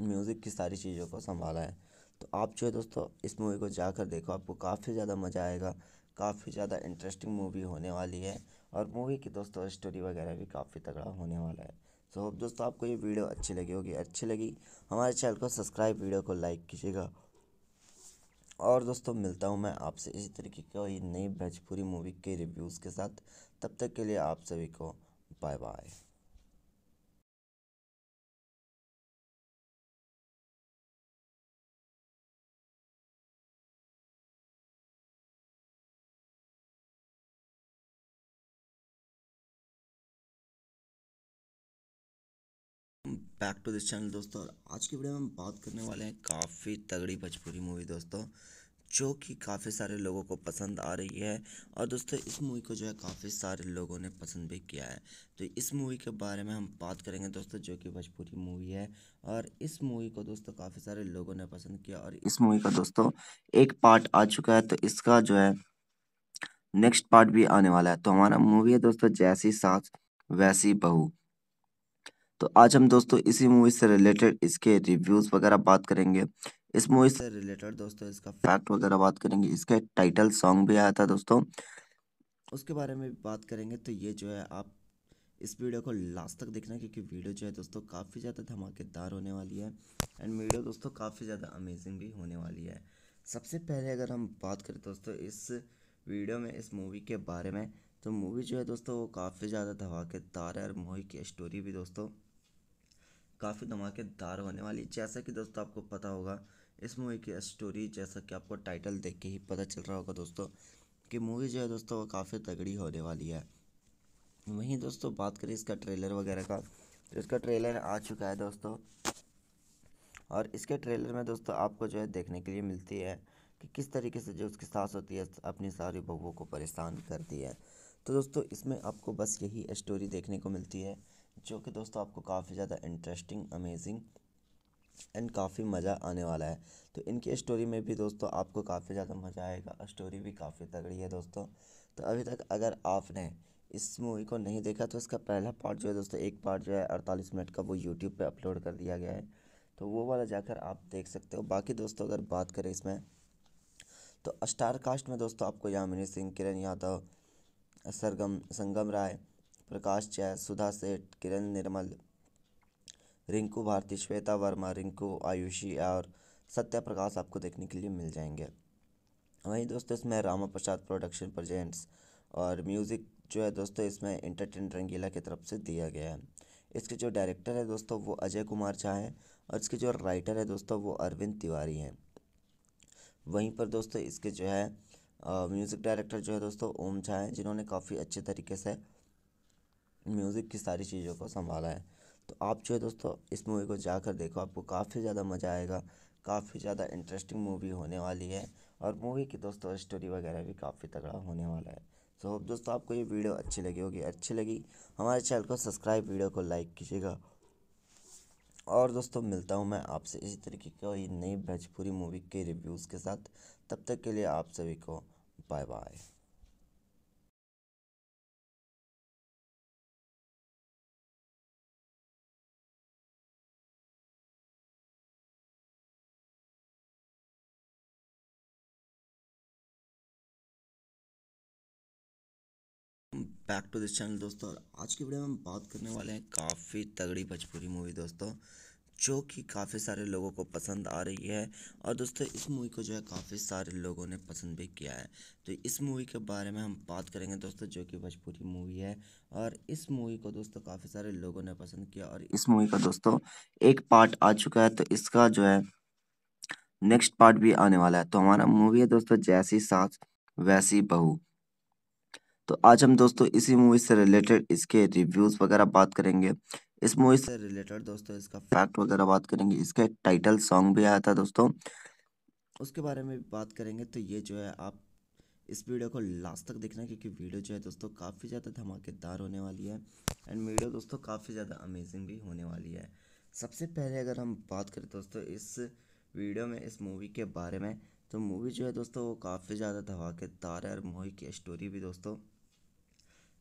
म्यूज़िक की सारी चीज़ों को संभाला है तो आप जो है दोस्तों इस मूवी को जाकर देखो आपको काफ़ी ज़्यादा मज़ा आएगा काफ़ी ज़्यादा इंटरेस्टिंग मूवी होने वाली है और मूवी की दोस्तों स्टोरी वगैरह भी काफ़ी तगड़ा होने वाला है सो so, दोस्तों आपको ये वीडियो अच्छी लगी होगी अच्छी लगी हमारे चैनल को सब्सक्राइब वीडियो को लाइक कीजिएगा और दोस्तों मिलता हूँ मैं आपसे इसी तरीके की नई भोजपुरी मूवी के रिव्यूज़ के साथ तब तक के लिए आप सभी को bye bye back to this channel दोस्तों और आज की वीडियो में हम बात करने वाले हैं काफ़ी तगड़ी भोजपुरी मूवी दोस्तों जो कि काफ़ी सारे लोगों को पसंद आ रही है और दोस्तों इस मूवी को जो है काफ़ी सारे लोगों ने पसंद भी किया है तो इस मूवी के बारे में हम बात करेंगे दोस्तों जो कि भोजपुरी मूवी है और इस मूवी को दोस्तों काफ़ी सारे लोगों ने पसंद किया और इस मूवी का दोस्तों एक पार्ट आ चुका है तो इसका जो है नेक्स्ट पार्ट भी आने वाला है तो हमारा मूवी है दोस्तों जैसी सास वैसी बहू तो आज हम दोस्तों इसी मूवी से रिलेटेड इसके रिव्यूज़ वगैरह बात करेंगे इस मूवी से रिलेटेड दोस्तों इसका फैक्ट वगैरह बात करेंगे इसका टाइटल सॉन्ग भी आया था दोस्तों उसके बारे में भी बात करेंगे तो ये जो है आप इस वीडियो को लास्ट तक देखना क्योंकि वीडियो जो है दोस्तों काफ़ी ज़्यादा धमाकेदार होने वाली है एंड वीडियो दोस्तों काफ़ी ज़्यादा अमेजिंग भी होने वाली है सबसे पहले अगर हम बात करें दोस्तों इस वीडियो में इस मूवी के बारे में तो मूवी जो है दोस्तों वो काफ़ी ज़्यादा धमाकेदार है और मूवी की स्टोरी भी दोस्तों काफ़ी धमाकेदार होने वाली जैसा कि दोस्तों आपको पता होगा इस मूवी की स्टोरी जैसा कि आपको टाइटल देख के ही पता चल रहा होगा दोस्तों कि मूवी जो है दोस्तों वो काफ़ी तगड़ी होने वाली है वहीं दोस्तों बात करें इसका ट्रेलर वगैरह का तो इसका ट्रेलर आ चुका है दोस्तों और इसके ट्रेलर में दोस्तों आपको जो है देखने के लिए मिलती है कि किस तरीके से जो उसकी सास होती है अपनी सारी बहुओं को परेशान करती है तो दोस्तों इसमें आपको बस यही स्टोरी देखने को मिलती है जो कि दोस्तों आपको काफ़ी ज़्यादा इंटरेस्टिंग अमेजिंग एंड काफ़ी मज़ा आने वाला है तो इनकी स्टोरी में भी दोस्तों आपको काफ़ी ज़्यादा मज़ा आएगा स्टोरी भी काफ़ी तगड़ी है दोस्तों तो अभी तक अगर आपने इस मूवी को नहीं देखा तो इसका पहला पार्ट जो है दोस्तों एक पार्ट जो है अड़तालीस मिनट का वो यूट्यूब पर अपलोड कर दिया गया है तो वो वाला जाकर आप देख सकते हो बाकी दोस्तों अगर बात करें इसमें तो स्टार कास्ट में दोस्तों आपको यामिनी सिंह किरण यादव सरगम संगम राय प्रकाश जैन सुधा सेठ किरण निर्मल रिंकू भारती श्वेता वर्मा रिंकू आयुषी और सत्या प्रकाश आपको देखने के लिए मिल जाएंगे वहीं दोस्तों इसमें रामा प्रसाद प्रोडक्शन प्रजेंट्स और म्यूज़िक जो है दोस्तों इसमें इंटरटेन रंगीला की तरफ से दिया गया है इसके जो डायरेक्टर है दोस्तों वो अजय कुमार झा हैं और इसके जो राइटर है दोस्तों वो अरविंद तिवारी हैं वहीं पर दोस्तों इसके जो है म्यूज़िक डायरेक्टर जो है दोस्तों ओम झा हैं जिन्होंने काफ़ी अच्छे तरीके से म्यूज़िक की सारी चीज़ों को संभाला है तो आप जो है दोस्तों इस मूवी को जाकर देखो आपको काफ़ी ज़्यादा मज़ा आएगा काफ़ी ज़्यादा इंटरेस्टिंग मूवी होने वाली है और मूवी की दोस्तों स्टोरी वगैरह भी काफ़ी तगड़ा होने वाला है सो so, होप दोस्तों आपको ये वीडियो अच्छी लगी होगी अच्छी लगी हमारे चैनल को सब्सक्राइब वीडियो को लाइक कीजिएगा और दोस्तों मिलता हूँ मैं आपसे इसी तरीके की नई भोजपुरी मूवी के रिव्यूज़ के साथ तब तक के लिए आप सभी को bye bye back to this channel दोस्तों और आज की वीडियो में हम बात करने वाले हैं काफ़ी तगड़ी भोजपुरी मूवी दोस्तों जो कि काफ़ी सारे लोगों को पसंद आ रही है और दोस्तों इस मूवी को जो है काफ़ी सारे लोगों ने पसंद भी किया है तो इस मूवी के बारे में हम बात करेंगे दोस्तों जो कि भोजपुरी मूवी है और इस मूवी को दोस्तों काफ़ी सारे लोगों ने पसंद किया और इस मूवी का दोस्तों एक पार्ट आ चुका है तो इसका जो है नेक्स्ट पार्ट भी आने वाला है तो हमारा मूवी है दोस्तों जैसी सास वैसी बहू तो आज हम दोस्तों इसी मूवी से रिलेटेड इसके रिव्यूज़ वगैरह बात करेंगे इस मूवी से रिलेटेड दोस्तों इसका फैक्ट वगैरह बात करेंगे इसका टाइटल सॉन्ग भी आया था दोस्तों उसके बारे में भी बात करेंगे तो ये जो है आप इस वीडियो को लास्ट तक देखना क्योंकि वीडियो जो है दोस्तों काफ़ी ज़्यादा धमाकेदार होने वाली है एंड वीडियो दोस्तों काफ़ी ज़्यादा अमेजिंग भी होने वाली है सबसे पहले अगर हम बात करें दोस्तों इस वीडियो में इस मूवी के बारे में तो मूवी जो है दोस्तों वो काफ़ी ज़्यादा धमाकेदार है और मूवी की स्टोरी भी दोस्तों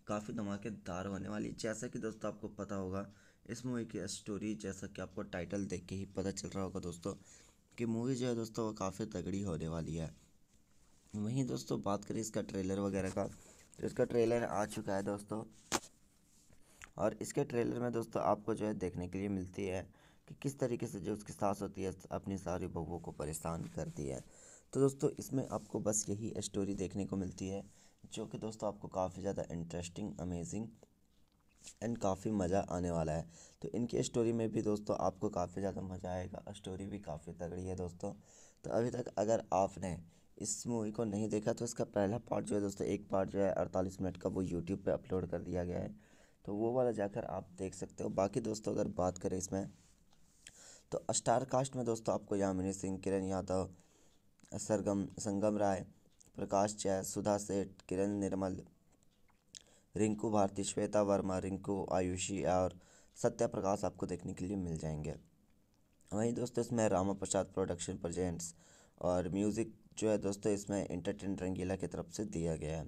काफ़ी धमाकेदार होने वाली जैसा कि दोस्तों आपको पता होगा इस मूवी की स्टोरी जैसा कि आपको टाइटल देख के ही पता चल रहा होगा दोस्तों कि मूवी जो है दोस्तों वो काफ़ी तगड़ी होने वाली है वहीं दोस्तों बात करें इसका ट्रेलर वगैरह का तो इसका ट्रेलर आ चुका है दोस्तों और इसके ट्रेलर में दोस्तों आपको जो है देखने के लिए मिलती है कि किस तरीके से जो उसकी सास होती है अपनी सारी बहुओं को परेशान करती है तो दोस्तों इसमें आपको बस यही स्टोरी देखने को मिलती है जो कि दोस्तों आपको काफ़ी ज़्यादा इंटरेस्टिंग अमेजिंग एंड काफ़ी मज़ा आने वाला है तो इनकी स्टोरी में भी दोस्तों आपको काफ़ी ज़्यादा मज़ा आएगा स्टोरी भी काफ़ी तगड़ी है दोस्तों तो अभी तक अगर आपने इस मूवी को नहीं देखा तो इसका पहला पार्ट जो है दोस्तों एक पार्ट जो है अड़तालीस मिनट का वो यूट्यूब पर अपलोड कर दिया गया है तो वो वाला जाकर आप देख सकते हो बाकी दोस्तों अगर बात करें इसमें तो स्टार कास्ट में दोस्तों आपको यामिनी सिंह किरण यादव सरगम संगम राय प्रकाश जय सुधा सेठ किरण निर्मल रिंकू भारती श्वेता वर्मा रिंकू आयुषी और सत्या प्रकाश आपको देखने के लिए मिल जाएंगे वहीं दोस्तों इसमें रामा प्रसाद प्रोडक्शन प्रजेंट्स और म्यूज़िक जो है दोस्तों इसमें इंटरटेन रंगीला की तरफ से दिया गया है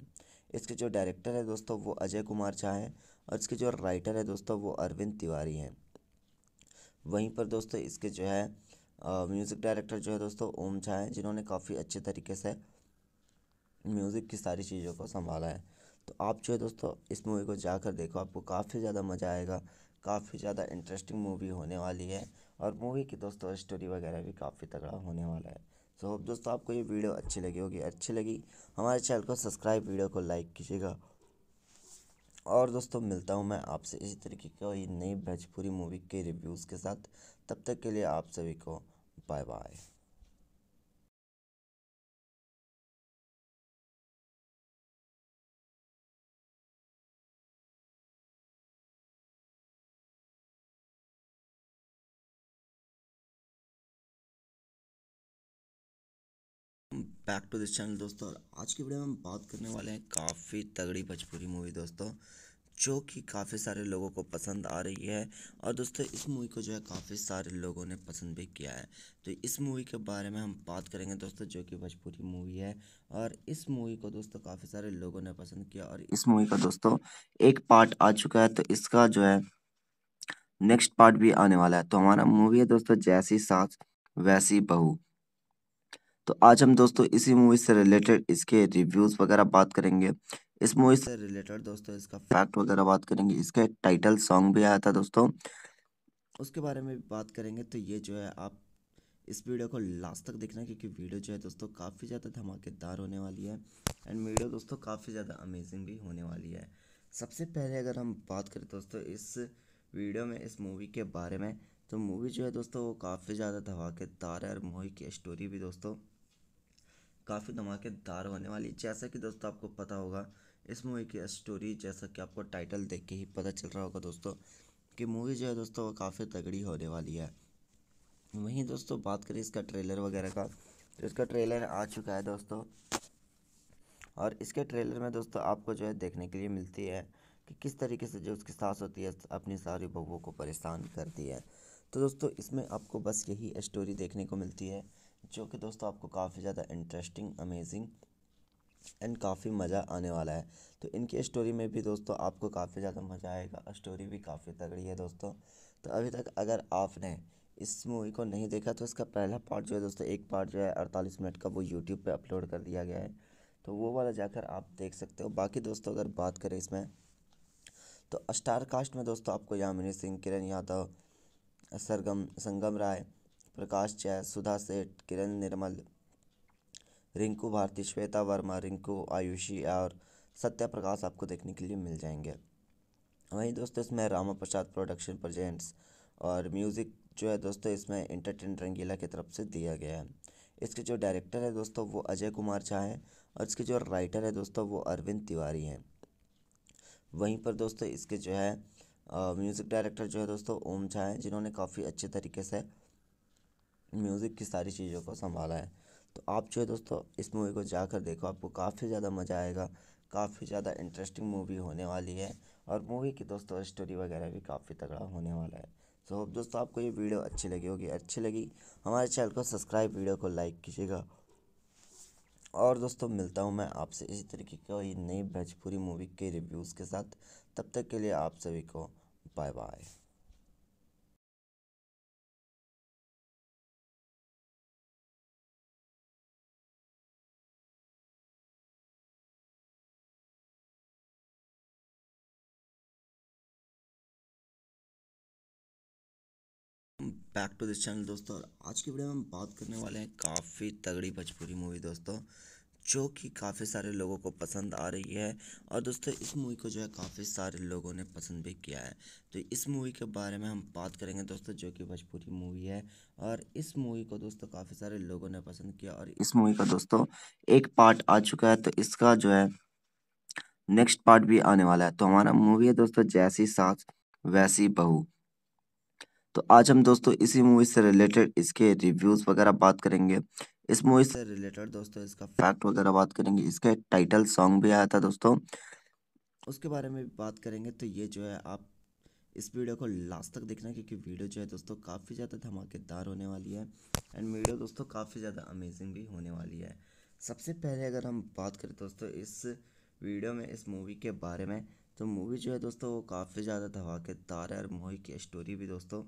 इसके जो डायरेक्टर है दोस्तों वो अजय कुमार झा हैं और इसके जो राइटर है दोस्तों वो अरविंद तिवारी हैं वहीं पर दोस्तों इसके जो है म्यूज़िक डायरेक्टर जो है दोस्तों ओम झा हैं जिन्होंने काफ़ी अच्छे तरीके से म्यूज़िक की सारी चीज़ों को संभाला है तो आप जो है दोस्तों इस मूवी को जाकर देखो आपको काफ़ी ज़्यादा मज़ा आएगा काफ़ी ज़्यादा इंटरेस्टिंग मूवी होने वाली है और मूवी की दोस्तों स्टोरी वगैरह भी काफ़ी तगड़ा होने वाला है सो होप दोस्तों आपको ये वीडियो अच्छी लगी होगी अच्छी लगी हमारे चैनल को सब्सक्राइब वीडियो को लाइक कीजिएगा और दोस्तों मिलता हूँ मैं आपसे इसी तरीके की नई भोजपुरी मूवी के रिव्यूज़ के साथ तब तक के लिए आप सभी को bye bye back to this channel दोस्तों और आज की वीडियो में हम बात करने वाले हैं काफ़ी तगड़ी भोजपुरी मूवी दोस्तों जो कि काफ़ी सारे लोगों को पसंद आ रही है और दोस्तों इस मूवी को जो है काफ़ी सारे लोगों ने पसंद भी किया है तो इस मूवी के बारे में हम बात करेंगे दोस्तों जो कि भोजपुरी मूवी है और इस मूवी को दोस्तों काफ़ी सारे लोगों ने पसंद किया और इस मूवी का दोस्तों एक पार्ट आ चुका है तो इसका जो है नेक्स्ट पार्ट भी आने वाला है तो हमारा मूवी है दोस्तों जैसी सास वैसी बहू तो आज हम दोस्तों इसी मूवी से रिलेटेड इसके रिव्यूज़ वगैरह बात करेंगे इस मूवी से रिलेटेड दोस्तों इसका फैक्ट वगैरह बात करेंगे इसके टाइटल सॉन्ग भी आया था दोस्तों उसके बारे में भी बात करेंगे तो ये जो है आप इस वीडियो को लास्ट तक देखना क्योंकि वीडियो जो है दोस्तों काफ़ी ज़्यादा धमाकेदार होने वाली है एंड वीडियो दोस्तों काफ़ी ज़्यादा अमेजिंग भी होने वाली है सबसे पहले अगर हम बात करें दोस्तों इस वीडियो में इस मूवी के बारे में तो मूवी जो है दोस्तों वो काफ़ी ज़्यादा धमाकेदार है और मूवी की स्टोरी भी दोस्तों काफ़ी धमाकेदार होने वाली जैसा कि दोस्तों आपको पता होगा इस मूवी की स्टोरी जैसा कि आपको टाइटल देख के ही पता चल रहा होगा दोस्तों कि मूवी जो है दोस्तों वो काफ़ी तगड़ी होने वाली है वहीं दोस्तों बात करें इसका ट्रेलर वगैरह का तो इसका ट्रेलर आ चुका है दोस्तों और इसके ट्रेलर में दोस्तों आपको जो है देखने के लिए मिलती है कि किस तरीके से जो उसकी सास होती है अपनी सारी बहुओं को परेशान करती है तो दोस्तों इसमें आपको बस यही स्टोरी देखने को मिलती है जो कि दोस्तों आपको काफ़ी ज़्यादा इंटरेस्टिंग अमेजिंग एंड काफ़ी मज़ा आने वाला है तो इनकी स्टोरी में भी दोस्तों आपको काफ़ी ज़्यादा मज़ा आएगा स्टोरी भी काफ़ी तगड़ी है दोस्तों तो अभी तक अगर आपने इस मूवी को नहीं देखा तो इसका पहला पार्ट जो है दोस्तों एक पार्ट जो है अड़तालीस मिनट का वो यूट्यूब पे अपलोड कर दिया गया है तो वो वाला जाकर आप देख सकते हो बाकी दोस्तों अगर बात करें इसमें तो स्टार कास्ट में दोस्तों आपको यामिनी सिंह किरण यादव सरगम संगम राय प्रकाश जैन सुधा सेठ किरण निर्मल रिंकू भारती श्वेता वर्मा रिंकू आयुषी और सत्या प्रकाश आपको देखने के लिए मिल जाएंगे वहीं दोस्तों इसमें रामा प्रसाद प्रोडक्शन प्रजेंट्स और म्यूज़िक जो है दोस्तों इसमें इंटरटेन रंगीला की तरफ से दिया गया है इसके जो डायरेक्टर है दोस्तों वो अजय कुमार झा हैं और इसके जो राइटर है दोस्तों वो अरविंद तिवारी हैं वहीं पर दोस्तों इसके जो है म्यूज़िक डायरेक्टर जो है दोस्तों ओम झा हैं जिन्होंने काफ़ी अच्छे तरीके से म्यूज़िक की सारी चीज़ों को संभाला है तो आप जो है दोस्तों इस मूवी को जाकर देखो आपको काफ़ी ज़्यादा मज़ा आएगा काफ़ी ज़्यादा इंटरेस्टिंग मूवी होने वाली है और मूवी की दोस्तों स्टोरी वगैरह भी काफ़ी तगड़ा होने वाला है सो होप दोस्तों आपको ये वीडियो अच्छी लगी होगी अच्छी लगी हमारे चैनल को सब्सक्राइब वीडियो को लाइक कीजिएगा और दोस्तों मिलता हूँ मैं आपसे इसी तरीके की नई भोजपुरी मूवी के रिव्यूज़ के साथ तब तक के लिए आप सभी को bye bye back to this channel दोस्तों और आज की वीडियो में हम बात करने वाले हैं काफ़ी तगड़ी भोजपुरी मूवी दोस्तों जो कि काफ़ी सारे लोगों को पसंद आ रही है और दोस्तों इस मूवी को जो है काफ़ी सारे लोगों ने पसंद भी किया है तो इस मूवी के बारे में हम बात करेंगे दोस्तों जो कि भोजपुरी मूवी है और इस मूवी को दोस्तों काफ़ी सारे लोगों ने पसंद किया और इस मूवी का दोस्तों एक पार्ट आ चुका है तो इसका जो है नेक्स्ट पार्ट भी आने वाला है तो हमारा मूवी है दोस्तों जैसी सास वैसी बहू तो आज हम दोस्तों इसी मूवी से रिलेटेड इसके रिव्यूज़ वगैरह बात करेंगे इस मूवी से रिलेटेड दोस्तों इसका फैक्ट वगैरह बात करेंगे इसके टाइटल सॉन्ग भी आया था दोस्तों उसके बारे में बात करेंगे तो ये जो है आप इस वीडियो को लास्ट तक देखना क्योंकि वीडियो जो है दोस्तों काफ़ी ज़्यादा धमाकेदार होने वाली है एंड वीडियो दोस्तों काफ़ी ज़्यादा अमेजिंग भी होने वाली है सबसे पहले अगर हम बात करें दोस्तों इस वीडियो में इस मूवी के बारे में तो मूवी जो है दोस्तों वो काफ़ी ज़्यादा धमाकेदार है और मूवी की स्टोरी भी दोस्तों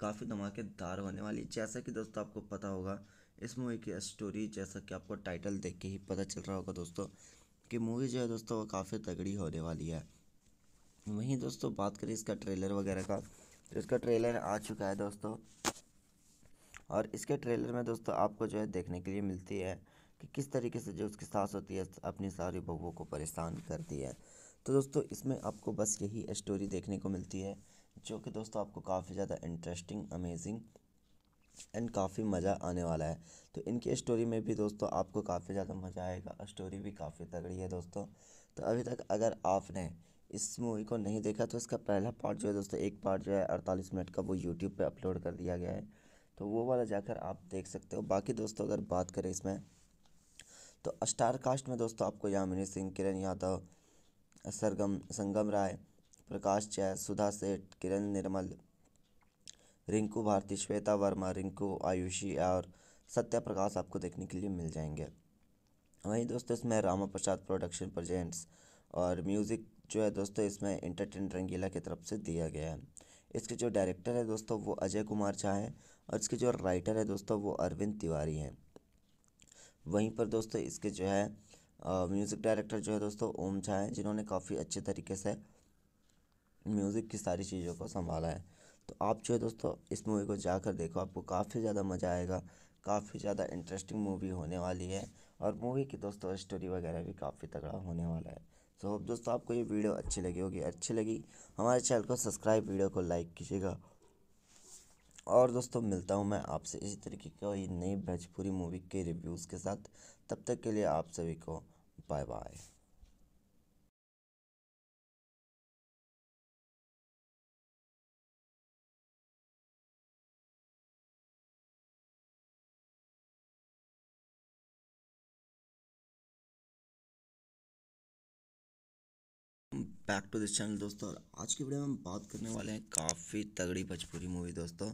काफ़ी धमाकेदार होने वाली जैसा कि दोस्तों आपको पता होगा इस मूवी की स्टोरी जैसा कि आपको टाइटल देख के ही पता चल रहा होगा दोस्तों कि मूवी जो है दोस्तों वो काफ़ी तगड़ी होने वाली है वहीं दोस्तों बात करें इसका ट्रेलर वगैरह का तो इसका ट्रेलर आ चुका है दोस्तों और इसके ट्रेलर में दोस्तों आपको जो है देखने के लिए मिलती है कि किस तरीके से जो उसकी सास होती है अपनी सारी बहुओं को परेशान करती है तो दोस्तों इसमें आपको बस यही स्टोरी देखने को मिलती है जो कि दोस्तों आपको काफ़ी ज़्यादा इंटरेस्टिंग अमेजिंग एंड काफ़ी मज़ा आने वाला है तो इनकी स्टोरी में भी दोस्तों आपको काफ़ी ज़्यादा मज़ा आएगा स्टोरी भी काफ़ी तगड़ी है दोस्तों तो अभी तक अगर आपने इस मूवी को नहीं देखा तो इसका पहला पार्ट जो है दोस्तों एक पार्ट जो है अड़तालीस मिनट का वो यूट्यूब पर अपलोड कर दिया गया है तो वो वाला जाकर आप देख सकते हो बाकी दोस्तों अगर बात करें इसमें तो स्टार कास्ट में दोस्तों आपको यामिनी सिंह किरण यादव सरगम संगम राय प्रकाश जैन सुधा सेठ किरण निर्मल रिंकू भारती श्वेता वर्मा रिंकू आयुषी और सत्या प्रकाश आपको देखने के लिए मिल जाएंगे वहीं दोस्तों इसमें रामा प्रसाद प्रोडक्शन प्रजेंट्स और म्यूज़िक जो है दोस्तों इसमें इंटरटेन रंगीला की तरफ से दिया गया है इसके जो डायरेक्टर है दोस्तों वो अजय कुमार झा हैं और इसके जो राइटर है दोस्तों वो अरविंद तिवारी हैं वहीं पर दोस्तों इसके जो है म्यूज़िक डायरेक्टर जो है दोस्तों ओम झा हैं जिन्होंने काफ़ी अच्छे तरीके से म्यूज़िक की सारी चीज़ों को संभाला है तो आप जो है दोस्तों इस मूवी को जाकर देखो आपको काफ़ी ज़्यादा मज़ा आएगा काफ़ी ज़्यादा इंटरेस्टिंग मूवी होने वाली है और मूवी की दोस्तों स्टोरी वगैरह भी काफ़ी तगड़ा होने वाला है सो so, दोस्तों आपको ये वीडियो अच्छी लगी होगी अच्छी लगी हमारे चैनल को सब्सक्राइब वीडियो को लाइक कीजिएगा और दोस्तों मिलता हूँ मैं आपसे इसी तरीके की नई भोजपुरी मूवी के रिव्यूज़ के साथ तब तक के लिए आप सभी को bye bye back to this channel दोस्तों आज की वीडियो में हम बात करने वाले हैं काफ़ी तगड़ी भोजपुरी मूवी दोस्तों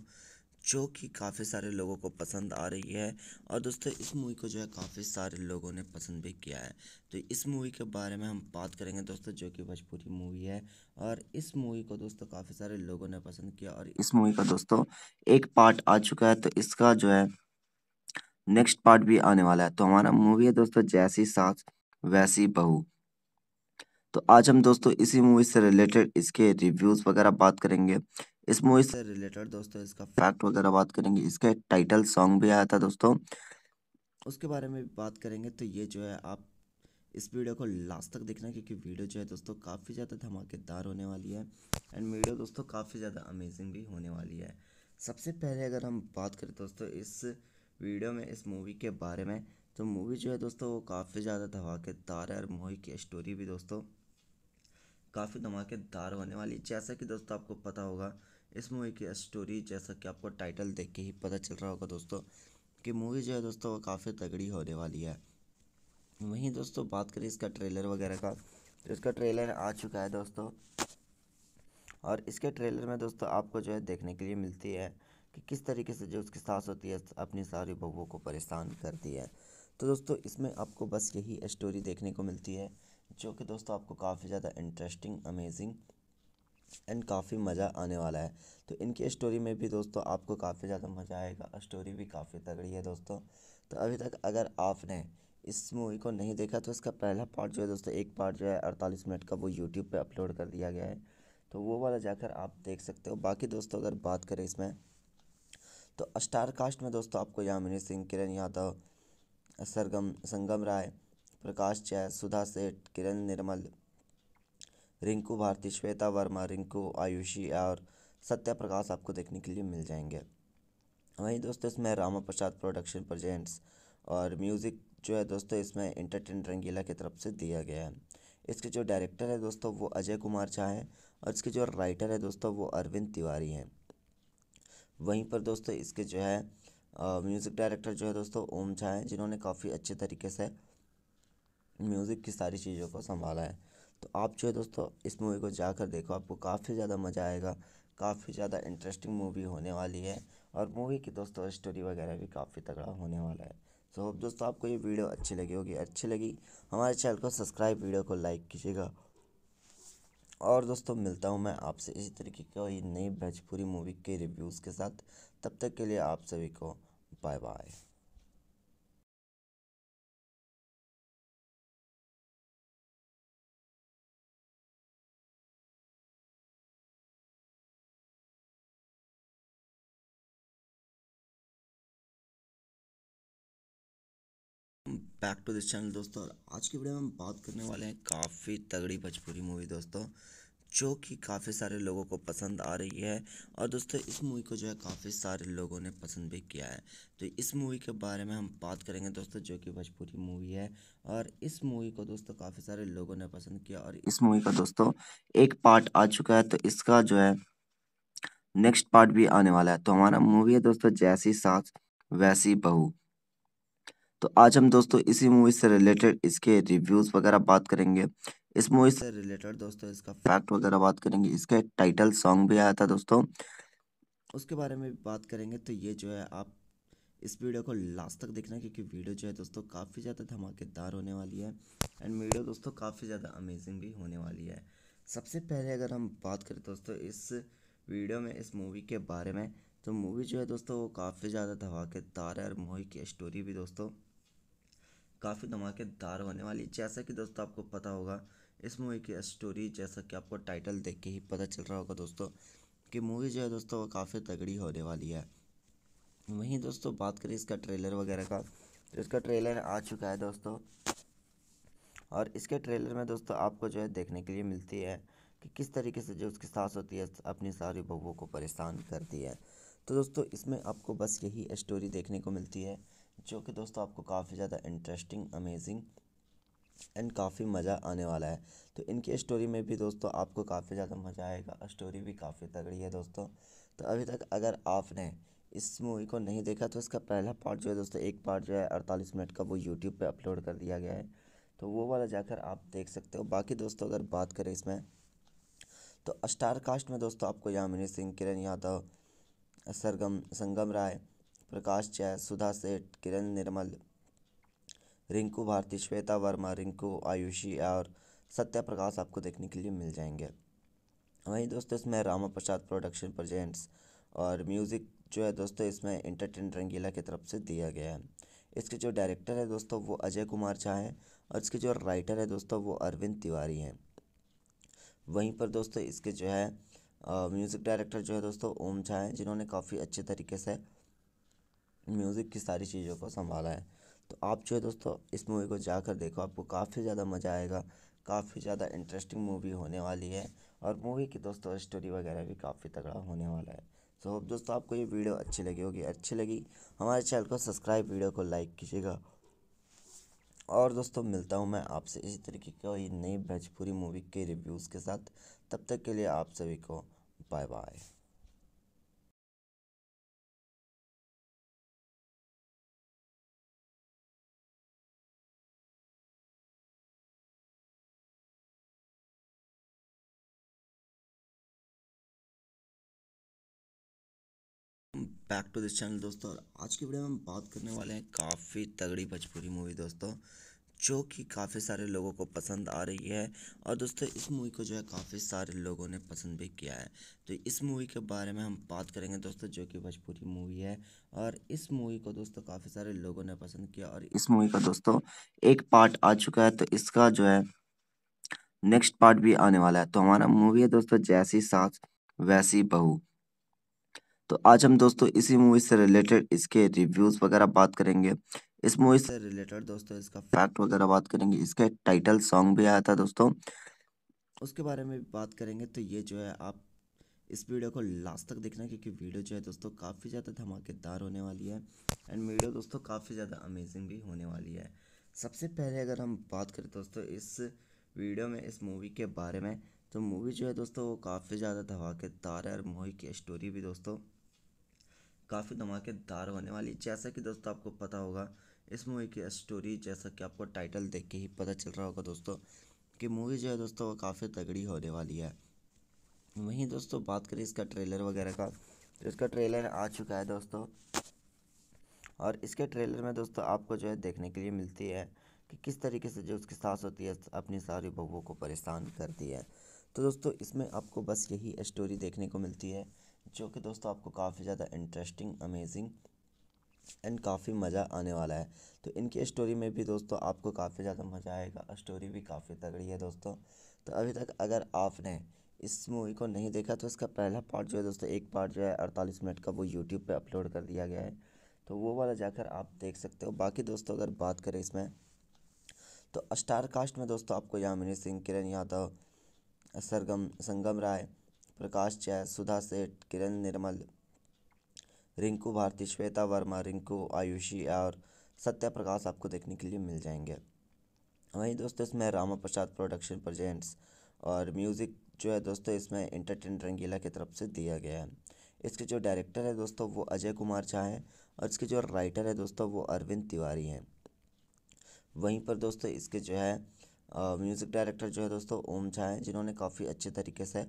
जो कि काफ़ी सारे लोगों को पसंद आ रही है और दोस्तों इस मूवी को जो है काफ़ी सारे लोगों ने पसंद भी किया है तो इस मूवी के बारे में हम बात करेंगे दोस्तों जो कि भोजपुरी मूवी है और इस मूवी को दोस्तों काफ़ी सारे लोगों ने पसंद किया और इस मूवी का दोस्तों एक पार्ट आ चुका है तो इसका जो है नेक्स्ट पार्ट भी आने वाला है तो हमारा मूवी है दोस्तों जैसी सास वैसी बहू तो आज हम दोस्तों इसी मूवी से रिलेटेड इसके रिव्यूज़ वगैरह बात करेंगे इस मूवी से रिलेटेड दोस्तों इसका फैक्ट वगैरह बात करेंगे इसका टाइटल सॉन्ग भी आया था दोस्तों उसके बारे में भी बात करेंगे तो ये जो है आप इस वीडियो को लास्ट तक देखना क्योंकि वीडियो जो है दोस्तों काफ़ी ज़्यादा धमाकेदार होने वाली है एंड वीडियो दोस्तों काफ़ी ज़्यादा अमेजिंग भी होने वाली है सबसे पहले अगर हम बात करें दोस्तों इस वीडियो में इस मूवी के बारे में तो मूवी जो है दोस्तों वो काफ़ी ज़्यादा धमाकेदार है और मूवी की स्टोरी भी दोस्तों काफ़ी धमाकेदार होने वाली जैसा कि दोस्तों आपको पता होगा इस मूवी की स्टोरी जैसा कि आपको टाइटल देख के ही पता चल रहा होगा दोस्तों कि मूवी जो है दोस्तों वो काफ़ी तगड़ी होने वाली है वहीं दोस्तों बात करें इसका ट्रेलर वगैरह का तो इसका ट्रेलर आ चुका है दोस्तों और इसके ट्रेलर में दोस्तों आपको जो है देखने के लिए मिलती है कि किस तरीके से जो उसकी सास होती है अपनी सारी बहुओं को परेशान करती है तो दोस्तों इसमें आपको बस यही स्टोरी देखने को मिलती है जो कि दोस्तों आपको काफ़ी ज़्यादा इंटरेस्टिंग अमेजिंग एंड काफ़ी मज़ा आने वाला है तो इनकी स्टोरी में भी दोस्तों आपको काफ़ी ज़्यादा मज़ा आएगा स्टोरी भी काफ़ी तगड़ी है दोस्तों तो अभी तक अगर आपने इस मूवी को नहीं देखा तो इसका पहला पार्ट जो है दोस्तों एक पार्ट जो है अड़तालीस मिनट का वो यूट्यूब पर अपलोड कर दिया गया है तो वो वाला जाकर आप देख सकते हो बाकी दोस्तों अगर बात करें इसमें तो स्टार कास्ट में दोस्तों आपको यामिनी सिंह किरण यादव सरगम संगम राय प्रकाश जैन सुधा सेठ किरण निर्मल रिंकू भारती श्वेता वर्मा रिंकू आयुषी और सत्या प्रकाश आपको देखने के लिए मिल जाएंगे वहीं दोस्तों इसमें रामा प्रसाद प्रोडक्शन प्रजेंट्स और म्यूज़िक जो है दोस्तों इसमें इंटरटेन रंगीला की तरफ से दिया गया है इसके जो डायरेक्टर है दोस्तों वो अजय कुमार झा हैं और इसके जो राइटर है दोस्तों वो अरविंद तिवारी हैं वहीं पर दोस्तों इसके जो है म्यूज़िक डायरेक्टर जो है दोस्तों ओम झा हैं जिन्होंने काफ़ी अच्छे तरीके से म्यूज़िक की सारी चीज़ों को संभाला है तो आप जो है दोस्तों इस मूवी को जाकर देखो आपको काफ़ी ज़्यादा मज़ा आएगा काफ़ी ज़्यादा इंटरेस्टिंग मूवी होने वाली है और मूवी की दोस्तों स्टोरी वगैरह भी काफ़ी तगड़ा होने वाला है सो so, दोस्तों आपको ये वीडियो अच्छी लगी होगी अच्छी लगी हमारे चैनल को सब्सक्राइब वीडियो को लाइक कीजिएगा और दोस्तों मिलता हूँ मैं आपसे इसी तरीके की नई भोजपुरी मूवी के रिव्यूज़ के साथ तब तक के लिए आप सभी को bye bye back to this channel दोस्तों और आज की वीडियो में हम बात करने वाले हैं काफ़ी तगड़ी भोजपुरी मूवी दोस्तों जो कि काफ़ी सारे लोगों को पसंद आ रही है और दोस्तों इस मूवी को जो है काफ़ी सारे लोगों ने पसंद भी किया है तो इस मूवी के बारे में हम बात करेंगे दोस्तों जो कि भोजपुरी मूवी है और इस मूवी को दोस्तों काफ़ी सारे लोगों ने पसंद किया और इस मूवी का दोस्तों एक पार्ट आ चुका है तो इसका जो है नेक्स्ट पार्ट भी आने वाला है तो हमारा मूवी है दोस्तों जैसी सास वैसी बहू तो आज हम दोस्तों इसी मूवी से रिलेटेड इसके रिव्यूज़ वगैरह बात करेंगे इस मूवी से रिलेटेड दोस्तों इसका फैक्ट वगैरह बात करेंगे इसके टाइटल सॉन्ग भी आया था दोस्तों उसके बारे में भी बात करेंगे तो ये जो है आप इस वीडियो को लास्ट तक देखना क्योंकि वीडियो जो है दोस्तों काफ़ी ज़्यादा धमाकेदार होने वाली है एंड वीडियो दोस्तों काफ़ी ज़्यादा अमेजिंग भी होने वाली है सबसे पहले अगर हम बात करें दोस्तों इस वीडियो में इस मूवी के बारे में तो मूवी जो है दोस्तों वो काफ़ी ज़्यादा धमाकेदार है और मूवी की स्टोरी भी दोस्तों काफ़ी धमाकेदार होने वाली जैसा कि दोस्तों आपको पता होगा इस मूवी की स्टोरी जैसा कि आपको टाइटल देख के ही पता चल रहा होगा दोस्तों कि मूवी जो है दोस्तों वो काफ़ी तगड़ी होने वाली है वहीं दोस्तों बात करें इसका ट्रेलर वगैरह का तो इसका ट्रेलर आ चुका है दोस्तों और इसके ट्रेलर में दोस्तों आपको जो है देखने के लिए मिलती है कि किस तरीके से जो उसकी सास होती है अपनी सारी बहुओं को परेशान करती है तो दोस्तों इसमें आपको बस यही स्टोरी देखने को मिलती है जो कि दोस्तों आपको काफ़ी ज़्यादा इंटरेस्टिंग अमेजिंग एंड काफ़ी मज़ा आने वाला है तो इनकी स्टोरी में भी दोस्तों आपको काफ़ी ज़्यादा मज़ा आएगा स्टोरी भी काफ़ी तगड़ी है दोस्तों तो अभी तक अगर आपने इस मूवी को नहीं देखा तो इसका पहला पार्ट जो है दोस्तों एक पार्ट जो है अड़तालीस मिनट का वो यूट्यूब पर अपलोड कर दिया गया है तो वो वाला जाकर आप देख सकते हो बाकी दोस्तों अगर बात करें इसमें तो स्टार कास्ट में दोस्तों आपको यामिनी सिंह किरण यादव सरगम संगम राय प्रकाश जैन सुधा सेठ किरण निर्मल रिंकू भारती श्वेता वर्मा रिंकू आयुषी और सत्या प्रकाश आपको देखने के लिए मिल जाएंगे वहीं दोस्तों इसमें रामा प्रसाद प्रोडक्शन प्रजेंट्स और म्यूज़िक जो है दोस्तों इसमें इंटरटेन रंगीला की तरफ से दिया गया है इसके जो डायरेक्टर है दोस्तों वो अजय कुमार झा हैं और इसके जो राइटर है दोस्तों वो अरविंद तिवारी हैं वहीं पर दोस्तों इसके जो है म्यूज़िक डायरेक्टर जो है दोस्तों ओम झा हैं जिन्होंने काफ़ी अच्छे तरीके से म्यूज़िक की सारी चीज़ों को संभाला है तो आप जो है दोस्तों इस मूवी को जाकर देखो आपको काफ़ी ज़्यादा मज़ा आएगा काफ़ी ज़्यादा इंटरेस्टिंग मूवी होने वाली है और मूवी की दोस्तों स्टोरी वगैरह भी काफ़ी तगड़ा होने वाला है सो so, दोस्तों आपको ये वीडियो अच्छी लगी होगी अच्छी लगी हमारे चैनल को सब्सक्राइब वीडियो को लाइक कीजिएगा और दोस्तों मिलता हूँ मैं आपसे इसी तरीके की नई भोजपुरी मूवी के रिव्यूज़ के साथ तब तक के लिए आप सभी को bye bye back to this channel दोस्तों और आज की वीडियो में हम बात करने वाले हैं काफ़ी तगड़ी भोजपुरी मूवी दोस्तों जो कि काफ़ी सारे लोगों को पसंद आ रही है और दोस्तों इस मूवी को जो है काफ़ी सारे लोगों ने पसंद भी किया है तो इस मूवी के बारे में हम बात करेंगे दोस्तों जो कि भोजपुरी मूवी है और इस मूवी को दोस्तों काफ़ी सारे लोगों ने पसंद किया और इस मूवी का दोस्तों एक पार्ट आ चुका है तो इसका जो है नेक्स्ट पार्ट भी आने वाला है तो हमारा मूवी है दोस्तों जैसी सास वैसी बहू तो आज हम दोस्तों इसी मूवी से रिलेटेड इसके रिव्यूज़ वगैरह बात करेंगे इस मूवी से रिलेटेड दोस्तों इसका फैक्ट वगैरह बात करेंगे इसका टाइटल सॉन्ग भी आया था दोस्तों उसके बारे में भी बात करेंगे तो ये जो है आप इस वीडियो को लास्ट तक देखना क्योंकि वीडियो जो है दोस्तों काफ़ी ज़्यादा धमाकेदार होने वाली है एंड वीडियो दोस्तों काफ़ी ज़्यादा अमेजिंग भी होने वाली है सबसे पहले अगर हम बात करें दोस्तों इस वीडियो में इस मूवी के बारे में तो मूवी जो है दोस्तों वो काफ़ी ज़्यादा धमाकेदार है और मूवी की स्टोरी भी दोस्तों काफ़ी धमाकेदार होने वाली जैसा कि दोस्तों आपको पता होगा इस मूवी की स्टोरी जैसा कि आपको टाइटल देख के ही पता चल रहा होगा दोस्तों कि मूवी जो है दोस्तों वो काफ़ी तगड़ी होने वाली है वहीं दोस्तों बात करें इसका ट्रेलर वगैरह का तो इसका ट्रेलर आ चुका है दोस्तों और इसके ट्रेलर में दोस्तों आपको जो है देखने के लिए मिलती है कि किस तरीके से जो उसकी सास होती है अपनी सारी बहुओं को परेशान करती है तो दोस्तों इसमें आपको बस यही स्टोरी देखने को मिलती है जो कि दोस्तों आपको काफ़ी ज़्यादा इंटरेस्टिंग अमेजिंग एंड काफ़ी मज़ा आने वाला है तो इनकी स्टोरी में भी दोस्तों आपको काफ़ी ज़्यादा मज़ा आएगा स्टोरी भी काफ़ी तगड़ी है दोस्तों तो अभी तक अगर आपने इस मूवी को नहीं देखा तो इसका पहला पार्ट जो है दोस्तों एक पार्ट जो है अड़तालीस मिनट का वो यूट्यूब पर अपलोड कर दिया गया है तो वो वाला जाकर आप देख सकते हो बाकी दोस्तों अगर बात करें इसमें तो स्टार कास्ट में दोस्तों आपको यामिनी सिंह किरण यादव सरगम संगम राय प्रकाश जय सुधा सेठ किरण निर्मल रिंकू भारती श्वेता वर्मा रिंकू आयुषी और सत्या प्रकाश आपको देखने के लिए मिल जाएंगे वहीं दोस्तों इसमें रामा प्रसाद प्रोडक्शन प्रजेंट्स और म्यूज़िक जो है दोस्तों इसमें इंटरटेन रंगीला की तरफ से दिया गया है इसके जो डायरेक्टर है दोस्तों वो अजय कुमार झा हैं और इसके जो राइटर है दोस्तों वो अरविंद तिवारी हैं वहीं पर दोस्तों इसके जो है म्यूज़िक डायरेक्टर जो है दोस्तों ओम झा हैं जिन्होंने काफ़ी अच्छे तरीके से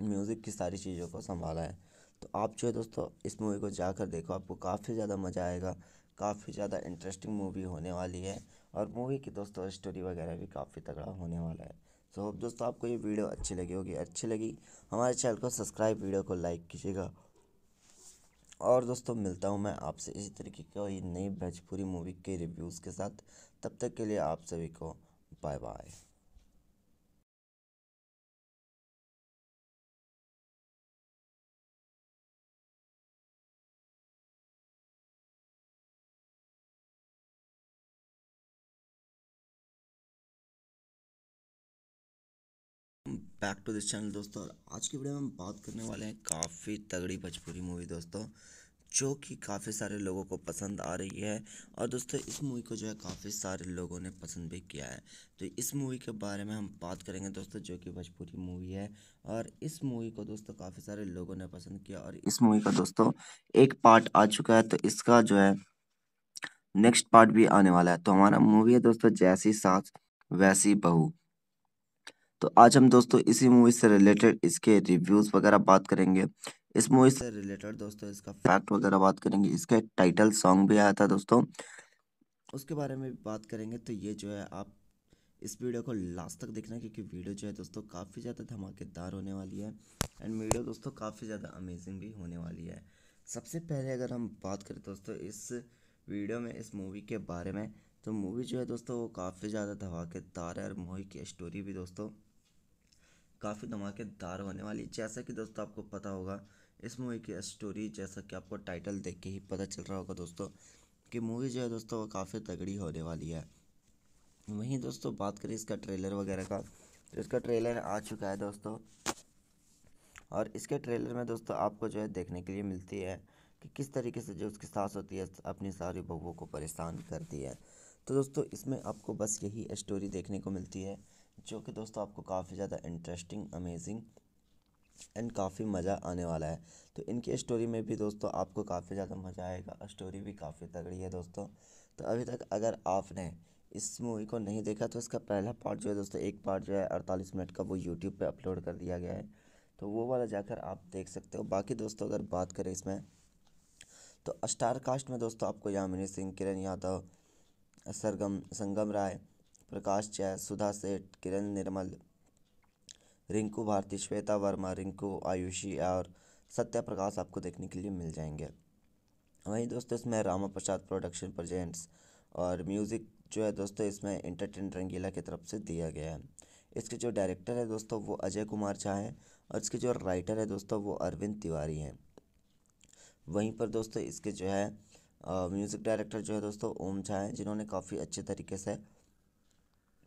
म्यूज़िक की सारी चीज़ों को संभाला है तो आप जो है दोस्तों इस मूवी को जाकर देखो आपको काफ़ी ज़्यादा मज़ा आएगा काफ़ी ज़्यादा इंटरेस्टिंग मूवी होने वाली है और मूवी की दोस्तों स्टोरी वगैरह भी काफ़ी तगड़ा होने वाला है सो होप दोस्तों आपको ये वीडियो अच्छी लगी होगी अच्छी लगी हमारे चैनल को सब्सक्राइब वीडियो को लाइक कीजिएगा और दोस्तों मिलता हूँ मैं आपसे इसी तरीके की नई भोजपुरी मूवी के रिव्यूज़ के साथ तब तक के लिए आप सभी को bye bye back to this channel दोस्तों और आज की वीडियो में हम बात करने वाले हैं काफ़ी तगड़ी भोजपुरी मूवी दोस्तों जो कि काफ़ी सारे लोगों को पसंद आ रही है और दोस्तों इस मूवी को जो है काफ़ी सारे लोगों ने पसंद भी किया है तो इस मूवी के बारे में हम बात करेंगे दोस्तों जो कि भोजपुरी मूवी है और इस मूवी को दोस्तों काफ़ी सारे लोगों ने पसंद किया और इस मूवी का दोस्तों एक पार्ट आ चुका है तो इसका जो है नेक्स्ट पार्ट भी आने वाला है तो हमारा मूवी है दोस्तों जैसी सास वैसी बहू तो आज हम दोस्तों इसी मूवी से रिलेटेड इसके रिव्यूज़ वगैरह बात करेंगे इस मूवी से रिलेटेड दोस्तों इसका फैक्ट वगैरह बात करेंगे इसके टाइटल सॉन्ग भी आया था दोस्तों उसके बारे में भी बात करेंगे तो ये जो है आप इस वीडियो को लास्ट तक देखना क्योंकि वीडियो जो है दोस्तों काफ़ी ज़्यादा धमाकेदार होने वाली है एंड वीडियो दोस्तों काफ़ी ज़्यादा अमेजिंग भी होने वाली है सबसे पहले अगर हम बात करें दोस्तों इस वीडियो में इस मूवी के बारे में तो मूवी जो है दोस्तों वो काफ़ी ज़्यादा धमाकेदार है और मूवी की स्टोरी भी दोस्तों काफ़ी धमाकेदार होने वाली जैसा कि दोस्तों आपको पता होगा इस मूवी की स्टोरी जैसा कि आपको टाइटल देख के ही पता चल रहा होगा दोस्तों कि मूवी जो है दोस्तों वो काफ़ी तगड़ी होने वाली है वहीं दोस्तों बात करें इसका ट्रेलर वगैरह का तो इसका ट्रेलर आ चुका है दोस्तों और इसके ट्रेलर में दोस्तों आपको जो है देखने के लिए मिलती है कि किस तरीके से जो उसकी सास होती है अपनी सारी बहुओं को परेशान करती है तो दोस्तों इसमें आपको बस यही स्टोरी देखने को मिलती है जो कि दोस्तों आपको काफ़ी ज़्यादा इंटरेस्टिंग अमेजिंग एंड काफ़ी मज़ा आने वाला है तो इनकी स्टोरी में भी दोस्तों आपको काफ़ी ज़्यादा मज़ा आएगा स्टोरी भी काफ़ी तगड़ी है दोस्तों तो अभी तक अगर आपने इस मूवी को नहीं देखा तो इसका पहला पार्ट जो है दोस्तों एक पार्ट जो है अड़तालीस मिनट का वो यूट्यूब पर अपलोड कर दिया गया है तो वो वाला जाकर आप देख सकते हो बाकी दोस्तों अगर बात करें इसमें तो स्टार कास्ट में दोस्तों आपको यामिनी सिंह किरण यादव सरगम संगम राय प्रकाश जैन सुधा सेठ किरण निर्मल रिंकू भारती श्वेता वर्मा रिंकू आयुषी और सत्या प्रकाश आपको देखने के लिए मिल जाएंगे वहीं दोस्तों इसमें रामा प्रसाद प्रोडक्शन प्रजेंट्स और म्यूज़िक जो है दोस्तों इसमें इंटरटेन रंगीला की तरफ से दिया गया है इसके जो डायरेक्टर है दोस्तों वो अजय कुमार झा हैं और इसके जो राइटर है दोस्तों वो अरविंद तिवारी हैं वहीं पर दोस्तों इसके जो है म्यूज़िक डायरेक्टर जो है दोस्तों ओम झा हैं जिन्होंने काफ़ी अच्छे तरीके से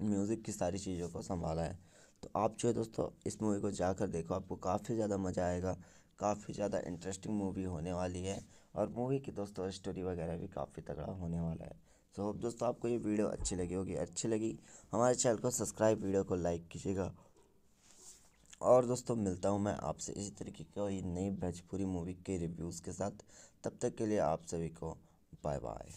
म्यूज़िक की सारी चीज़ों को संभाला है तो आप जो है दोस्तों इस मूवी को जाकर देखो आपको काफ़ी ज़्यादा मज़ा आएगा काफ़ी ज़्यादा इंटरेस्टिंग मूवी होने वाली है और मूवी की दोस्तों स्टोरी वगैरह भी काफ़ी तगड़ा होने वाला है सो होप दोस्तों आपको ये वीडियो अच्छी लगी होगी अच्छी लगी हमारे चैनल को सब्सक्राइब वीडियो को लाइक कीजिएगा और दोस्तों मिलता हूँ मैं आपसे इसी तरीके की नई भोजपुरी मूवी के रिव्यूज़ के साथ तब तक के लिए आप सभी को bye bye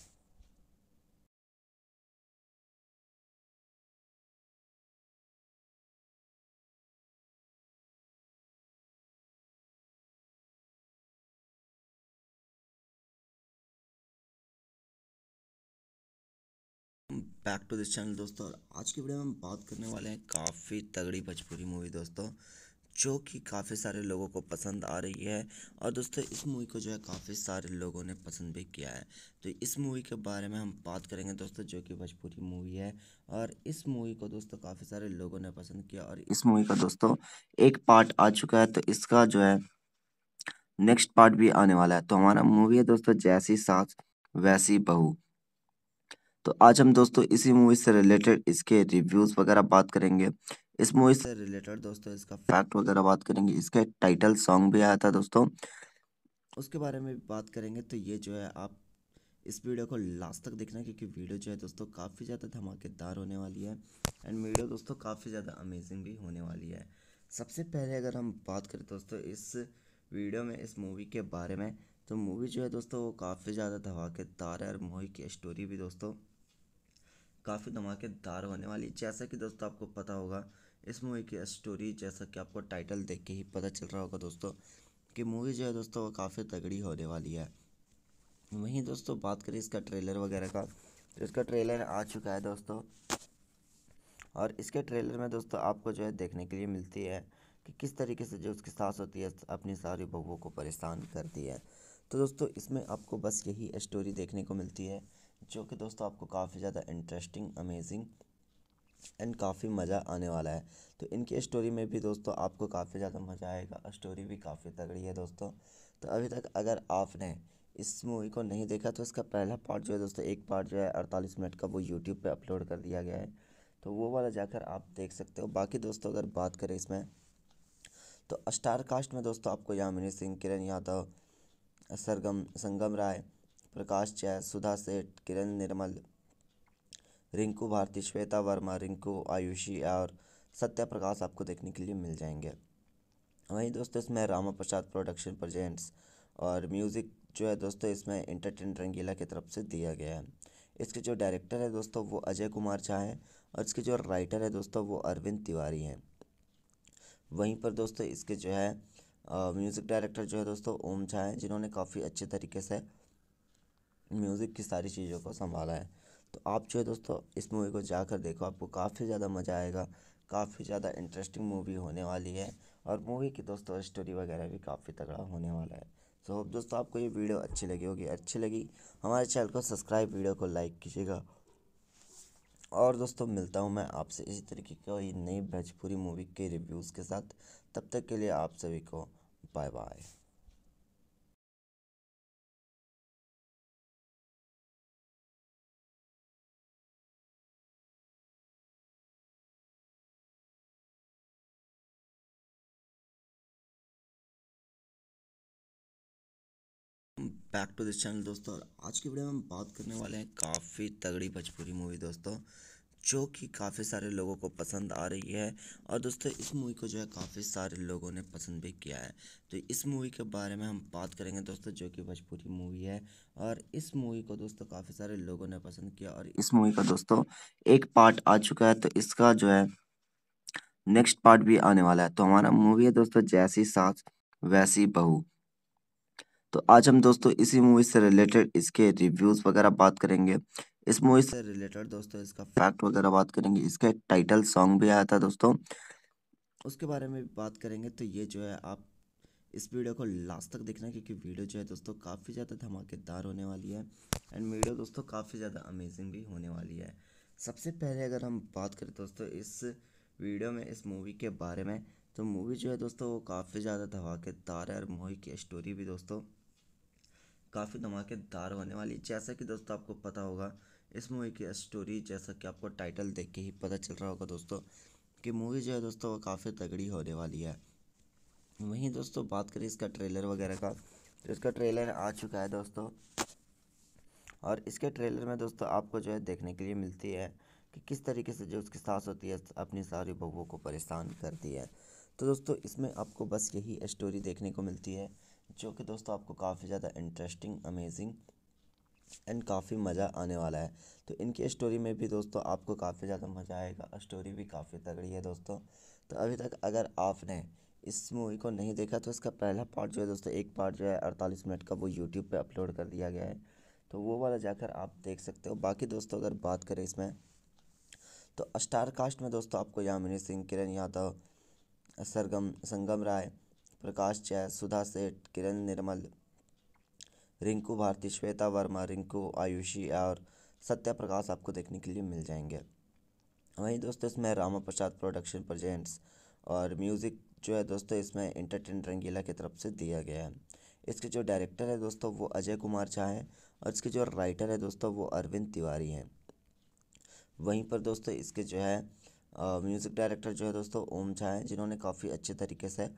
back to this channel दोस्तों और आज की वीडियो में हम बात करने वाले हैं काफ़ी तगड़ी भोजपुरी मूवी दोस्तों जो कि काफ़ी सारे लोगों को पसंद आ रही है और दोस्तों इस मूवी को जो है काफ़ी सारे लोगों ने पसंद भी किया है तो इस मूवी के बारे में हम बात करेंगे दोस्तों जो कि भोजपुरी मूवी है और इस मूवी को दोस्तों काफ़ी सारे लोगों ने पसंद किया और इस मूवी का दोस्तों एक पार्ट आ चुका है तो इसका जो है नेक्स्ट पार्ट भी आने वाला है तो हमारा मूवी है दोस्तों जैसी सास वैसी बहू तो आज हम दोस्तों इसी मूवी से रिलेटेड इसके रिव्यूज़ वगैरह बात करेंगे इस मूवी से रिलेटेड दोस्तों इसका फैक्ट वगैरह बात करेंगे इसके टाइटल सॉन्ग भी आया था दोस्तों उसके बारे में बात करेंगे तो ये जो है आप इस वीडियो को लास्ट तक देखना क्योंकि वीडियो जो है दोस्तों काफ़ी ज़्यादा धमाकेदार होने वाली है एंड वीडियो दोस्तों काफ़ी ज़्यादा अमेजिंग भी होने वाली है सबसे पहले अगर हम बात करें दोस्तों इस वीडियो में इस मूवी के बारे में तो मूवी जो है दोस्तों वो काफ़ी ज़्यादा धमाकेदार है और मूवी की स्टोरी भी दोस्तों काफ़ी धमाकेदार होने वाली जैसा कि दोस्तों आपको पता होगा इस मूवी की स्टोरी जैसा कि आपको टाइटल देख के ही पता चल रहा होगा दोस्तों कि मूवी जो है दोस्तों वो काफ़ी तगड़ी होने वाली है वहीं दोस्तों बात करें इसका ट्रेलर वगैरह का तो इसका ट्रेलर आ चुका है दोस्तों और इसके ट्रेलर में दोस्तों आपको जो है देखने के लिए मिलती है कि किस तरीके से जो उसकी सास होती है अपनी सारी बहुओं को परेशान करती है तो दोस्तों इसमें आपको बस यही स्टोरी देखने को मिलती है जो कि दोस्तों आपको काफ़ी ज़्यादा इंटरेस्टिंग अमेजिंग एंड काफ़ी मज़ा आने वाला है तो इनकी स्टोरी में भी दोस्तों आपको काफ़ी ज़्यादा मज़ा आएगा स्टोरी भी काफ़ी तगड़ी है दोस्तों तो अभी तक अगर आपने इस मूवी को नहीं देखा तो इसका पहला पार्ट जो है दोस्तों एक पार्ट जो है अड़तालीस मिनट का वो यूट्यूब पर अपलोड कर दिया गया है तो वो वाला जाकर आप देख सकते हो बाकी दोस्तों अगर बात करें इसमें तो स्टार कास्ट में दोस्तों आपको यामिनी सिंह किरण यादव सरगम संगम राय प्रकाश जैन सुधा सेठ किरण निर्मल रिंकू भारती श्वेता वर्मा रिंकू आयुषी और सत्या प्रकाश आपको देखने के लिए मिल जाएंगे वहीं दोस्तों इसमें रामा प्रसाद प्रोडक्शन प्रजेंट्स और म्यूज़िक जो है दोस्तों इसमें इंटरटेन रंगीला की तरफ से दिया गया है इसके जो डायरेक्टर है दोस्तों वो अजय कुमार झा हैं और इसके जो राइटर है दोस्तों वो अरविंद तिवारी हैं वहीं पर दोस्तों इसके जो है म्यूज़िक डायरेक्टर जो है दोस्तों ओम झा हैं जिन्होंने काफ़ी अच्छे तरीके से म्यूज़िक की सारी चीज़ों को संभाला है तो आप जो है दोस्तों इस मूवी को जाकर देखो आपको काफ़ी ज़्यादा मज़ा आएगा काफ़ी ज़्यादा इंटरेस्टिंग मूवी होने वाली है और मूवी की दोस्तों स्टोरी वगैरह भी काफ़ी तगड़ा होने वाला है सो so, होप दोस्तों आपको ये वीडियो अच्छी लगी होगी अच्छी लगी हमारे चैनल को सब्सक्राइब वीडियो को लाइक कीजिएगा और दोस्तों मिलता हूँ मैं आपसे इसी तरीके की नई भोजपुरी मूवी के रिव्यूज़ के साथ तब तक के लिए आप सभी को bye bye back to this channel दोस्तों और आज की वीडियो में हम बात करने वाले हैं काफ़ी तगड़ी भोजपुरी मूवी दोस्तों जो कि काफ़ी सारे लोगों को पसंद आ रही है और दोस्तों इस मूवी को जो है काफ़ी सारे लोगों ने पसंद भी किया है तो इस मूवी के बारे में हम बात करेंगे दोस्तों जो कि भोजपुरी मूवी है और इस मूवी को दोस्तों काफ़ी सारे लोगों ने पसंद किया और इस मूवी का दोस्तों एक पार्ट आ चुका है तो इसका जो है नेक्स्ट पार्ट भी आने वाला है तो हमारा मूवी है दोस्तों जैसी सास वैसी बहू तो आज हम दोस्तों इसी मूवी से रिलेटेड इसके रिव्यूज़ वगैरह बात करेंगे इस मूवी से रिलेटेड दोस्तों इसका फैक्ट वगैरह बात करेंगे इसका एक टाइटल सॉन्ग भी आया था दोस्तों उसके बारे में भी बात करेंगे तो ये जो है आप इस वीडियो को लास्ट तक देखना क्योंकि वीडियो जो है दोस्तों काफ़ी ज़्यादा धमाकेदार होने वाली है एंड वीडियो दोस्तों काफ़ी ज़्यादा अमेजिंग भी होने वाली है सबसे पहले अगर हम बात करें दोस्तों इस वीडियो में इस मूवी के बारे में तो मूवी जो है दोस्तों वो काफ़ी ज़्यादा धमाकेदार है और मूवी की स्टोरी भी दोस्तों काफ़ी धमाकेदार होने वाली है जैसा कि दोस्तों आपको पता होगा इस मूवी की स्टोरी जैसा कि आपको टाइटल देख के ही पता चल रहा होगा दोस्तों कि मूवी जो है दोस्तों वो काफ़ी तगड़ी होने वाली है वहीं दोस्तों बात करें इसका ट्रेलर वगैरह का तो इसका ट्रेलर आ चुका है दोस्तों और इसके ट्रेलर में दोस्तों आपको जो है देखने के लिए मिलती है कि किस तरीके से जो उसकी सास होती है अपनी सारी बहुओं को परेशान करती है तो दोस्तों इसमें आपको बस यही स्टोरी देखने को मिलती है जो कि दोस्तों आपको काफ़ी ज़्यादा इंटरेस्टिंग अमेजिंग एंड काफ़ी मज़ा आने वाला है तो इनकी स्टोरी में भी दोस्तों आपको काफ़ी ज़्यादा मज़ा आएगा स्टोरी भी काफ़ी तगड़ी है दोस्तों तो अभी तक अगर आपने इस मूवी को नहीं देखा तो इसका पहला पार्ट जो है दोस्तों एक पार्ट जो है अड़तालीस मिनट का वो यूट्यूब पर अपलोड कर दिया गया है तो वो वाला जाकर आप देख सकते हो बाकी दोस्तों अगर बात करें इसमें तो स्टार कास्ट में दोस्तों आपको यामिनी सिंह किरण यादव सरगम संगम राय प्रकाश जैन सुधा सेठ किरण निर्मल रिंकू भारती श्वेता वर्मा रिंकू आयुषी और सत्या प्रकाश आपको देखने के लिए मिल जाएंगे वहीं दोस्तों इसमें रामा प्रसाद प्रोडक्शन प्रजेंट्स और म्यूज़िक जो है दोस्तों इसमें इंटरटेन रंगीला की तरफ से दिया गया है इसके जो डायरेक्टर है दोस्तों वो अजय कुमार झा हैं और इसके जो राइटर है दोस्तों वो अरविंद तिवारी हैं वहीं पर दोस्तों इसके जो है म्यूज़िक डायरेक्टर जो है दोस्तों ओम झा हैं जिन्होंने काफ़ी अच्छे तरीके से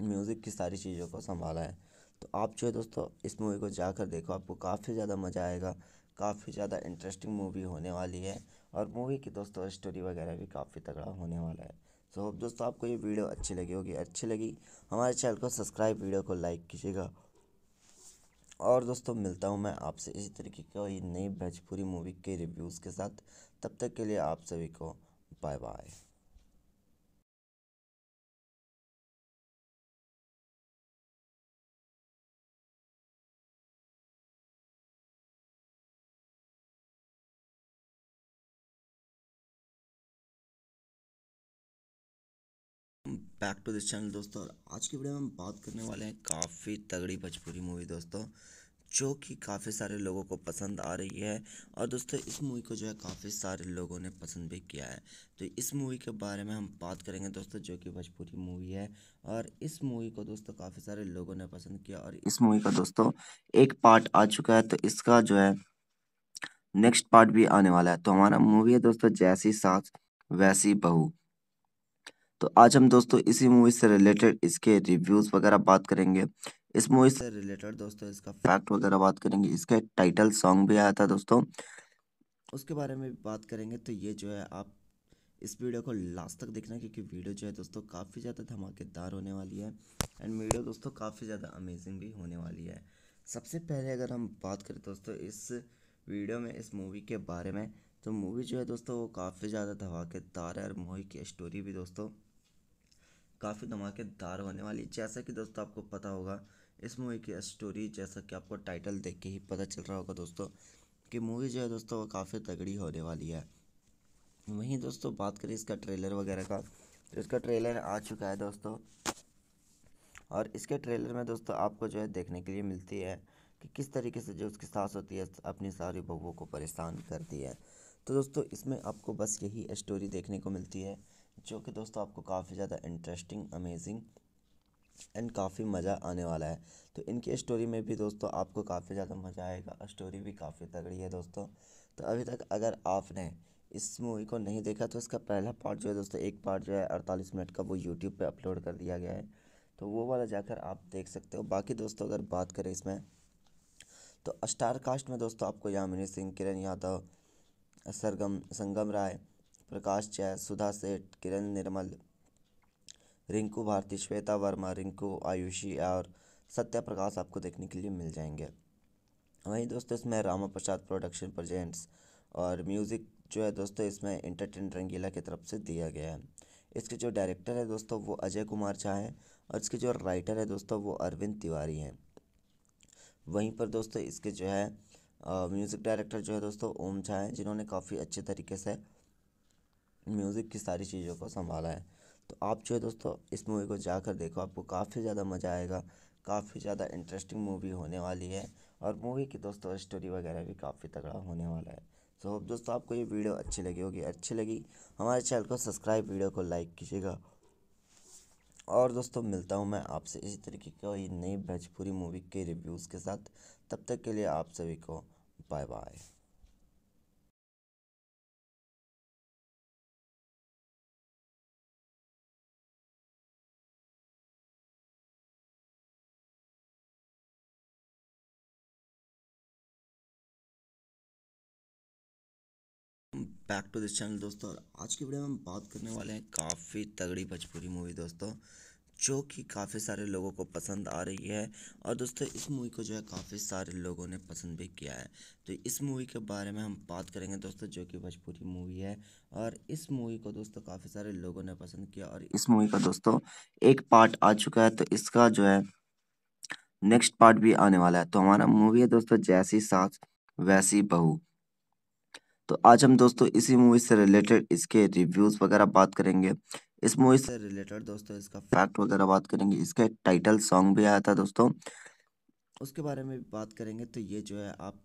म्यूज़िक की सारी चीज़ों को संभाला है तो आप जो है दोस्तों इस मूवी को जाकर देखो आपको काफ़ी ज़्यादा मज़ा आएगा काफ़ी ज़्यादा इंटरेस्टिंग मूवी होने वाली है और मूवी की दोस्तों स्टोरी वगैरह भी काफ़ी तगड़ा होने वाला है सो so, होप दोस्तों आपको ये वीडियो अच्छी लगी होगी अच्छी लगी हमारे चैनल को सब्सक्राइब वीडियो को लाइक कीजिएगा और दोस्तों मिलता हूँ मैं आपसे इसी तरीके की नई भोजपुरी मूवी के रिव्यूज़ के साथ तब तक के लिए आप सभी को bye bye back to this channel दोस्तों और आज की वीडियो में हम बात करने वाले हैं काफ़ी तगड़ी भोजपुरी मूवी दोस्तों जो कि काफ़ी सारे लोगों को पसंद आ रही है और दोस्तों इस मूवी को जो है काफ़ी सारे लोगों ने पसंद भी किया है तो इस मूवी के बारे में हम बात करेंगे दोस्तों जो कि भोजपुरी मूवी है और इस मूवी को दोस्तों काफ़ी सारे लोगों ने पसंद किया और इस मूवी का दोस्तों एक पार्ट आ चुका है तो इसका जो है नेक्स्ट पार्ट भी आने वाला है तो हमारा मूवी है दोस्तों जैसी सास वैसी बहू तो आज हम दोस्तों इसी मूवी से रिलेटेड इसके रिव्यूज़ वगैरह बात करेंगे इस मूवी से रिलेटेड दोस्तों इसका फैक्ट वगैरह बात करेंगे इसका टाइटल सॉन्ग भी आया था दोस्तों उसके बारे में भी बात करेंगे तो ये जो है आप इस वीडियो को लास्ट तक देखना क्योंकि वीडियो जो है दोस्तों काफ़ी ज़्यादा धमाकेदार होने वाली है एंड वीडियो दोस्तों काफ़ी ज़्यादा अमेजिंग भी होने वाली है सबसे पहले अगर हम बात करें दोस्तों इस वीडियो में इस मूवी के बारे में तो मूवी जो है दोस्तों वो काफ़ी ज़्यादा धमाकेदार है और मूवी की स्टोरी भी दोस्तों काफ़ी धमाकेदार होने वाली जैसा कि दोस्तों आपको पता होगा इस मूवी की स्टोरी जैसा कि आपको टाइटल देख के ही पता चल रहा होगा दोस्तों कि मूवी जो है दोस्तों वो काफ़ी तगड़ी होने वाली है वहीं दोस्तों बात करें इसका ट्रेलर वगैरह का तो इसका ट्रेलर आ चुका है दोस्तों और इसके ट्रेलर में दोस्तों आपको जो है देखने के लिए मिलती है कि किस तरीके से जो उसकी सास होती है अपनी सारी बहुओं को परेशान करती है तो दोस्तों इसमें आपको बस यही स्टोरी देखने को मिलती है जो कि दोस्तों आपको काफ़ी ज़्यादा इंटरेस्टिंग अमेजिंग एंड काफ़ी मज़ा आने वाला है तो इनकी स्टोरी में भी दोस्तों आपको काफ़ी ज़्यादा मज़ा आएगा स्टोरी भी काफ़ी तगड़ी है दोस्तों तो अभी तक अगर आपने इस मूवी को नहीं देखा तो इसका पहला पार्ट जो है दोस्तों एक पार्ट जो है अड़तालीस मिनट का वो यूट्यूब पर अपलोड कर दिया गया है तो वो वाला जाकर आप देख सकते हो बाकी दोस्तों अगर बात करें इसमें तो स्टार कास्ट में दोस्तों आपको यामिनी सिंह किरण यादव सरगम संगम राय प्रकाश जैन सुधा सेठ किरण निर्मल रिंकू भारती श्वेता वर्मा रिंकू आयुषी और सत्या प्रकाश आपको देखने के लिए मिल जाएंगे वहीं दोस्तों इसमें रामा प्रसाद प्रोडक्शन प्रजेंट्स और म्यूज़िक जो है दोस्तों इसमें इंटरटेन रंगीला की तरफ से दिया गया है इसके जो डायरेक्टर है दोस्तों वो अजय कुमार झा हैं और इसके जो राइटर है दोस्तों वो अरविंद तिवारी हैं वहीं पर दोस्तों इसके जो है म्यूज़िक डायरेक्टर जो है दोस्तों ओम झा हैं जिन्होंने काफ़ी अच्छे तरीके से म्यूज़िक की सारी चीज़ों को संभाला है तो आप जो है दोस्तों इस मूवी को जाकर देखो आपको काफ़ी ज़्यादा मज़ा आएगा काफ़ी ज़्यादा इंटरेस्टिंग मूवी होने वाली है और मूवी की दोस्तों स्टोरी वगैरह भी काफ़ी तगड़ा होने वाला है सो so, होप दोस्तों आपको ये वीडियो अच्छी लगी होगी अच्छी लगी हमारे चैनल को सब्सक्राइब वीडियो को लाइक कीजिएगा और दोस्तों मिलता हूँ मैं आपसे इसी तरीके की नई भोजपुरी मूवी के रिव्यूज़ के साथ तब तक के लिए आप सभी को bye bye back to this channel दोस्तों और आज की वीडियो में हम बात करने वाले हैं काफ़ी तगड़ी भोजपुरी मूवी दोस्तों जो कि काफ़ी सारे लोगों को पसंद आ रही है और दोस्तों इस मूवी को जो है काफ़ी सारे लोगों ने पसंद भी किया है तो इस मूवी के बारे में हम बात करेंगे दोस्तों जो कि भोजपुरी मूवी है और इस मूवी को दोस्तों काफ़ी सारे लोगों ने पसंद किया और इस मूवी का दोस्तों एक पार्ट आ चुका है तो इसका जो है नेक्स्ट पार्ट भी आने वाला है तो हमारा मूवी है दोस्तों जैसी सास वैसी बहू तो आज हम दोस्तों इसी मूवी से रिलेटेड इसके रिव्यूज़ वगैरह बात करेंगे इस मूवी से रिलेटेड दोस्तों इसका फैक्ट वगैरह बात करेंगे इसका टाइटल सॉन्ग भी आया था दोस्तों उसके बारे में भी बात करेंगे तो ये जो है आप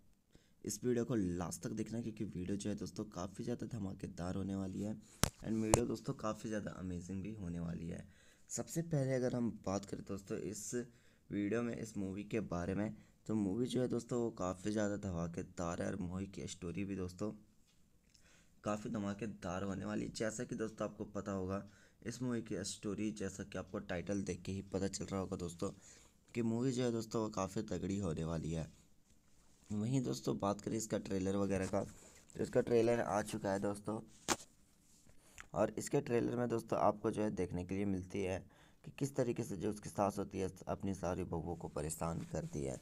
इस वीडियो को लास्ट तक देखना क्योंकि वीडियो जो है दोस्तों काफ़ी ज़्यादा धमाकेदार होने वाली है एंड वीडियो दोस्तों काफ़ी ज़्यादा अमेजिंग भी होने वाली है सबसे पहले अगर हम बात करें दोस्तों इस वीडियो में इस मूवी के बारे में तो मूवी जो है दोस्तों वो काफ़ी ज़्यादा धमाकेदार है और मूवी की स्टोरी भी दोस्तों काफ़ी धमाकेदार होने वाली जैसा कि दोस्तों आपको पता होगा इस मूवी की स्टोरी जैसा कि आपको टाइटल देख के ही पता चल रहा होगा दोस्तों कि मूवी जो है दोस्तों वो काफ़ी तगड़ी होने वाली है वहीं दोस्तों बात करें इसका ट्रेलर वगैरह का तो इसका ट्रेलर आ चुका है दोस्तों और इसके ट्रेलर में दोस्तों आपको जो है देखने के लिए मिलती है कि किस तरीके से जो उसकी सास होती है अपनी सारी बहुओं को परेशान करती है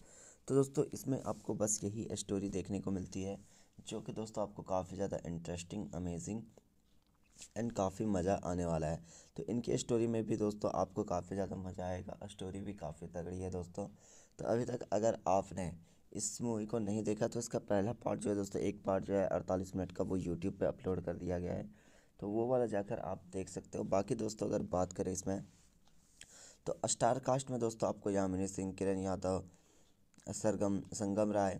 तो दोस्तों इसमें आपको बस यही स्टोरी देखने को मिलती है जो कि दोस्तों आपको काफ़ी ज़्यादा इंटरेस्टिंग अमेजिंग एंड काफ़ी मज़ा आने वाला है तो इनकी स्टोरी में भी दोस्तों आपको काफ़ी ज़्यादा मज़ा आएगा स्टोरी भी काफ़ी तगड़ी है दोस्तों तो अभी तक अगर आपने इस मूवी को नहीं देखा तो इसका पहला पार्ट जो है दोस्तों एक पार्ट जो है अड़तालीस मिनट का वो यूट्यूब पर अपलोड कर दिया गया है तो वो वाला जाकर आप देख सकते हो बाकी दोस्तों अगर बात करें इसमें तो स्टार कास्ट में दोस्तों आपको यामिनी सिंह किरण यादव सरगम संगम राय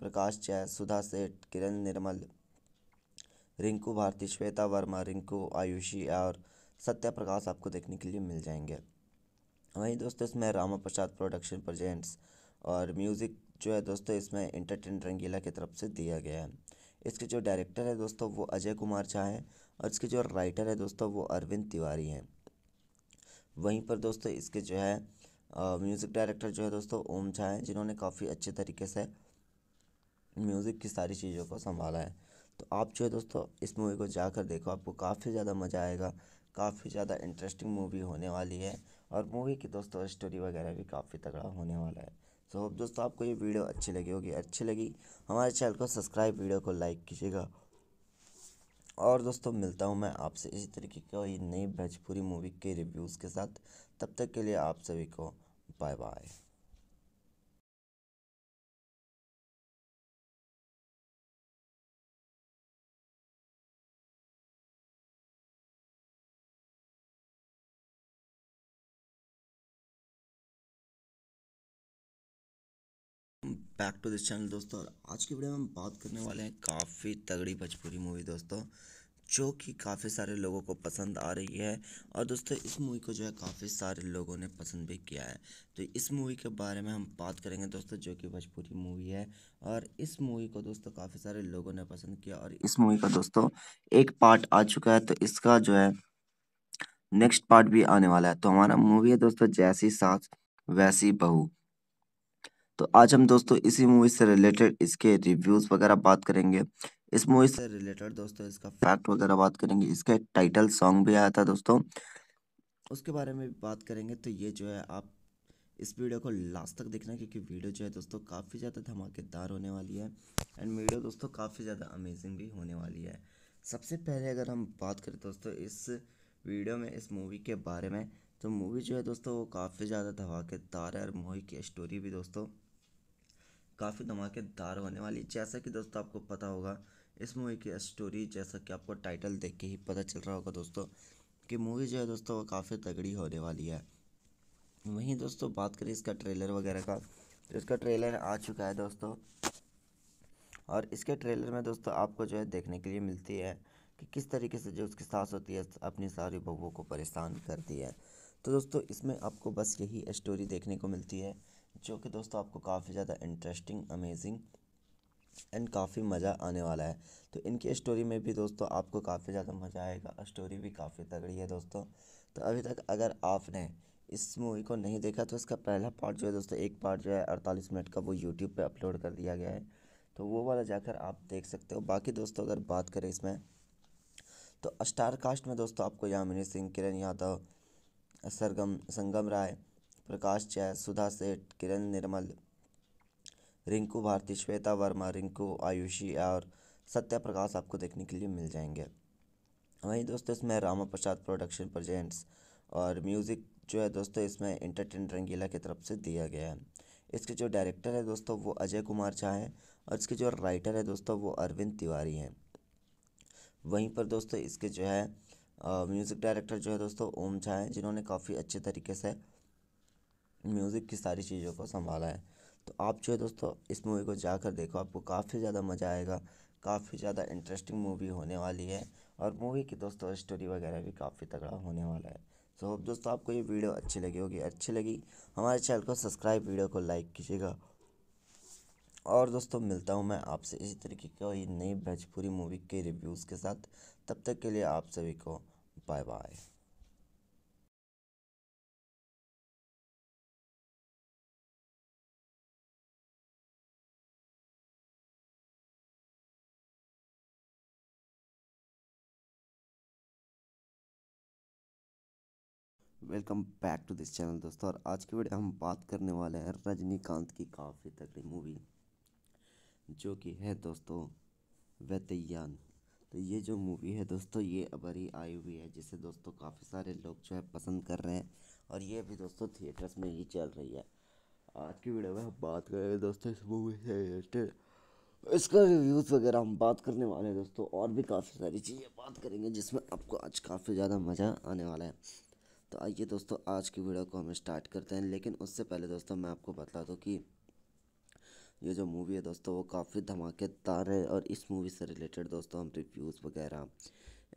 प्रकाश जैन सुधा सेठ किरण निर्मल रिंकू भारती श्वेता वर्मा रिंकू आयुषी और सत्या प्रकाश आपको देखने के लिए मिल जाएंगे वहीं दोस्तों इसमें रामा प्रसाद प्रोडक्शन प्रजेंट्स और म्यूज़िक जो है दोस्तों इसमें इंटरटेन रंगीला की तरफ से दिया गया है इसके जो डायरेक्टर है दोस्तों वो अजय कुमार झा हैं और इसके जो राइटर है दोस्तों वो अरविंद तिवारी हैं वहीं पर दोस्तों इसके जो है म्यूज़िक डायरेक्टर जो है दोस्तों ओम झा हैं जिन्होंने काफ़ी अच्छे तरीके से म्यूज़िक की सारी चीज़ों को संभाला है तो आप जो है दोस्तों इस मूवी को जाकर देखो आपको काफ़ी ज़्यादा मज़ा आएगा काफ़ी ज़्यादा इंटरेस्टिंग मूवी होने वाली है और मूवी की दोस्तों स्टोरी वगैरह भी काफ़ी तगड़ा होने वाला है सो होप दोस्तों आपको ये वीडियो अच्छी लगी होगी अच्छी लगी हमारे चैनल को सब्सक्राइब वीडियो को लाइक कीजिएगा और दोस्तों मिलता हूँ मैं आपसे इसी तरीके की नई भोजपुरी मूवी के रिव्यूज़ के साथ तब तक के लिए आप सभी को bye bye back to this channel दोस्तों और आज की वीडियो में हम बात करने वाले हैं काफ़ी तगड़ी भोजपुरी मूवी दोस्तों जो कि काफ़ी सारे लोगों को पसंद आ रही है और दोस्तों इस मूवी को जो है काफ़ी सारे लोगों ने पसंद भी किया है तो इस मूवी के बारे में हम बात करेंगे दोस्तों जो कि भोजपुरी मूवी है और इस मूवी को दोस्तों काफ़ी सारे लोगों ने पसंद किया और इस मूवी का दोस्तों एक पार्ट आ चुका है तो इसका जो है नेक्स्ट पार्ट भी आने वाला है तो हमारा मूवी है दोस्तों जैसी सास वैसी बहू तो आज हम दोस्तों इसी मूवी से रिलेटेड इसके रिव्यूज़ वगैरह बात करेंगे इस मूवी से रिलेटेड दोस्तों इसका फैक्ट वगैरह बात करेंगे इसके टाइटल सॉन्ग भी आया था दोस्तों उसके बारे में बात करेंगे तो ये जो है आप इस वीडियो को लास्ट तक देखना क्योंकि वीडियो जो है दोस्तों काफ़ी ज़्यादा धमाकेदार होने वाली है एंड वीडियो दोस्तों काफ़ी ज़्यादा अमेजिंग भी होने वाली है सबसे पहले अगर हम बात करें दोस्तों इस वीडियो में इस मूवी के बारे में तो मूवी जो है दोस्तों वो काफ़ी ज़्यादा धमाकेदार है और मूवी की स्टोरी भी दोस्तों काफ़ी धमाकेदार होने वाली जैसा कि दोस्तों आपको पता होगा इस मूवी की स्टोरी जैसा कि आपको टाइटल देख के ही पता चल रहा होगा दोस्तों कि मूवी जो है दोस्तों वो काफ़ी तगड़ी होने वाली है वहीं दोस्तों बात करें इसका ट्रेलर वगैरह का तो इसका ट्रेलर आ चुका है दोस्तों और इसके ट्रेलर में दोस्तों आपको जो है देखने के लिए मिलती है कि किस तरीके से जो उसकी सास होती है अपनी सारी बहुओं को परेशान करती है तो दोस्तों इसमें आपको बस यही स्टोरी देखने को मिलती है जो कि दोस्तों आपको काफ़ी ज़्यादा इंटरेस्टिंग अमेजिंग एंड काफ़ी मज़ा आने वाला है तो इनकी स्टोरी में भी दोस्तों आपको काफ़ी ज़्यादा मज़ा आएगा स्टोरी भी काफ़ी तगड़ी है दोस्तों तो अभी तक अगर आपने इस मूवी को नहीं देखा तो इसका पहला पार्ट जो है दोस्तों एक पार्ट जो है अड़तालीस मिनट का वो यूट्यूब पर अपलोड कर दिया गया है तो वो वाला जाकर आप देख सकते हो बाकी दोस्तों अगर बात करें इसमें तो स्टार कास्ट में दोस्तों आपको यामिनी सिंह किरण यादव सरगम संगम राय प्रकाश जैन सुधा सेठ किरण निर्मल रिंकू भारती श्वेता वर्मा रिंकू आयुषी और सत्या प्रकाश आपको देखने के लिए मिल जाएंगे वहीं दोस्तों इसमें रामा प्रसाद प्रोडक्शन प्रजेंट्स और म्यूज़िक जो है दोस्तों इसमें इंटरटेन रंगीला की तरफ से दिया गया है इसके जो डायरेक्टर है दोस्तों वो अजय कुमार झा हैं और इसके जो राइटर है दोस्तों वो अरविंद तिवारी हैं वहीं पर दोस्तों इसके जो है म्यूज़िक डायरेक्टर जो है दोस्तों ओम झा हैं जिन्होंने काफ़ी अच्छे तरीके से म्यूज़िक की सारी चीज़ों को संभाला है तो आप जो है दोस्तों इस मूवी को जाकर देखो आपको काफ़ी ज़्यादा मज़ा आएगा काफ़ी ज़्यादा इंटरेस्टिंग मूवी होने वाली है और मूवी की दोस्तों स्टोरी वगैरह भी काफ़ी तगड़ा होने वाला है सो होप दोस्तों आपको ये वीडियो अच्छी लगी होगी अच्छी लगी हमारे चैनल को सब्सक्राइब वीडियो को लाइक कीजिएगा और दोस्तों मिलता हूँ मैं आपसे इसी तरीके की नई भोजपुरी मूवी के रिव्यूज़ के साथ तब तक के लिए आप सभी को bye bye welcome back to this channel दोस्तों और आज की वीडियो हम बात करने वाले हैं रजनीकांत की काफ़ी तगड़ी मूवी जो कि है दोस्तों वैतयान तो ये जो मूवी है दोस्तों ये अबरी आई हुई है जिसे दोस्तों काफ़ी सारे लोग जो है पसंद कर रहे हैं और ये भी दोस्तों थिएटर्स में ही चल रही है आज की वीडियो में हम बात करेंगे दोस्तों इस मूवी से रिलेटेड इसका रिव्यूज़ वगैरह हम बात करने वाले हैं दोस्तों और भी काफ़ी सारी चीज़ें बात करेंगे जिसमें आपको आज काफ़ी ज़्यादा मज़ा आने वाला है तो आइए दोस्तों आज की वीडियो को हम स्टार्ट करते हैं लेकिन उससे पहले दोस्तों मैं आपको बता दूँ कि ये जो मूवी है दोस्तों वो काफ़ी धमाकेदार है और इस मूवी से रिलेटेड दोस्तों हम रिव्यूज़ वगैरह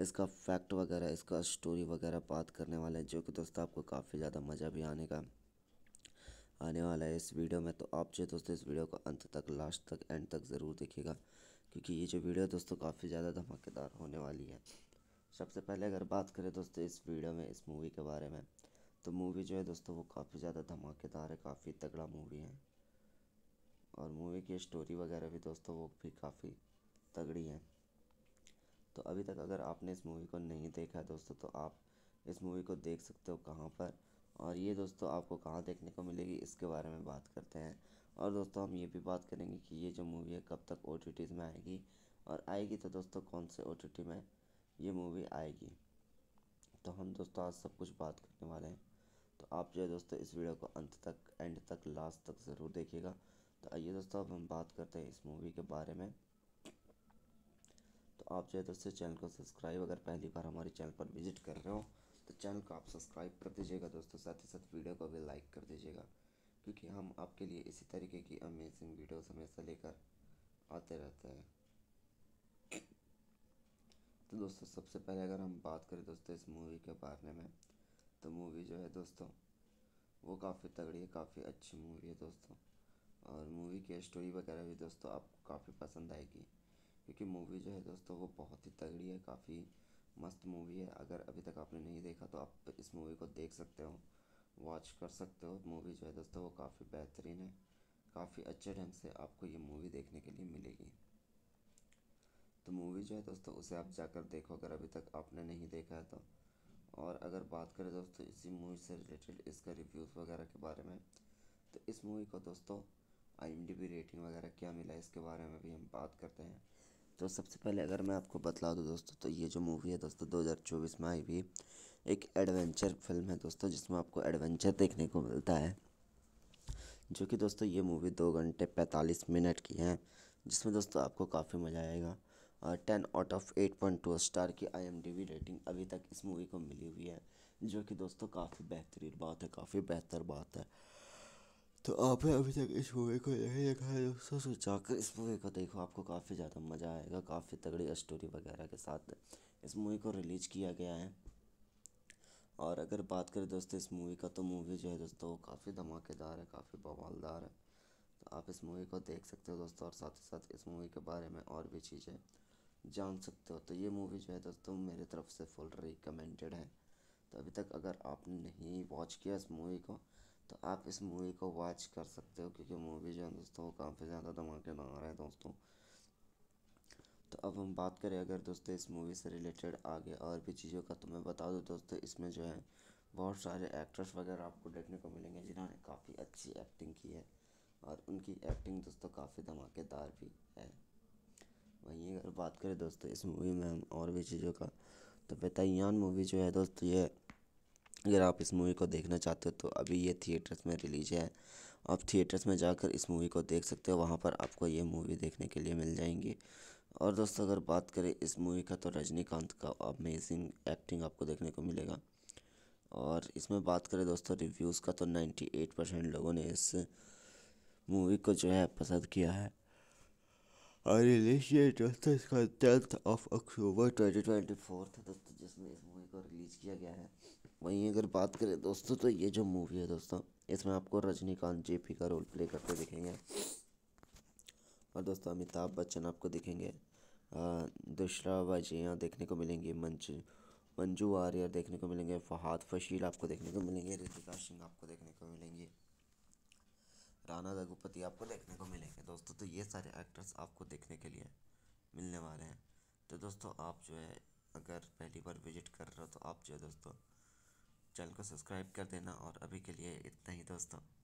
इसका फैक्ट वगैरह इसका स्टोरी वगैरह बात करने वाले हैं जो कि दोस्तों आपको काफ़ी ज़्यादा मज़ा भी आने का आने वाला है इस वीडियो में तो आप जो दोस्तों इस वीडियो को अंत तक लास्ट तक एंड तक ज़रूर देखिएगा क्योंकि ये जो वीडियो दोस्तों काफ़ी ज़्यादा धमाकेदार होने वाली है सबसे पहले अगर बात करें दोस्तों इस वीडियो में इस मूवी के बारे में तो मूवी जो है दोस्तों वो काफ़ी ज़्यादा धमाकेदार है काफ़ी तगड़ा मूवी है और मूवी की स्टोरी वगैरह भी दोस्तों वो भी काफ़ी तगड़ी है तो अभी तक अगर आपने इस मूवी को नहीं देखा है दोस्तों तो आप इस मूवी को देख सकते हो कहाँ पर और ये दोस्तों आपको कहाँ देखने को मिलेगी इसके बारे में बात करते हैं और दोस्तों हम ये भी बात करेंगे कि ये जो मूवी है कब तक ओ में आएगी और आएगी तो दोस्तों कौन से ओ में ये मूवी आएगी तो हम दोस्तों आज सब कुछ बात करने वाले हैं तो आप जो है दोस्तों इस वीडियो को अंत तक एंड तक लास्ट तक ज़रूर देखिएगा तो आइए दोस्तों अब हम बात करते हैं इस मूवी के बारे में तो आप जो है दोस्तों चैनल को सब्सक्राइब अगर पहली बार हमारे चैनल पर विजिट कर रहे हो तो चैनल को आप सब्सक्राइब कर दीजिएगा दोस्तों साथ ही साथ वीडियो को भी लाइक कर दीजिएगा क्योंकि हम आपके लिए इसी तरीके की अमेजिंग वीडियोस हमेशा लेकर आते रहते हैं तो दोस्तों सबसे पहले अगर हम बात करें दोस्तों इस मूवी के बारे में तो मूवी जो है दोस्तों वो काफ़ी तगड़ी है काफ़ी अच्छी मूवी है दोस्तों और मूवी की स्टोरी वगैरह भी दोस्तों आपको काफ़ी पसंद आएगी क्योंकि मूवी जो है दोस्तों वो बहुत ही तगड़ी है काफ़ी मस्त मूवी है अगर अभी तक आपने नहीं देखा तो आप इस मूवी को देख सकते हो वॉच कर सकते हो मूवी जो है दोस्तों वो काफ़ी बेहतरीन है काफ़ी अच्छे ढंग से आपको ये मूवी देखने के लिए मिलेगी तो मूवी जो है दोस्तों उसे आप जाकर देखो अगर अभी तक आपने नहीं देखा है तो और अगर बात करें दोस्तों इसी मूवी से रिलेटेड इसका रिव्यूज़ वगैरह के बारे में तो इस मूवी को दोस्तों आई रेटिंग वगैरह क्या मिला है इसके बारे में भी हम बात करते हैं तो सबसे पहले अगर मैं आपको बतला दूँ दोस्तों तो ये जो मूवी है दोस्तों दो में आई हुई एक एडवेंचर फिल्म है दोस्तों जिसमें आपको एडवेंचर देखने को मिलता है जो कि दोस्तों ये मूवी दो घंटे पैंतालीस मिनट की है जिसमें दोस्तों आपको काफ़ी मज़ा आएगा ten out of eight point two star की आई रेटिंग अभी तक इस मूवी को मिली हुई है जो कि दोस्तों काफ़ी बेहतरीन बात है काफ़ी बेहतर बात है तो आपने अभी तक इस मूवी को यही देखा है दोस्तों सो तो जाकर इस मूवी को देखो आपको काफ़ी ज़्यादा मज़ा आएगा काफ़ी तगड़ी स्टोरी वगैरह के साथ इस मूवी को रिलीज किया गया है और अगर बात करें दोस्तों इस मूवी का तो मूवी जो है दोस्तों वो काफ़ी धमाकेदार है काफ़ी बवालदार है तो आप इस मूवी को देख सकते हो दोस्तों और साथ ही साथ इस मूवी के बारे में और भी चीज़ें जान सकते हो तो ये मूवी जो है दोस्तों मेरे तरफ से फुल रिकमेंडेड है तो अभी तक अगर आपने नहीं वॉच किया इस मूवी को तो आप इस मूवी को वॉच कर सकते हो क्योंकि मूवी जो है दोस्तों वो काफ़ी ज़्यादा धमाकेदार है दोस्तों तो अब हम बात करें अगर दोस्तों इस मूवी से रिलेटेड आगे और भी चीज़ों का तो मैं बता दूँ दोस्तों इसमें जो है बहुत सारे एक्टर्स वगैरह आपको देखने को मिलेंगे जिन्होंने काफ़ी अच्छी एक्टिंग की है और उनकी एक्टिंग दोस्तों काफ़ी धमाकेदार भी है वहीं अगर बात करें दोस्तों इस मूवी में हम और भी चीज़ों का तो बेतान मूवी जो है दोस्तों ये अगर आप इस मूवी को देखना चाहते हो तो अभी ये थिएटर्स में रिलीज है आप थिएटर्स में जाकर इस मूवी को देख सकते हो वहाँ पर आपको ये मूवी देखने के लिए मिल जाएंगी और दोस्तों अगर बात करें इस मूवी का तो रजनीकांत का अमेजिंग एक्टिंग आपको देखने को मिलेगा और इसमें बात करें दोस्तों रिव्यूज़ का तो एट परसेंट लोगों ने इस मूवी को जो है पसंद किया है I released in justice का tenth of October twenty twenty four था दोस्तों जिसमें इस मूवी को रिलीज़ किया गया है वहीं अगर बात करें दोस्तों तो ये जो मूवी है दोस्तों इसमें आपको रजनीकांत जे पी का रोल प्ले करते दिखेंगे और दोस्तों अमिताभ बच्चन आपको दिखेंगे दुश्रा वजियाँ देखने को मिलेंगी मंच मंजू आर्यर देखने को मिलेंगे फहाद फशील आपको देखने को मिलेंगे ऋतिका सिंह आपको देखने को मिलेंगे राणा रघुपति आपको देखने को मिलेंगे दोस्तों तो ये सारे एक्टर्स आपको देखने के लिए मिलने वाले हैं तो दोस्तों आप जो है अगर पहली बार विजिट कर रहे हो तो आप जो है दोस्तों चैनल को सब्सक्राइब कर देना और अभी के लिए इतना ही दोस्तों